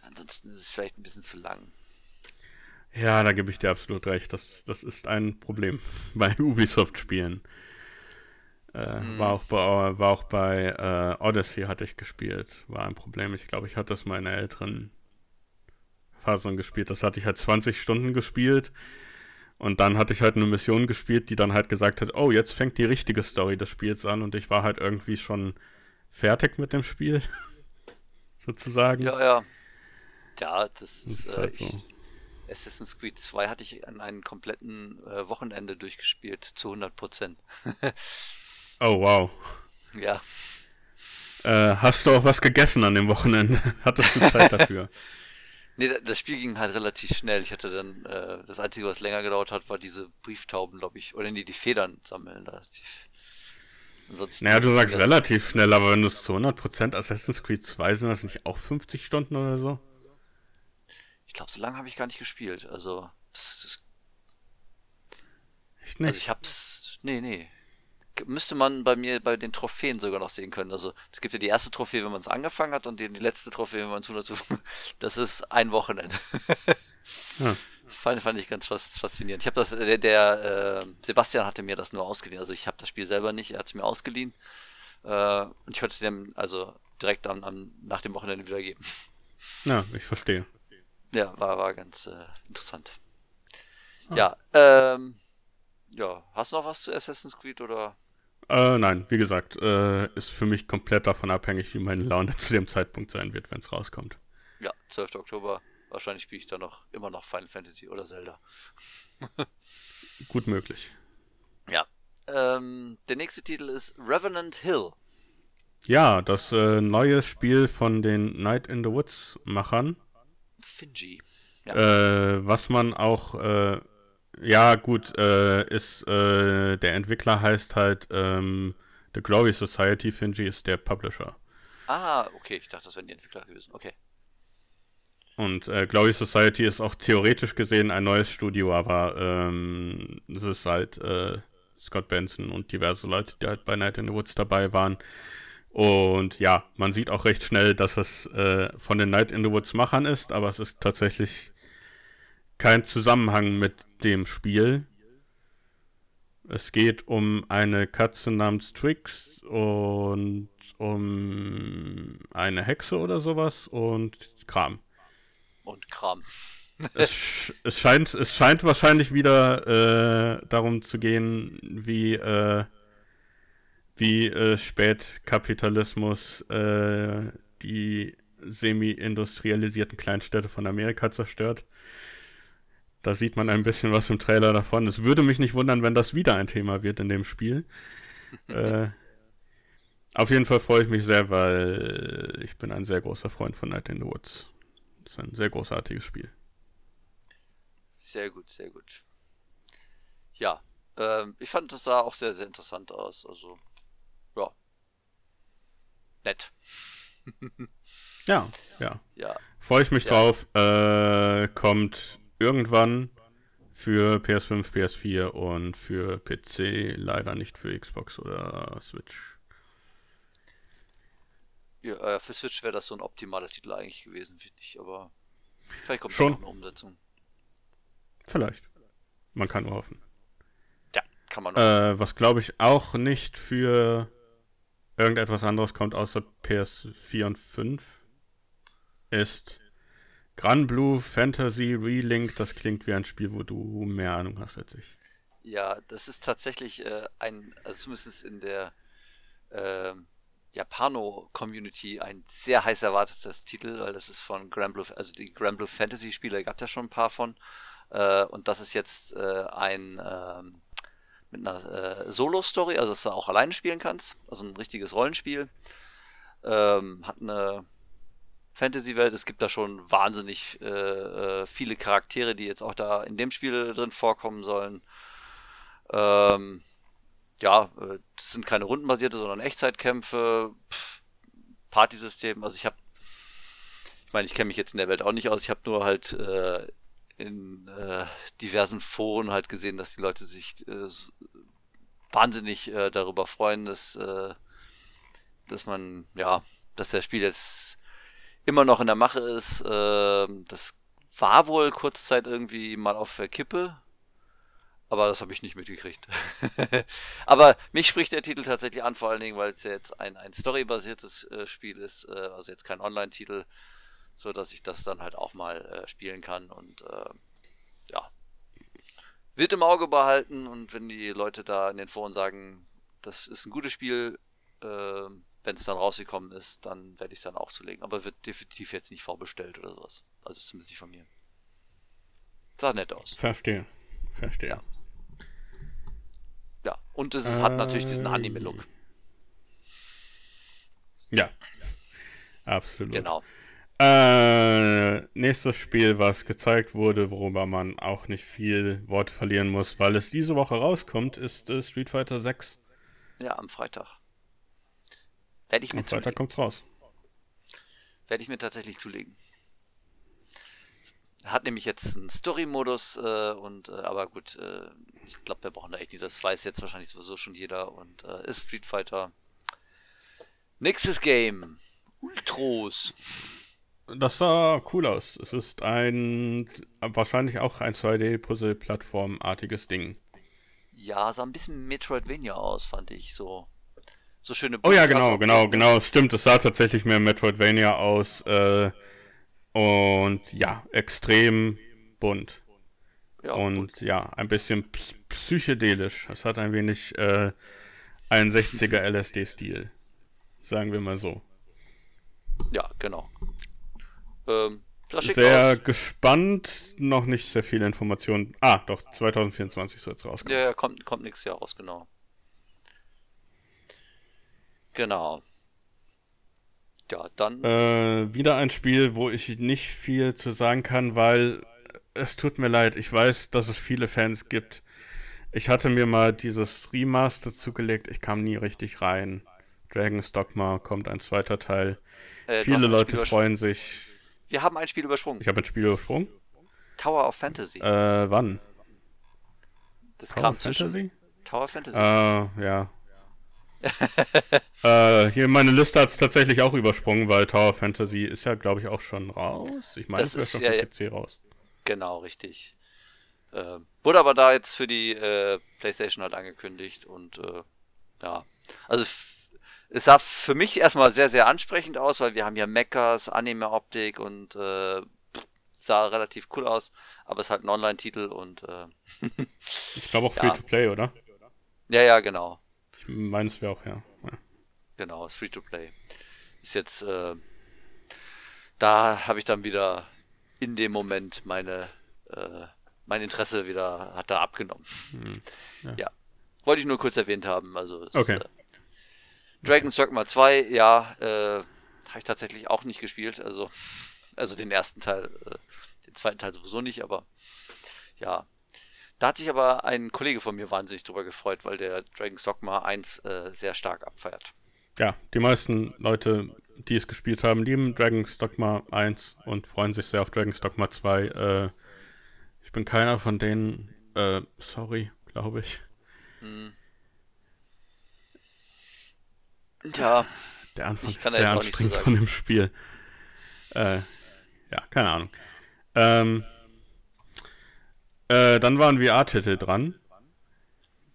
Ansonsten ist es vielleicht ein bisschen zu lang. Ja, da gebe ich dir absolut recht. Das, das ist ein Problem bei Ubisoft-Spielen. Äh, mhm. war auch bei, war auch bei äh, Odyssey hatte ich gespielt, war ein Problem. Ich glaube, ich hatte das meine älteren Fassung gespielt. Das hatte ich halt 20 Stunden gespielt. Und dann hatte ich halt eine Mission gespielt, die dann halt gesagt hat, oh, jetzt fängt die richtige Story des Spiels an. Und ich war halt irgendwie schon fertig mit dem Spiel. Sozusagen. Ja, ja. Ja, das, das ist, ist äh, halt ich, so. Assassin's Creed 2 hatte ich an einem kompletten äh, Wochenende durchgespielt, zu 100 Prozent. oh, wow. Ja. Äh, hast du auch was gegessen an dem Wochenende? Hattest du Zeit dafür? Nee, das Spiel ging halt relativ schnell. Ich hatte dann, äh, das Einzige, was länger gedauert hat, war diese Brieftauben, glaube ich. Oder nee, die Federn sammeln. Ansonsten naja, du sagst relativ schnell, aber wenn du es zu 100% Assassin's Creed 2 sind das nicht auch 50 Stunden oder so? Ich glaube, so lange habe ich gar nicht gespielt. Also, das, das Echt also, nicht? Also ich hab's, nee, nee müsste man bei mir bei den Trophäen sogar noch sehen können. Also es gibt ja die erste Trophäe, wenn man es angefangen hat und die, die letzte Trophäe, wenn man es 100 Das ist ein Wochenende. ja. fand, fand ich ganz faszinierend. Ich habe das, der, äh, der äh, Sebastian hatte mir das nur ausgeliehen. Also ich habe das Spiel selber nicht, er hat es mir ausgeliehen. Äh, und ich konnte es dem also direkt am, am, nach dem Wochenende wiedergeben. Ja, ich verstehe. Ja, war, war ganz äh, interessant. Ah. Ja, ähm, ja, hast du noch was zu Assassin's Creed oder äh, nein, wie gesagt, äh, ist für mich komplett davon abhängig, wie meine Laune zu dem Zeitpunkt sein wird, wenn es rauskommt. Ja, 12. Oktober. Wahrscheinlich spiele ich da noch immer noch Final Fantasy oder Zelda. Gut möglich. Ja. Ähm, der nächste Titel ist Revenant Hill. Ja, das äh, neue Spiel von den Night in the Woods Machern. Finji. Ja. Äh, was man auch äh, ja, gut, äh, ist, äh, der Entwickler heißt halt ähm, The Glory Society, Finji ist der Publisher. Ah, okay, ich dachte, das wären die Entwickler gewesen, okay. Und äh, Glory Society ist auch theoretisch gesehen ein neues Studio, aber ähm, es ist halt äh, Scott Benson und diverse Leute, die halt bei Night in the Woods dabei waren. Und ja, man sieht auch recht schnell, dass es äh, von den Night in the Woods Machern ist, aber es ist tatsächlich kein Zusammenhang mit dem Spiel. Es geht um eine Katze namens Twix und um eine Hexe oder sowas und Kram. Und Kram. es, sch es, scheint, es scheint wahrscheinlich wieder äh, darum zu gehen, wie, äh, wie äh, Spätkapitalismus äh, die semi-industrialisierten Kleinstädte von Amerika zerstört. Da sieht man ein bisschen was im Trailer davon. Es würde mich nicht wundern, wenn das wieder ein Thema wird in dem Spiel. äh, auf jeden Fall freue ich mich sehr, weil ich bin ein sehr großer Freund von Night in the Woods. Das ist ein sehr großartiges Spiel. Sehr gut, sehr gut. Ja, ähm, ich fand, das sah auch sehr, sehr interessant aus. Also, ja. Nett. ja, ja. ja. Freue ich mich ja. drauf. Äh, kommt irgendwann für PS5, PS4 und für PC, leider nicht für Xbox oder Switch. Ja, äh, für Switch wäre das so ein optimaler Titel eigentlich gewesen, finde ich, aber vielleicht kommt schon eine Umsetzung. Vielleicht. Man kann nur hoffen. Ja, kann man äh, Was glaube ich auch nicht für irgendetwas anderes kommt außer PS4 und 5 ist Blue Fantasy Relink, das klingt wie ein Spiel, wo du mehr Ahnung hast als ich. Ja, das ist tatsächlich äh, ein, also zumindest in der äh, Japano-Community ein sehr heiß erwartetes Titel, weil das ist von Blue, also die Blue Fantasy-Spiele gab es ja schon ein paar von. Äh, und das ist jetzt äh, ein ähm, mit einer äh, Solo-Story, also dass du auch alleine spielen kannst, also ein richtiges Rollenspiel. Ähm, hat eine Fantasy-Welt. Es gibt da schon wahnsinnig äh, äh, viele Charaktere, die jetzt auch da in dem Spiel drin vorkommen sollen. Ähm, ja, äh, das sind keine rundenbasierte, sondern Echtzeitkämpfe, Partysystem. Also ich habe, ich meine, ich kenne mich jetzt in der Welt auch nicht aus. Ich habe nur halt äh, in äh, diversen Foren halt gesehen, dass die Leute sich äh, wahnsinnig äh, darüber freuen, dass dass man ja, dass der Spiel jetzt immer noch in der Mache ist. Äh, das war wohl kurzzeit irgendwie mal auf der Kippe, aber das habe ich nicht mitgekriegt. aber mich spricht der Titel tatsächlich an, vor allen Dingen, weil es ja jetzt ein, ein storybasiertes äh, Spiel ist, äh, also jetzt kein Online-Titel, so dass ich das dann halt auch mal äh, spielen kann und ähm, ja. Wird im Auge behalten und wenn die Leute da in den Foren sagen, das ist ein gutes Spiel, ähm, wenn es dann rausgekommen ist, dann werde ich es dann auch zulegen. Aber wird definitiv jetzt nicht vorbestellt oder sowas. Also zumindest nicht von mir. Sah nett aus. Verstehe. Verstehe. Ja. ja. Und es äh, hat natürlich diesen äh, Anime-Look. Ja. Absolut. Genau. Äh, nächstes Spiel, was gezeigt wurde, worüber man auch nicht viel Wort verlieren muss, weil es diese Woche rauskommt, ist äh, Street Fighter 6. Ja, am Freitag. Werde ich mir Am Freitag kommt's raus. Werde ich mir tatsächlich zulegen. Hat nämlich jetzt einen Story-Modus äh, und äh, aber gut, äh, ich glaube, wir brauchen da echt nicht. Das weiß jetzt wahrscheinlich sowieso schon jeder und äh, ist Street Fighter. Nächstes Game. Ultros. Das sah cool aus. Es ist ein wahrscheinlich auch ein 2D-Puzzle-Plattformartiges Ding. Ja, sah ein bisschen Metroidvania aus, fand ich so so schöne Blumen Oh ja, genau, genau, genau. Stimmt, es sah tatsächlich mehr Metroidvania aus. Äh, und ja, extrem bunt. Ja, und bunt. ja, ein bisschen psychedelisch. Es hat ein wenig äh, einen 60er LSD-Stil. Sagen wir mal so. Ja, genau. Ähm, sehr aus. gespannt, noch nicht sehr viele Informationen. Ah, doch, 2024 soll es rauskommen. Ja, ja kommt, kommt nächstes Jahr raus, genau. Genau. Ja, dann. Äh, wieder ein Spiel, wo ich nicht viel zu sagen kann, weil es tut mir leid. Ich weiß, dass es viele Fans gibt. Ich hatte mir mal dieses Remaster zugelegt. Ich kam nie richtig rein. Dragon's Dogma kommt ein zweiter Teil. Äh, viele Leute freuen sich. Wir haben ein Spiel übersprungen. Ich habe ein Spiel übersprungen. Tower of Fantasy. Äh, wann? Das Tower kam Fantasy? Tower Fantasy. Äh, ja. äh, hier meine Liste hat es tatsächlich auch übersprungen, weil Tower Fantasy ist ja, glaube ich, auch schon raus. Ich meine, es ist schon ja, PC raus. Genau, richtig. Äh, wurde aber da jetzt für die äh, PlayStation halt angekündigt und äh, ja. Also es sah für mich erstmal sehr, sehr ansprechend aus, weil wir haben ja Mechas, Anime-Optik und äh, sah relativ cool aus, aber es ist halt ein Online-Titel und äh, ich glaube auch ja. Free-to-Play, oder? Ja, ja, genau. Ich meine, es wäre auch, ja. ja. Genau, ist Free-to-Play. Ist jetzt, äh, da habe ich dann wieder in dem Moment meine, äh, mein Interesse wieder, hat da abgenommen. Mhm. Ja. ja. Wollte ich nur kurz erwähnt haben. Also, es, okay. Äh, Dragon's Dogma 2, ja, äh, habe ich tatsächlich auch nicht gespielt. Also, also den ersten Teil, äh, den zweiten Teil sowieso nicht, aber ja, da hat sich aber ein Kollege von mir wahnsinnig drüber gefreut, weil der Dragon's Dogma 1 äh, sehr stark abfeiert. Ja, die meisten Leute, die es gespielt haben, lieben Dragon's Dogma 1 und freuen sich sehr auf Dragon's Dogma 2. Äh, ich bin keiner von denen, äh, sorry, glaube ich. Hm. Ja. Der Anfang ist sehr anstrengend von dem Spiel. Äh, ja, keine Ahnung. Ähm, äh, dann war ein VR-Titel dran.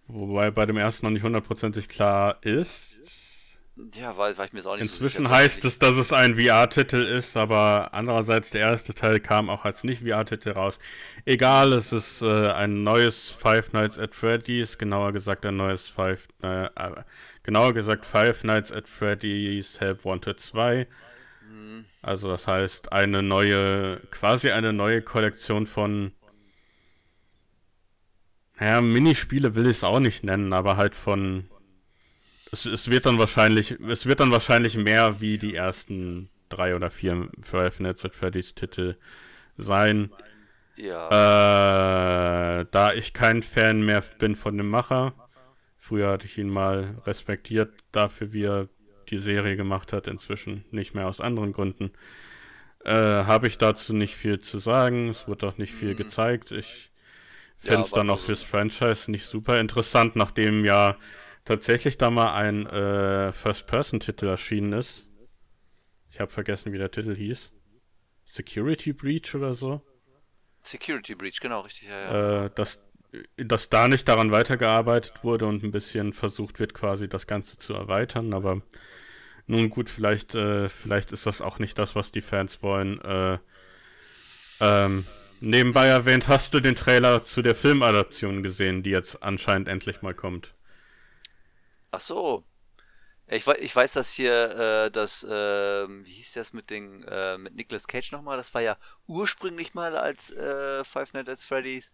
Wobei bei dem ersten noch nicht hundertprozentig klar ist. Ja, weil, weil ich mir es auch nicht Inzwischen so heißt es, dass es ein VR-Titel ist, aber andererseits der erste Teil kam auch als Nicht-VR-Titel raus. Egal, es ist äh, ein neues Five Nights at Freddy's, genauer gesagt ein neues Five, äh, äh genauer gesagt Five Nights at Freddy's Help Wanted 2. Mhm. Also das heißt eine neue, quasi eine neue Kollektion von ja, Minispiele will ich es auch nicht nennen, aber halt von. Es, es, wird dann wahrscheinlich, es wird dann wahrscheinlich mehr wie die ersten drei oder vier Five Nights Freddy's Titel sein. Ja. Äh, da ich kein Fan mehr bin von dem Macher, früher hatte ich ihn mal respektiert dafür, wie er die Serie gemacht hat, inzwischen nicht mehr aus anderen Gründen, äh, habe ich dazu nicht viel zu sagen. Es wird auch nicht viel mhm. gezeigt. Ich Fände es ja, dann auch also fürs Franchise nicht super interessant, nachdem ja tatsächlich da mal ein äh, First-Person-Titel erschienen ist. Ich habe vergessen, wie der Titel hieß. Security Breach oder so. Security Breach, genau, richtig. Ja, ja. Äh, dass, dass da nicht daran weitergearbeitet wurde und ein bisschen versucht wird, quasi das Ganze zu erweitern. Aber nun gut, vielleicht, äh, vielleicht ist das auch nicht das, was die Fans wollen. Äh, ähm, Nebenbei erwähnt, hast du den Trailer zu der Filmadaption gesehen, die jetzt anscheinend endlich mal kommt? Ach so. Ich, ich weiß, dass hier äh, das, äh, wie hieß das mit den, äh, mit Nicolas Cage nochmal? Das war ja ursprünglich mal als äh, Five Nights at Freddy's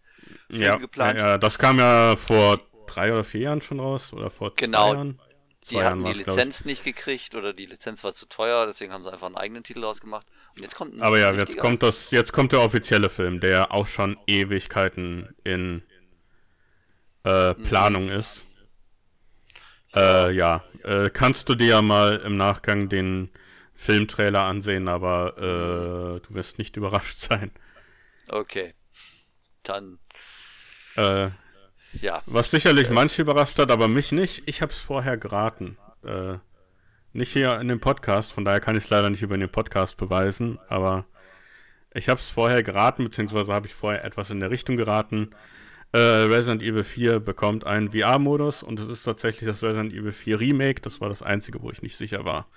Film ja, geplant. Ja, das kam ja vor drei oder vier Jahren schon raus oder vor genau, zwei Jahren. Genau die hatten die Lizenz nicht gekriegt oder die Lizenz war zu teuer, deswegen haben sie einfach einen eigenen Titel rausgemacht. Und jetzt kommt ein Aber ja, jetzt kommt das, jetzt kommt der offizielle Film, der auch schon Ewigkeiten in äh, mhm. Planung mhm. ist. Äh, ja, äh, kannst du dir ja mal im Nachgang den Filmtrailer ansehen, aber äh, mhm. du wirst nicht überrascht sein. Okay, dann. Äh, ja. Was sicherlich äh, manche überrascht hat, aber mich nicht. Ich habe es vorher geraten. Äh, nicht hier in dem Podcast, von daher kann ich es leider nicht über den Podcast beweisen, aber ich habe es vorher geraten, beziehungsweise habe ich vorher etwas in der Richtung geraten. Äh, Resident Evil 4 bekommt einen VR-Modus und es ist tatsächlich das Resident Evil 4 Remake. Das war das einzige, wo ich nicht sicher war.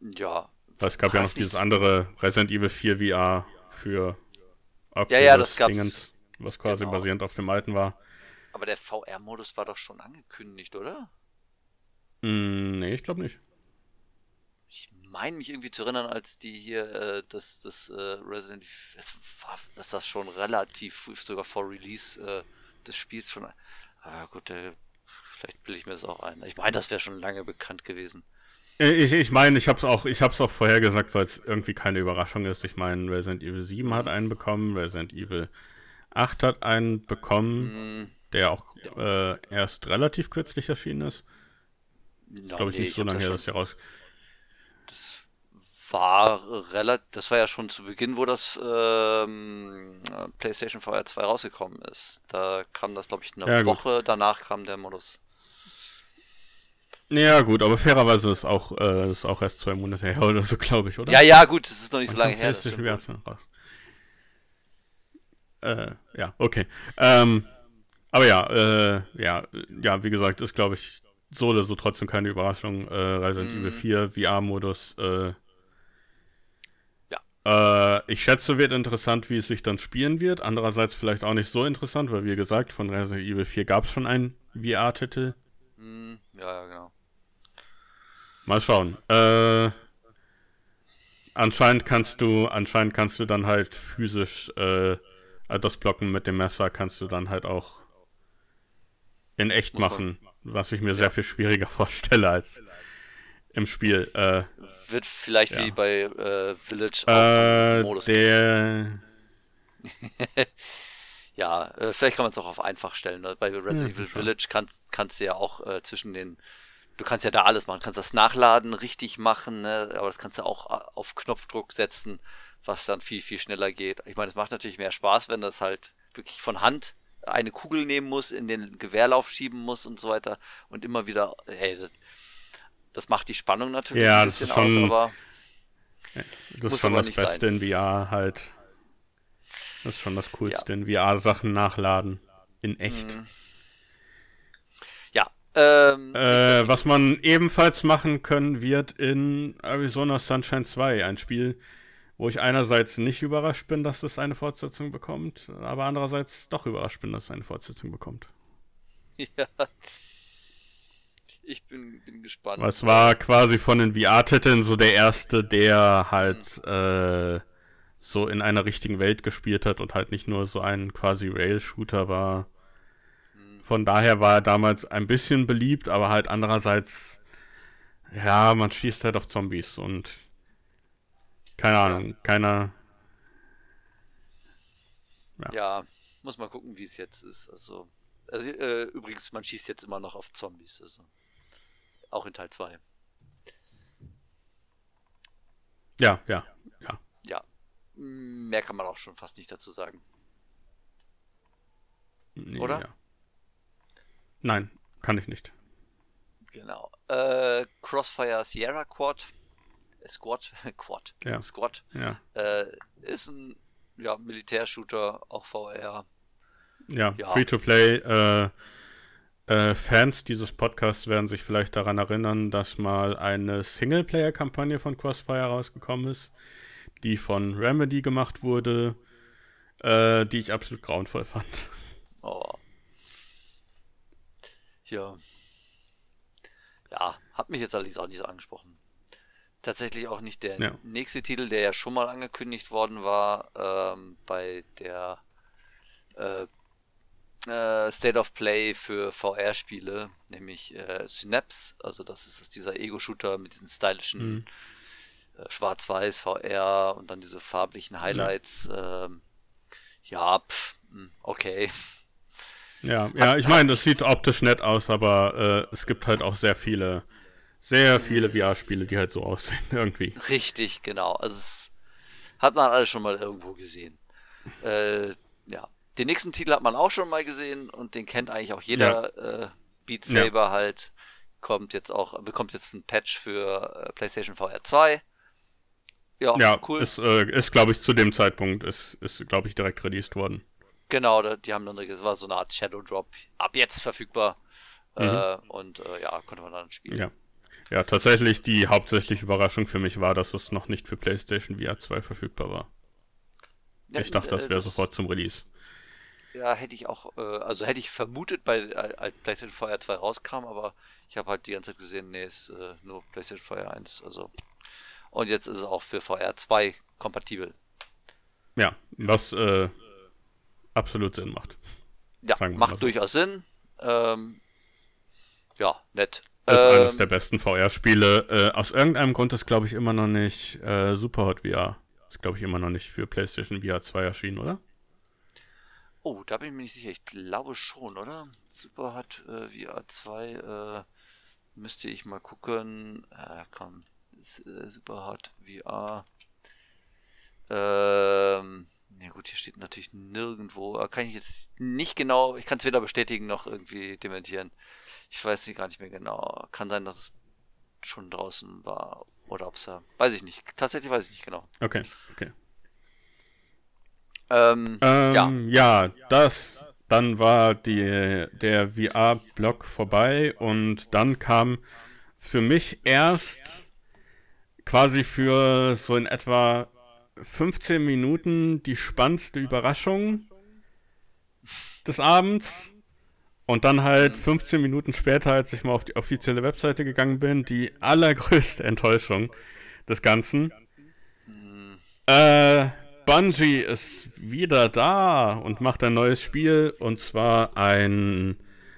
Ja. Weil es gab ja noch dieses andere Resident Evil 4 VR für Oculus Ja, ja, das gab's. Dingens was quasi genau. basierend auf dem alten war. Aber der VR-Modus war doch schon angekündigt, oder? Mm, nee, ich glaube nicht. Ich meine mich irgendwie zu erinnern, als die hier äh, das, das äh, Resident Evil, das, dass das schon relativ früh, sogar vor Release äh, des Spiels schon. Ah, gut, äh, vielleicht bilde ich mir das auch ein. Ich meine, das wäre schon lange bekannt gewesen. Äh, ich, ich meine, ich habe es auch, ich hab's auch vorher gesagt, weil es irgendwie keine Überraschung ist. Ich meine, Resident Evil 7 hat mhm. einen bekommen, Resident Evil 8 hat einen bekommen, mhm. der auch äh, erst relativ kürzlich erschienen ist. Ja, Glaube ich nee, nicht so lange her, dass der raus. Das war relativ, das war ja schon zu Beginn, wo das ähm, PlayStation VR 2 rausgekommen ist. Da kam das, glaube ich, eine ja, Woche gut. danach kam der Modus. Ja gut, aber fairerweise ist auch äh, ist auch erst zwei Monate her oder so, glaube ich, oder? Ja, ja, gut, es ist noch nicht so lange her. Das ist schon raus. Äh, ja, okay. Ähm, aber ja, äh, ja, ja, wie gesagt, ist, glaube ich, so oder so trotzdem keine Überraschung. Äh, Resident mhm. Evil 4, VR-Modus. Äh, ja. Äh, ich schätze, wird interessant, wie es sich dann spielen wird. Andererseits vielleicht auch nicht so interessant, weil, wie gesagt, von Resident Evil 4 gab es schon einen VR-Titel. Mhm. Ja, ja, genau. Mal schauen. Äh anscheinend kannst du, anscheinend kannst du dann halt physisch äh, also das Blocken mit dem Messer kannst du dann halt auch in echt machen, was ich mir ja. sehr viel schwieriger vorstelle als im Spiel. Äh, Wird vielleicht ja. wie bei äh, Village auch äh, Modus. Der... ja, äh, vielleicht kann man es auch auf einfach stellen. Ne? Bei Resident ja, Evil Village kannst, kannst du ja auch äh, zwischen den du kannst ja da alles machen. Du kannst das Nachladen richtig machen, ne? aber das kannst du auch äh, auf Knopfdruck setzen was dann viel, viel schneller geht. Ich meine, es macht natürlich mehr Spaß, wenn das halt wirklich von Hand eine Kugel nehmen muss, in den Gewehrlauf schieben muss und so weiter und immer wieder, hey, das, das macht die Spannung natürlich ja, ein bisschen das schon, aus, aber das ist schon das Beste sein. in VR halt. Das ist schon das Coolste ja. in VR, Sachen nachladen. In echt. Mhm. Ähm, äh, was man ebenfalls machen können wird in Arizona Sunshine 2, ein Spiel, wo ich einerseits nicht überrascht bin, dass es eine Fortsetzung bekommt, aber andererseits doch überrascht bin, dass es eine Fortsetzung bekommt. Ja. Ich bin, bin gespannt. Es war quasi von den VR-Titeln so der erste, der halt mhm. äh, so in einer richtigen Welt gespielt hat und halt nicht nur so ein quasi Rail-Shooter war. Mhm. Von daher war er damals ein bisschen beliebt, aber halt andererseits, ja, man schießt halt auf Zombies und keine Ahnung, keiner. Ja. ja. muss mal gucken, wie es jetzt ist. Also, also äh, übrigens, man schießt jetzt immer noch auf Zombies. Also, auch in Teil 2. Ja, ja, ja. Ja. Mehr kann man auch schon fast nicht dazu sagen. Nee, Oder? Ja. Nein, kann ich nicht. Genau. Äh, Crossfire Sierra Quad Squad, Quad, ja. Squad, ja. Äh, ist ein ja, Militärshooter, auch VR. Ja, ja. Free-to-Play. Äh, äh, Fans dieses Podcasts werden sich vielleicht daran erinnern, dass mal eine Singleplayer-Kampagne von Crossfire rausgekommen ist, die von Remedy gemacht wurde, äh, die ich absolut grauenvoll fand. Oh. Ja. Ja, hat mich jetzt allerdings auch nicht so angesprochen tatsächlich auch nicht der ja. nächste Titel, der ja schon mal angekündigt worden war ähm, bei der äh, äh, State of Play für VR-Spiele, nämlich äh, Synapse. Also das ist dieser Ego-Shooter mit diesen stylischen mhm. Äh, Schwarz-Weiß, VR und dann diese farblichen Highlights. Mhm. ja, pff, hm, okay. Ja, ja, ich meine, das sieht optisch nett aus, aber äh, es gibt halt auch sehr viele sehr viele VR-Spiele, die halt so aussehen, irgendwie. Richtig, genau. Also es hat man alles schon mal irgendwo gesehen. Äh, ja. Den nächsten Titel hat man auch schon mal gesehen und den kennt eigentlich auch jeder. Ja. Äh, Beat Saber ja. halt kommt jetzt auch, bekommt jetzt ein Patch für äh, PlayStation VR 2. Ja, ja cool. Ist, äh, ist glaube ich, zu dem Zeitpunkt, ist, ist glaube ich, direkt released worden. Genau, die haben dann, das war so eine Art Shadow Drop, ab jetzt verfügbar. Mhm. Äh, und äh, ja, konnte man dann spielen. Ja. Ja, tatsächlich die hauptsächliche Überraschung für mich war, dass es noch nicht für PlayStation VR 2 verfügbar war. Ja, ich dachte, das äh, wäre sofort zum Release. Ja, hätte ich auch, äh, also hätte ich vermutet, bei, äh, als PlayStation VR 2 rauskam, aber ich habe halt die ganze Zeit gesehen, nee, ist äh, nur PlayStation VR 1. Also. Und jetzt ist es auch für VR 2 kompatibel. Ja, was äh, absolut Sinn macht. Ja, macht so. durchaus Sinn. Ähm, ja, nett. Ist ähm, eines der besten VR-Spiele. Äh, aus irgendeinem Grund ist, glaube ich, immer noch nicht äh, Superhot VR. Ist, glaube ich, immer noch nicht für PlayStation VR 2 erschienen, oder? Oh, da bin ich mir nicht sicher. Ich glaube schon, oder? Superhot äh, VR 2 äh, müsste ich mal gucken. Ah, komm. Äh, Superhot VR. Ähm, ja gut, hier steht natürlich nirgendwo. Äh, kann ich jetzt nicht genau, ich kann es weder bestätigen noch irgendwie dementieren. Ich weiß sie gar nicht mehr genau. Kann sein, dass es schon draußen war oder ob es ja. Weiß ich nicht. Tatsächlich weiß ich nicht genau. Okay, okay. Ähm, ähm, ja. ja, das. Dann war die, der VR-Block vorbei und dann kam für mich erst quasi für so in etwa 15 Minuten die spannendste Überraschung des Abends. Und dann halt 15 Minuten später, als ich mal auf die offizielle Webseite gegangen bin, die allergrößte Enttäuschung des Ganzen. Mhm. Äh, Bungie ist wieder da und macht ein neues Spiel und zwar ein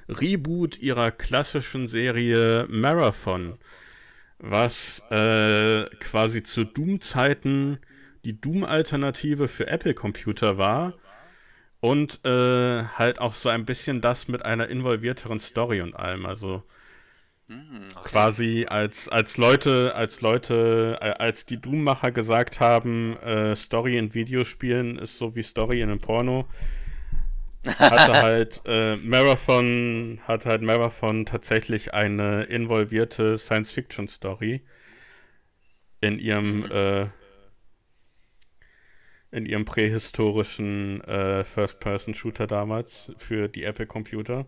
Reboot ihrer klassischen Serie Marathon, was äh, quasi zu Doom-Zeiten die Doom-Alternative für Apple-Computer war und äh, halt auch so ein bisschen das mit einer involvierteren Story und allem. Also hm, okay. quasi als, als Leute, als Leute, äh, als die Doom-Macher gesagt haben, äh, Story in Videospielen ist so wie Story in einem Porno, hatte halt äh, Marathon, hatte halt Marathon tatsächlich eine involvierte Science-Fiction-Story in ihrem mhm in ihrem prähistorischen äh, First-Person-Shooter damals für die Apple Computer.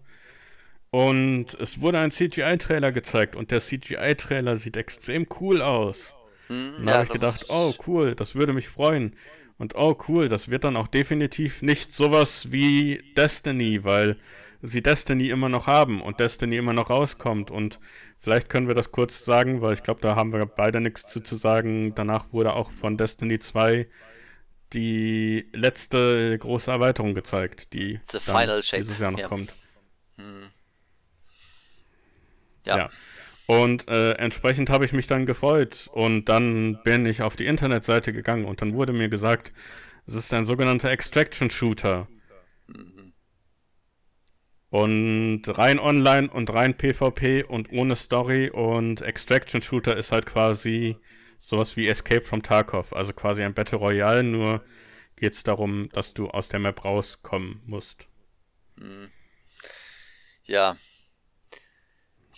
Und es wurde ein CGI-Trailer gezeigt und der CGI-Trailer sieht extrem cool aus. Mhm, da ja, habe ich gedacht, oh cool, das würde mich freuen. Und oh cool, das wird dann auch definitiv nicht sowas wie Destiny, weil sie Destiny immer noch haben und Destiny immer noch rauskommt. Und vielleicht können wir das kurz sagen, weil ich glaube, da haben wir beide nichts zu, zu sagen. Danach wurde auch von Destiny 2 die letzte große Erweiterung gezeigt, die The Final Shape. dieses Jahr noch ja. kommt. Hm. Ja. ja. Und äh, entsprechend habe ich mich dann gefreut und dann bin ich auf die Internetseite gegangen und dann wurde mir gesagt, es ist ein sogenannter Extraction Shooter. Mhm. Und rein online und rein PvP und ohne Story und Extraction Shooter ist halt quasi sowas wie Escape from Tarkov, also quasi ein Battle Royale, nur geht es darum, dass du aus der Map rauskommen musst. Hm. Ja.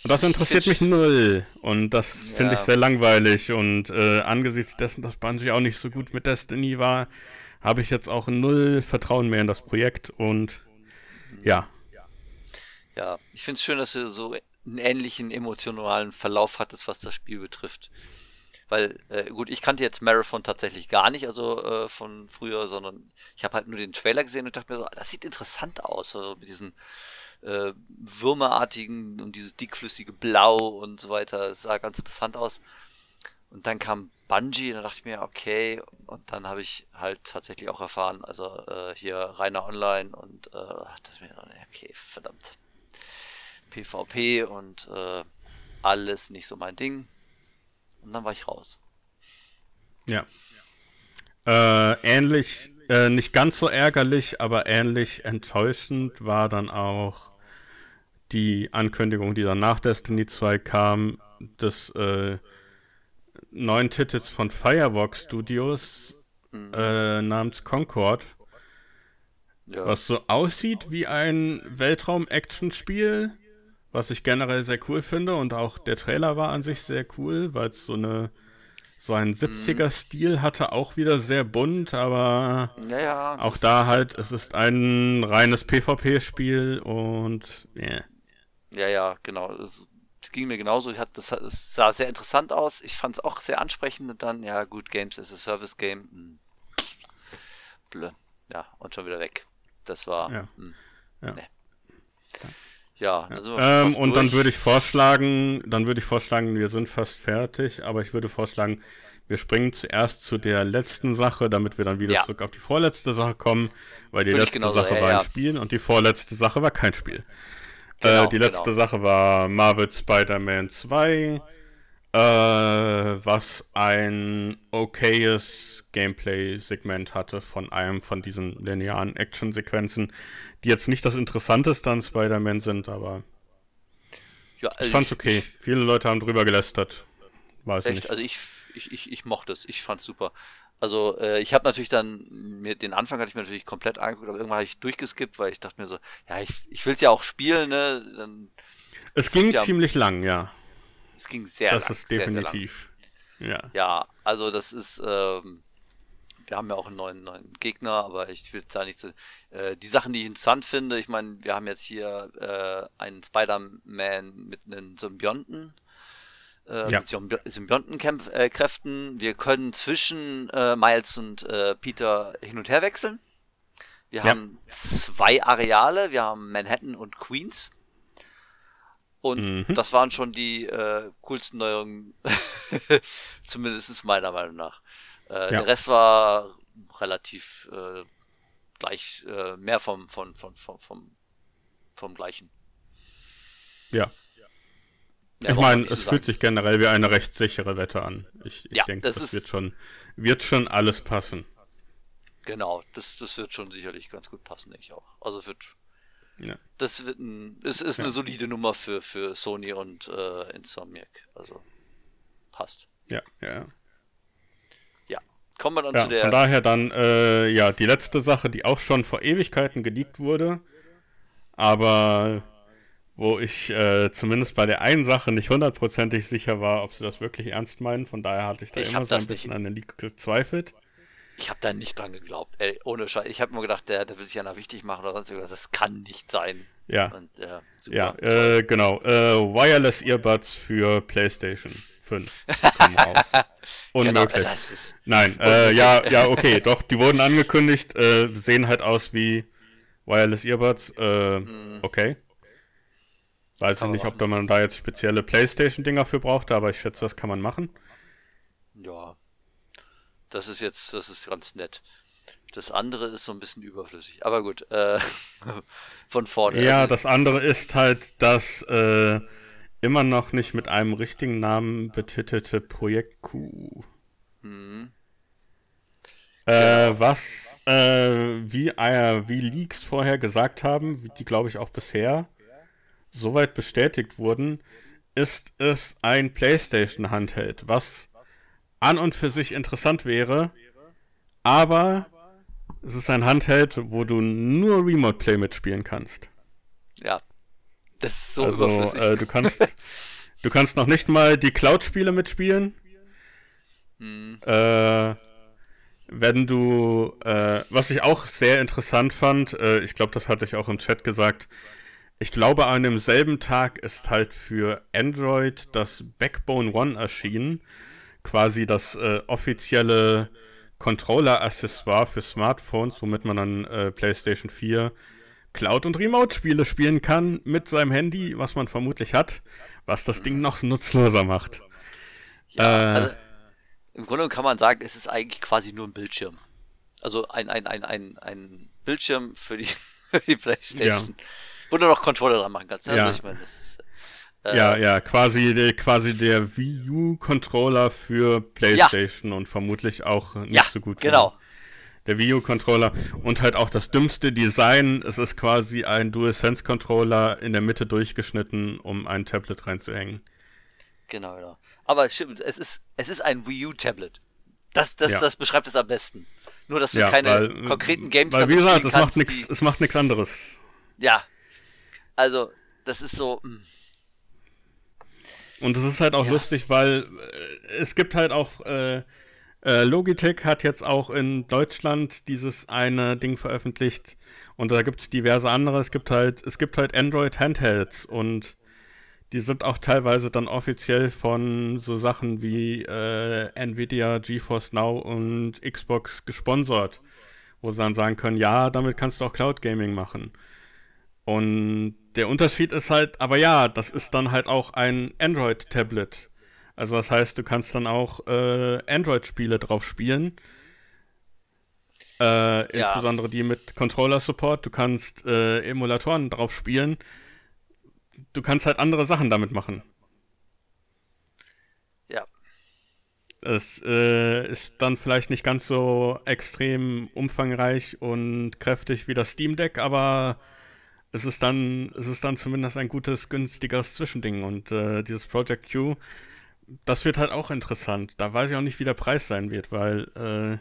Und das interessiert mich null. Und das finde ja. ich sehr langweilig. Und äh, angesichts dessen, dass Bungie auch nicht so gut mit Destiny war, habe ich jetzt auch null Vertrauen mehr in das Projekt. Und ja. Ja, ich finde es schön, dass du so einen ähnlichen emotionalen Verlauf hattest, was das Spiel betrifft weil, äh, gut, ich kannte jetzt Marathon tatsächlich gar nicht, also äh, von früher, sondern ich habe halt nur den Trailer gesehen und dachte mir so, das sieht interessant aus, so mit diesen äh, würmerartigen und dieses dickflüssige Blau und so weiter, das sah ganz interessant aus. Und dann kam Bungie und da dachte ich mir, okay, und dann habe ich halt tatsächlich auch erfahren, also äh, hier Rainer Online und äh, dachte ich mir, okay, verdammt. PvP und äh, alles nicht so mein Ding. Und dann war ich raus. Ja. Äh, ähnlich, äh, nicht ganz so ärgerlich, aber ähnlich enttäuschend war dann auch die Ankündigung, die dann nach Destiny 2 kam, des äh, neuen Titels von Firewalk Studios mhm. Äh, namens Concord. Ja. Was so aussieht wie ein Weltraum-Action-Spiel was ich generell sehr cool finde und auch der Trailer war an sich sehr cool, weil es so eine so einen 70er-Stil mhm. hatte, auch wieder sehr bunt, aber ja, ja, auch da halt, es ist ein reines PvP-Spiel und yeah. ja. Ja, genau. Es, ging mir genauso. Ich hatte, das, es sah sehr interessant aus. Ich fand es auch sehr ansprechend und dann, ja, gut, Games ist ein Service-Game. Hm. Blö. Ja, und schon wieder weg. Das war. Ja. Mh, hm. nee. Ja, dann ähm, und durch. dann würde ich vorschlagen, dann würde ich vorschlagen, wir sind fast fertig, aber ich würde vorschlagen, wir springen zuerst zu der letzten Sache, damit wir dann wieder ja. zurück auf die vorletzte Sache kommen, weil die würde letzte Sache war ein ja. Spiel und die vorletzte Sache war kein Spiel. Äh, genau, äh, die letzte genau. Sache war Marvel Spider-Man 2 äh, was ein okayes Gameplay-Segment hatte von einem von diesen linearen Action-Sequenzen, die jetzt nicht das Interessanteste an Spider-Man sind, aber ja, also ich fand's okay. Ich, Viele Leute haben drüber gelästert. Weiß echt, nicht. also ich, ich, ich, ich mochte es, ich fand's super. Also äh, ich habe natürlich dann, mir, den Anfang hatte ich mir natürlich komplett angeguckt, aber irgendwann habe ich durchgeskippt, weil ich dachte mir so, ja, ich, ich will es ja auch spielen, ne? Dann, es ging ja, ziemlich lang, ja. Es ging sehr das lang. Das ist definitiv. Sehr, sehr ja. ja, also das ist, ähm, wir haben ja auch einen neuen, neuen Gegner, aber ich will da nicht. Äh, die Sachen, die ich interessant finde, ich meine, wir haben jetzt hier äh, einen Spider-Man mit einem Symbionten. Äh, ja. mit Symbiontenkräften. wir können zwischen äh, Miles und äh, Peter hin und her wechseln. Wir ja. haben zwei Areale, wir haben Manhattan und Queens. Und mhm. das waren schon die äh, coolsten Neuerungen, zumindest meiner Meinung nach. Äh, ja. Der Rest war relativ äh, gleich, äh, mehr vom, vom, vom, vom, vom, vom gleichen. Ja. ja ich meine, es so fühlt sich generell wie eine recht sichere Wette an. Ich, ich ja, denke, das, das wird, schon, wird schon alles passen. Genau, das, das wird schon sicherlich ganz gut passen, denke ich auch. Also es wird ja. Das wird ein, ist, ist ja. eine solide Nummer für, für Sony und äh, Insomniac. Also passt. Ja, ja. Ja, Ja, kommen wir dann ja, zu der. Von daher dann, äh, ja, die letzte Sache, die auch schon vor Ewigkeiten geleakt wurde, aber wo ich äh, zumindest bei der einen Sache nicht hundertprozentig sicher war, ob sie das wirklich ernst meinen. Von daher hatte ich da ich immer so ein bisschen an den Leak gezweifelt. Ich habe da nicht dran geglaubt. Ey, ohne Scheiß. Ich habe mir gedacht, der, der will sich ja noch wichtig machen oder sonst irgendwas. Das kann nicht sein. Ja. Und, äh, ja, äh, genau. Äh, Wireless Earbuds für PlayStation 5 kommen raus. Genau, unmöglich. Genau, Nein, äh, unmöglich. ja, ja, okay, doch, die wurden angekündigt, äh, sehen halt aus wie Wireless Earbuds. Mm. Okay. Weiß ich nicht, ob da man da jetzt spezielle PlayStation-Dinger für brauchte, aber ich schätze, das kann man machen. Ja. Das ist jetzt, das ist ganz nett. Das andere ist so ein bisschen überflüssig. Aber gut, äh, von vorne. Ja, also, das andere ist halt das äh, immer noch nicht mit einem richtigen Namen betitelte Projekt Q. Mhm. Äh, äh ah ja. was, wie, wie Leaks vorher gesagt haben, die glaube ich auch bisher soweit bestätigt wurden, ist es ein PlayStation Handheld, was an und für sich interessant wäre, aber es ist ein Handheld, wo du nur Remote Play mitspielen kannst. Ja. Das ist so also, überflüssig. Äh, du kannst du kannst noch nicht mal die Cloud Spiele mitspielen. Hm. Äh, wenn du äh, was ich auch sehr interessant fand, äh, ich glaube, das hatte ich auch im Chat gesagt. Ich glaube, an demselben Tag ist halt für Android das Backbone One erschienen quasi das äh, offizielle Controller-Accessoire für Smartphones, womit man dann äh, PlayStation 4 Cloud- und Remote-Spiele spielen kann mit seinem Handy, was man vermutlich hat, was das Ding noch nutzloser macht. Ja, äh, also im Grunde kann man sagen, es ist eigentlich quasi nur ein Bildschirm. Also ein, ein, ein, ein, ein Bildschirm für die, für die Playstation. Ja. Wo du noch Controller dran machen kannst. Ne? Also ja. ich meine, das ist, ja, äh, ja, quasi, quasi der Wii U-Controller für PlayStation ja. und vermutlich auch nicht ja, so gut. Genau. Der Wii U-Controller und halt auch das dümmste Design. Es ist quasi ein DualSense-Controller in der Mitte durchgeschnitten, um ein Tablet reinzuhängen. Genau, genau. Aber stimmt, es ist, es ist ein Wii U-Tablet. Das, das, ja. das beschreibt es am besten. Nur, dass du ja, keine weil, konkreten Games Weil, wie gesagt, es macht nichts anderes. Ja. Also, das ist so. Mh. Hm. Und das ist halt auch ja. lustig, weil äh, es gibt halt auch, äh, äh, Logitech hat jetzt auch in Deutschland dieses eine Ding veröffentlicht und da gibt es diverse andere. Es gibt halt, es gibt halt Android Handhelds und die sind auch teilweise dann offiziell von so Sachen wie äh, Nvidia, GeForce Now und Xbox gesponsert, wo sie dann sagen können, ja, damit kannst du auch Cloud Gaming machen. Und der Unterschied ist halt, aber ja, das ist dann halt auch ein Android-Tablet. Also das heißt, du kannst dann auch äh, Android-Spiele drauf spielen. Äh, ja. Insbesondere die mit Controller-Support. Du kannst äh, Emulatoren drauf spielen. Du kannst halt andere Sachen damit machen. Ja. Es äh, ist dann vielleicht nicht ganz so extrem umfangreich und kräftig wie das Steam Deck, aber es ist dann, es ist dann zumindest ein gutes, günstigeres Zwischending. Und äh, dieses Project Q, das wird halt auch interessant. Da weiß ich auch nicht, wie der Preis sein wird, weil äh,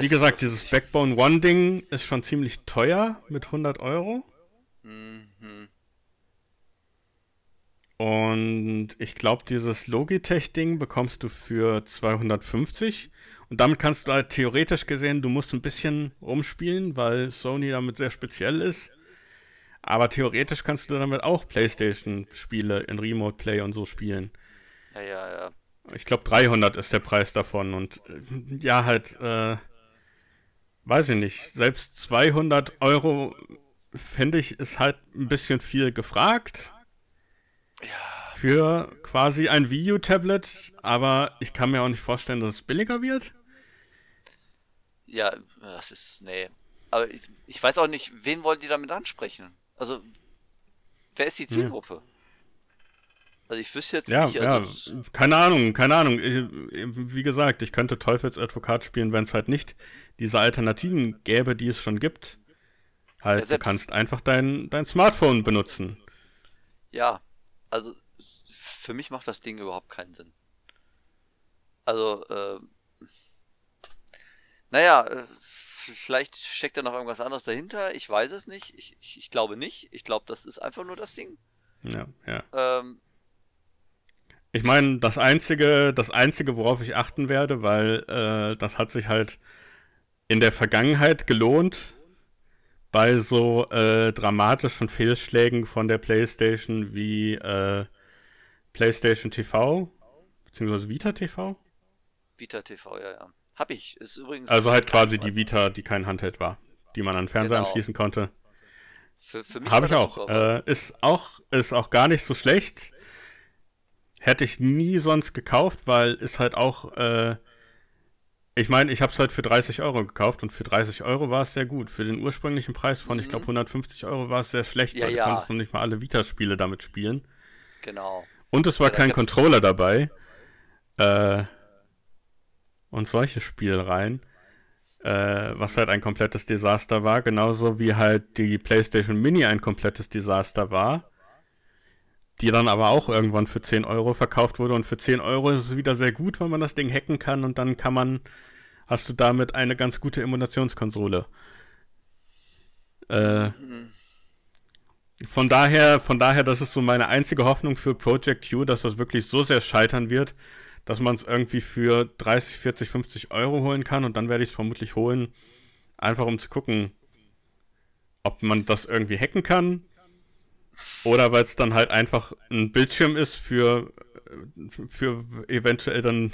wie gesagt, dieses Backbone One Ding ist schon ziemlich teuer mit 100 Euro. Mhm. Und ich glaube, dieses Logitech Ding bekommst du für 250. Und damit kannst du halt theoretisch gesehen, du musst ein bisschen rumspielen, weil Sony damit sehr speziell ist. Aber theoretisch kannst du damit auch PlayStation-Spiele in Remote Play und so spielen. Ja, ja, ja. Ich glaube, 300 ist der Preis davon. Und äh, ja, halt, äh, weiß ich nicht. Selbst 200 Euro, finde ich, ist halt ein bisschen viel gefragt. Ja für quasi ein Wii U-Tablet, aber ich kann mir auch nicht vorstellen, dass es billiger wird. Ja, das ist. Nee. Aber ich, ich weiß auch nicht, wen wollen die damit ansprechen? Also, wer ist die Zielgruppe? Ja. Also ich wüsste jetzt ja, nicht. Also ja, keine Ahnung, keine Ahnung. Ich, wie gesagt, ich könnte Teufelsadvokat spielen, wenn es halt nicht diese Alternativen gäbe, die es schon gibt. Halt, ja, du kannst einfach dein, dein Smartphone benutzen. Ja, also für mich macht das Ding überhaupt keinen Sinn. Also, äh, naja, äh, vielleicht steckt da noch irgendwas anderes dahinter. Ich weiß es nicht. Ich, ich, ich glaube nicht. Ich glaube, das ist einfach nur das Ding. Ja, ja. Ähm, ich meine, das einzige, das einzige, worauf ich achten werde, weil äh, das hat sich halt in der Vergangenheit gelohnt bei so äh, dramatischen Fehlschlägen von der PlayStation wie äh, PlayStation TV, beziehungsweise Vita TV? Vita TV, ja, ja. Hab ich. Ist übrigens. Also halt quasi die Vita, die kein Handheld war, die man an Fernseher genau. anschließen konnte. Für, für mich Habe ich auch. Äh, ist auch. Ist auch gar nicht so schlecht. Hätte ich nie sonst gekauft, weil ist halt auch. Äh, ich meine, ich habe es halt für 30 Euro gekauft und für 30 Euro war es sehr gut. Für den ursprünglichen Preis von, mhm. ich glaube, 150 Euro war es sehr schlecht, ja, weil ja. du konntest noch nicht mal alle Vita-Spiele damit spielen. Genau. Und es war kein Controller dabei. Äh, und solche Spielreihen. Äh, was halt ein komplettes Desaster war. Genauso wie halt die PlayStation Mini ein komplettes Desaster war. Die dann aber auch irgendwann für 10 Euro verkauft wurde. Und für 10 Euro ist es wieder sehr gut, wenn man das Ding hacken kann. Und dann kann man, hast du damit eine ganz gute Emulationskonsole. Äh, mhm. Von daher, von daher, das ist so meine einzige Hoffnung für Project Q, dass das wirklich so sehr scheitern wird, dass man es irgendwie für 30, 40, 50 Euro holen kann und dann werde ich es vermutlich holen, einfach um zu gucken, ob man das irgendwie hacken kann oder weil es dann halt einfach ein Bildschirm ist für, für eventuell dann,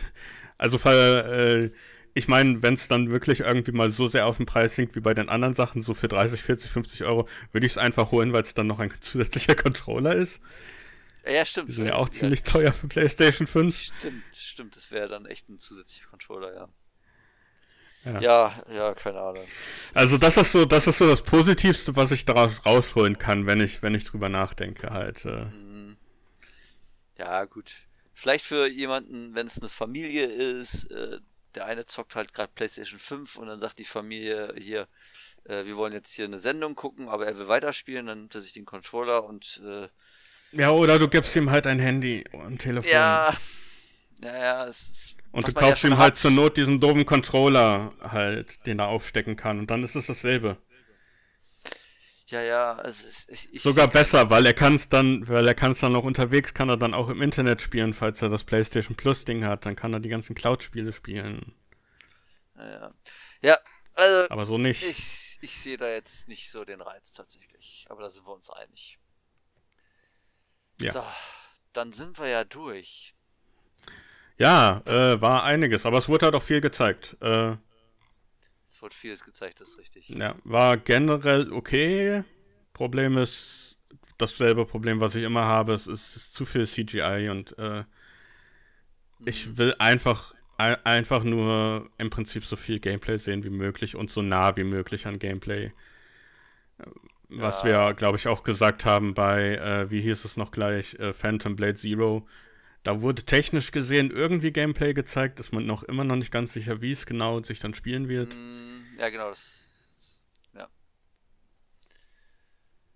also für, äh, ich meine, wenn es dann wirklich irgendwie mal so sehr auf den Preis sinkt wie bei den anderen Sachen, so für 30, 40, 50 Euro, würde ich es einfach holen, weil es dann noch ein zusätzlicher Controller ist. Ja, stimmt. Die sind ja auch ja. ziemlich teuer für PlayStation 5. Stimmt, stimmt. Das wäre dann echt ein zusätzlicher Controller, ja. ja. Ja. ja, keine Ahnung. Also das ist so, das ist so das Positivste, was ich daraus rausholen kann, wenn ich, wenn ich drüber nachdenke halt. Äh. Mhm. Ja, gut. Vielleicht für jemanden, wenn es eine Familie ist, äh, der eine zockt halt gerade PlayStation 5 und dann sagt die Familie hier, äh, wir wollen jetzt hier eine Sendung gucken, aber er will weiterspielen, dann nimmt er sich den Controller und äh, Ja, oder du gibst ihm halt ein Handy und ein Telefon. Ja. ja, es ist. Und du kaufst ihm halt hat. zur Not diesen doofen Controller halt, den er aufstecken kann. Und dann ist es dasselbe. Ja, ja, also ich, ich sogar besser, weil er kann es dann, weil er kann es dann noch unterwegs, kann er dann auch im Internet spielen, falls er das PlayStation Plus Ding hat, dann kann er die ganzen Cloud-Spiele spielen. Ja, ja also aber so nicht. Ich, ich sehe da jetzt nicht so den Reiz tatsächlich, aber da sind wir uns einig. Ja. So, dann sind wir ja durch. Ja, äh, war einiges, aber es wurde halt auch viel gezeigt. Äh, es wurde vieles gezeigt, das ist richtig. Ja, war generell okay. Problem ist dasselbe Problem, was ich immer habe. Es ist, ist zu viel CGI und äh, ich mhm. will einfach einfach nur im Prinzip so viel Gameplay sehen wie möglich und so nah wie möglich an Gameplay. Was ja. wir, glaube ich, auch gesagt haben bei, äh, wie hieß es noch gleich, äh, Phantom Blade Zero, da wurde technisch gesehen irgendwie Gameplay gezeigt, ist man noch immer noch nicht ganz sicher, wie es genau sich dann spielen wird. Mm, ja, genau, das, ja.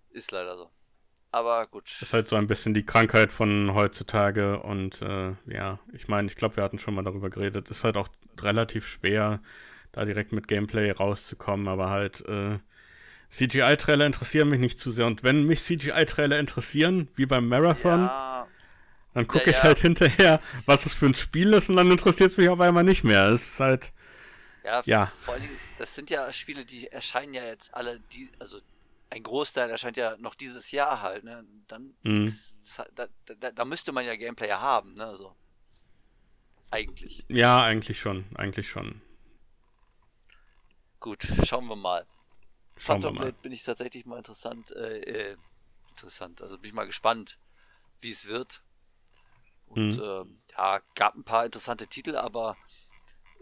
ist leider so. Aber gut. Das ist halt so ein bisschen die Krankheit von heutzutage und äh, ja, ich meine, ich glaube, wir hatten schon mal darüber geredet. Ist halt auch relativ schwer, da direkt mit Gameplay rauszukommen, aber halt äh, CGI-Trailer interessieren mich nicht zu sehr und wenn mich CGI-Trailer interessieren, wie beim Marathon. Ja dann gucke ja, ich halt hinterher, was es für ein Spiel ist und dann interessiert es mich auf einmal nicht mehr. Es ist halt. Ja, ja. vor allem, das sind ja Spiele, die erscheinen ja jetzt alle, die, also ein Großteil erscheint ja noch dieses Jahr halt, ne? Dann mhm. Halt, da, da, da, müsste man ja Gameplay haben, ne? Also, Eigentlich. Ja, eigentlich schon, eigentlich schon. Gut, schauen wir mal. Schauen Phantom Blade bin ich tatsächlich mal interessant, äh, äh, interessant. Also bin ich mal gespannt, wie es wird. Und mhm. äh, ja, gab ein paar interessante Titel, aber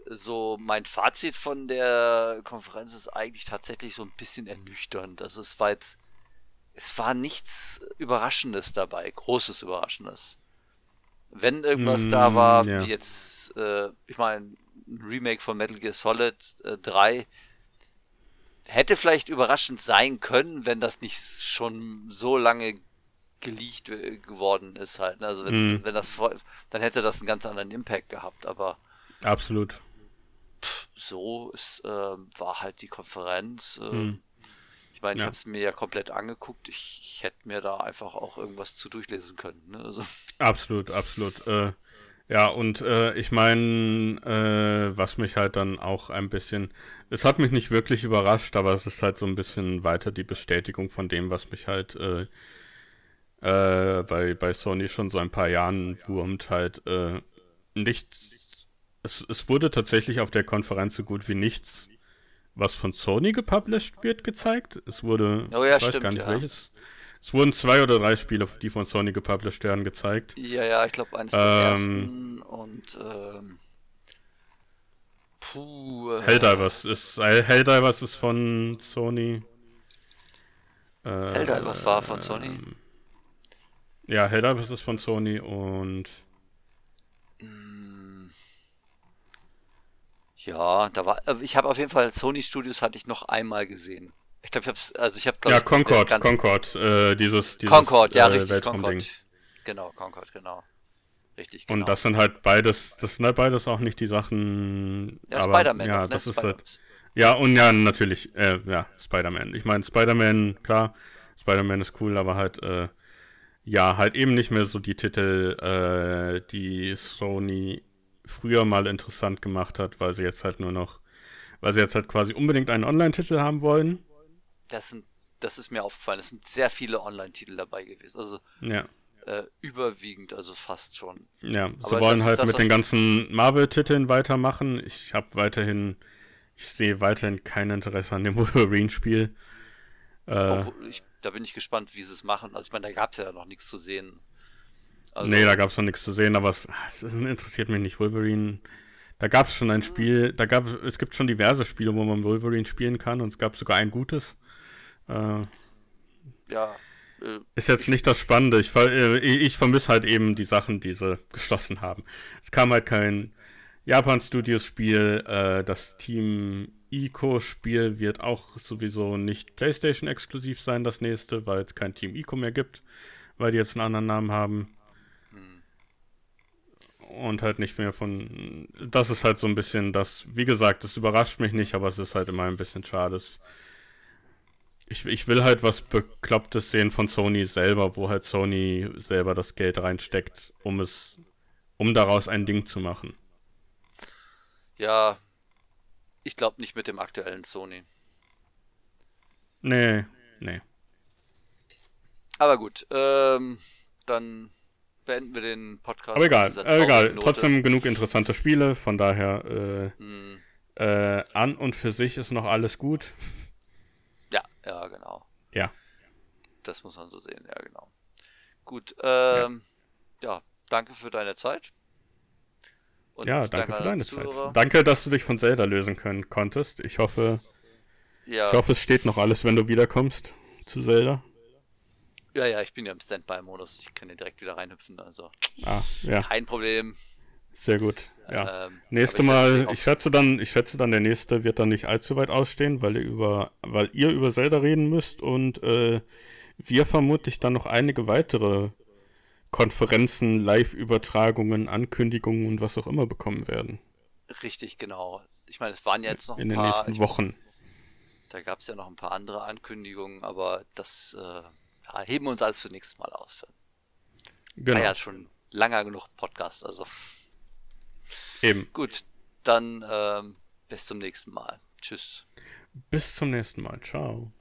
so mein Fazit von der Konferenz ist eigentlich tatsächlich so ein bisschen ernüchternd. Also ist, weil es, es war nichts Überraschendes dabei, großes Überraschendes. Wenn irgendwas mm, da war, ja. wie jetzt, äh, ich meine, ein Remake von Metal Gear Solid äh, 3 hätte vielleicht überraschend sein können, wenn das nicht schon so lange geleakt äh, geworden ist halt. Ne? Also wenn, mm. wenn das dann hätte das einen ganz anderen Impact gehabt, aber absolut. Pff, so ist, äh, war halt die Konferenz. Äh, mm. Ich meine, ja. ich habe es mir ja komplett angeguckt. Ich, ich, hätte mir da einfach auch irgendwas zu durchlesen können. Ne? Also. Absolut, absolut. Äh, ja, und äh, ich meine, äh, was mich halt dann auch ein bisschen, es hat mich nicht wirklich überrascht, aber es ist halt so ein bisschen weiter die Bestätigung von dem, was mich halt äh, bei, bei Sony schon so ein paar Jahren wurmt, halt äh, nichts. Es, es wurde tatsächlich auf der Konferenz so gut wie nichts, was von Sony gepublished wird, gezeigt. Es wurde, oh ja, ich weiß stimmt, gar nicht ja. welches. Es wurden zwei oder drei Spiele, die von Sony gepublished werden, gezeigt. Ja, ja, ich glaube eines ähm, der ersten und ähm, puh, äh, Helldivers ist äh, Helldivers ist von Sony. Äh, Helldivers war von Sony. Ähm, ja, Heller, das ist von Sony und. Ja, da war. Äh, ich habe auf jeden Fall Sony Studios hatte ich noch einmal gesehen. Ich glaube, ich habe also ich habe Ja, Concord, ganz, Concord, äh, dieses, dieses Concord, ja, äh, richtig, Weltraum Concord. Ding. Genau, Concord, genau. Richtig, genau. Und das sind halt beides, das sind halt beides auch nicht die Sachen. Ja, Spider-Man, ja, noch, ne? das ist halt, Ja, und ja, natürlich, äh, ja, Spider-Man. Ich meine, Spider-Man, klar, Spider-Man ist cool, aber halt, äh, ja, halt eben nicht mehr so die Titel, äh, die Sony früher mal interessant gemacht hat, weil sie jetzt halt nur noch, weil sie jetzt halt quasi unbedingt einen Online-Titel haben wollen. Das sind, das ist mir aufgefallen, es sind sehr viele Online-Titel dabei gewesen. Also ja. äh, überwiegend, also fast schon. Ja, sie Aber wollen halt das, mit den ganzen Marvel-Titeln weitermachen. Ich habe weiterhin, ich sehe weiterhin kein Interesse an dem Wolverine-Spiel. Äh, Obwohl ich da bin ich gespannt, wie sie es machen. Also ich meine, da gab es ja noch nichts zu sehen. Also, nee, da gab es noch nichts zu sehen, aber es, es interessiert mich nicht. Wolverine, da gab es schon ein Spiel, da gab es gibt schon diverse Spiele, wo man Wolverine spielen kann und es gab sogar ein gutes. Äh, ja. Äh, ist jetzt nicht das Spannende. Ich, äh, ich vermisse halt eben die Sachen, die sie geschlossen haben. Es kam halt kein Japan Studios Spiel, äh, das Team eco spiel wird auch sowieso nicht PlayStation-exklusiv sein, das nächste, weil es kein Team Eco mehr gibt, weil die jetzt einen anderen Namen haben. Und halt nicht mehr von. Das ist halt so ein bisschen das. Wie gesagt, das überrascht mich nicht, aber es ist halt immer ein bisschen schade. Ich, ich will halt was Beklopptes sehen von Sony selber, wo halt Sony selber das Geld reinsteckt, um es. um daraus ein Ding zu machen. Ja, ich glaube nicht mit dem aktuellen Sony. Nee, nee. Aber gut, ähm, dann beenden wir den Podcast. Aber egal, egal. Trotzdem genug interessante Spiele, von daher hm. äh, hm. äh, an und für sich ist noch alles gut. Ja, ja, genau. Ja. Das muss man so sehen, ja, genau. Gut, ähm, ja. ja, danke für deine Zeit. Und ja, danke für deine Zuhörer. Zeit. Danke, dass du dich von Zelda lösen können, konntest. Ich hoffe, ja. ich hoffe, es steht noch alles, wenn du wiederkommst zu Zelda. Ja, ja, ich bin ja im Standby-Modus. Ich kann ja direkt wieder reinhüpfen, also ah, ja. kein Problem. Sehr gut. Ja. Ähm, Nächste ich Mal, ich schätze dann, ich schätze dann, der nächste wird dann nicht allzu weit ausstehen, weil ihr über, weil ihr über Zelda reden müsst und äh, wir vermutlich dann noch einige weitere Konferenzen, Live-Übertragungen, Ankündigungen und was auch immer bekommen werden. Richtig, genau. Ich meine, es waren ja jetzt noch in ein paar. In den nächsten Wochen. Meine, da gab es ja noch ein paar andere Ankündigungen, aber das äh, heben wir uns alles für nächstes Mal aus. Genau. War ja schon langer genug Podcast, also. Eben. Gut, dann ähm, bis zum nächsten Mal. Tschüss. Bis zum nächsten Mal. Ciao.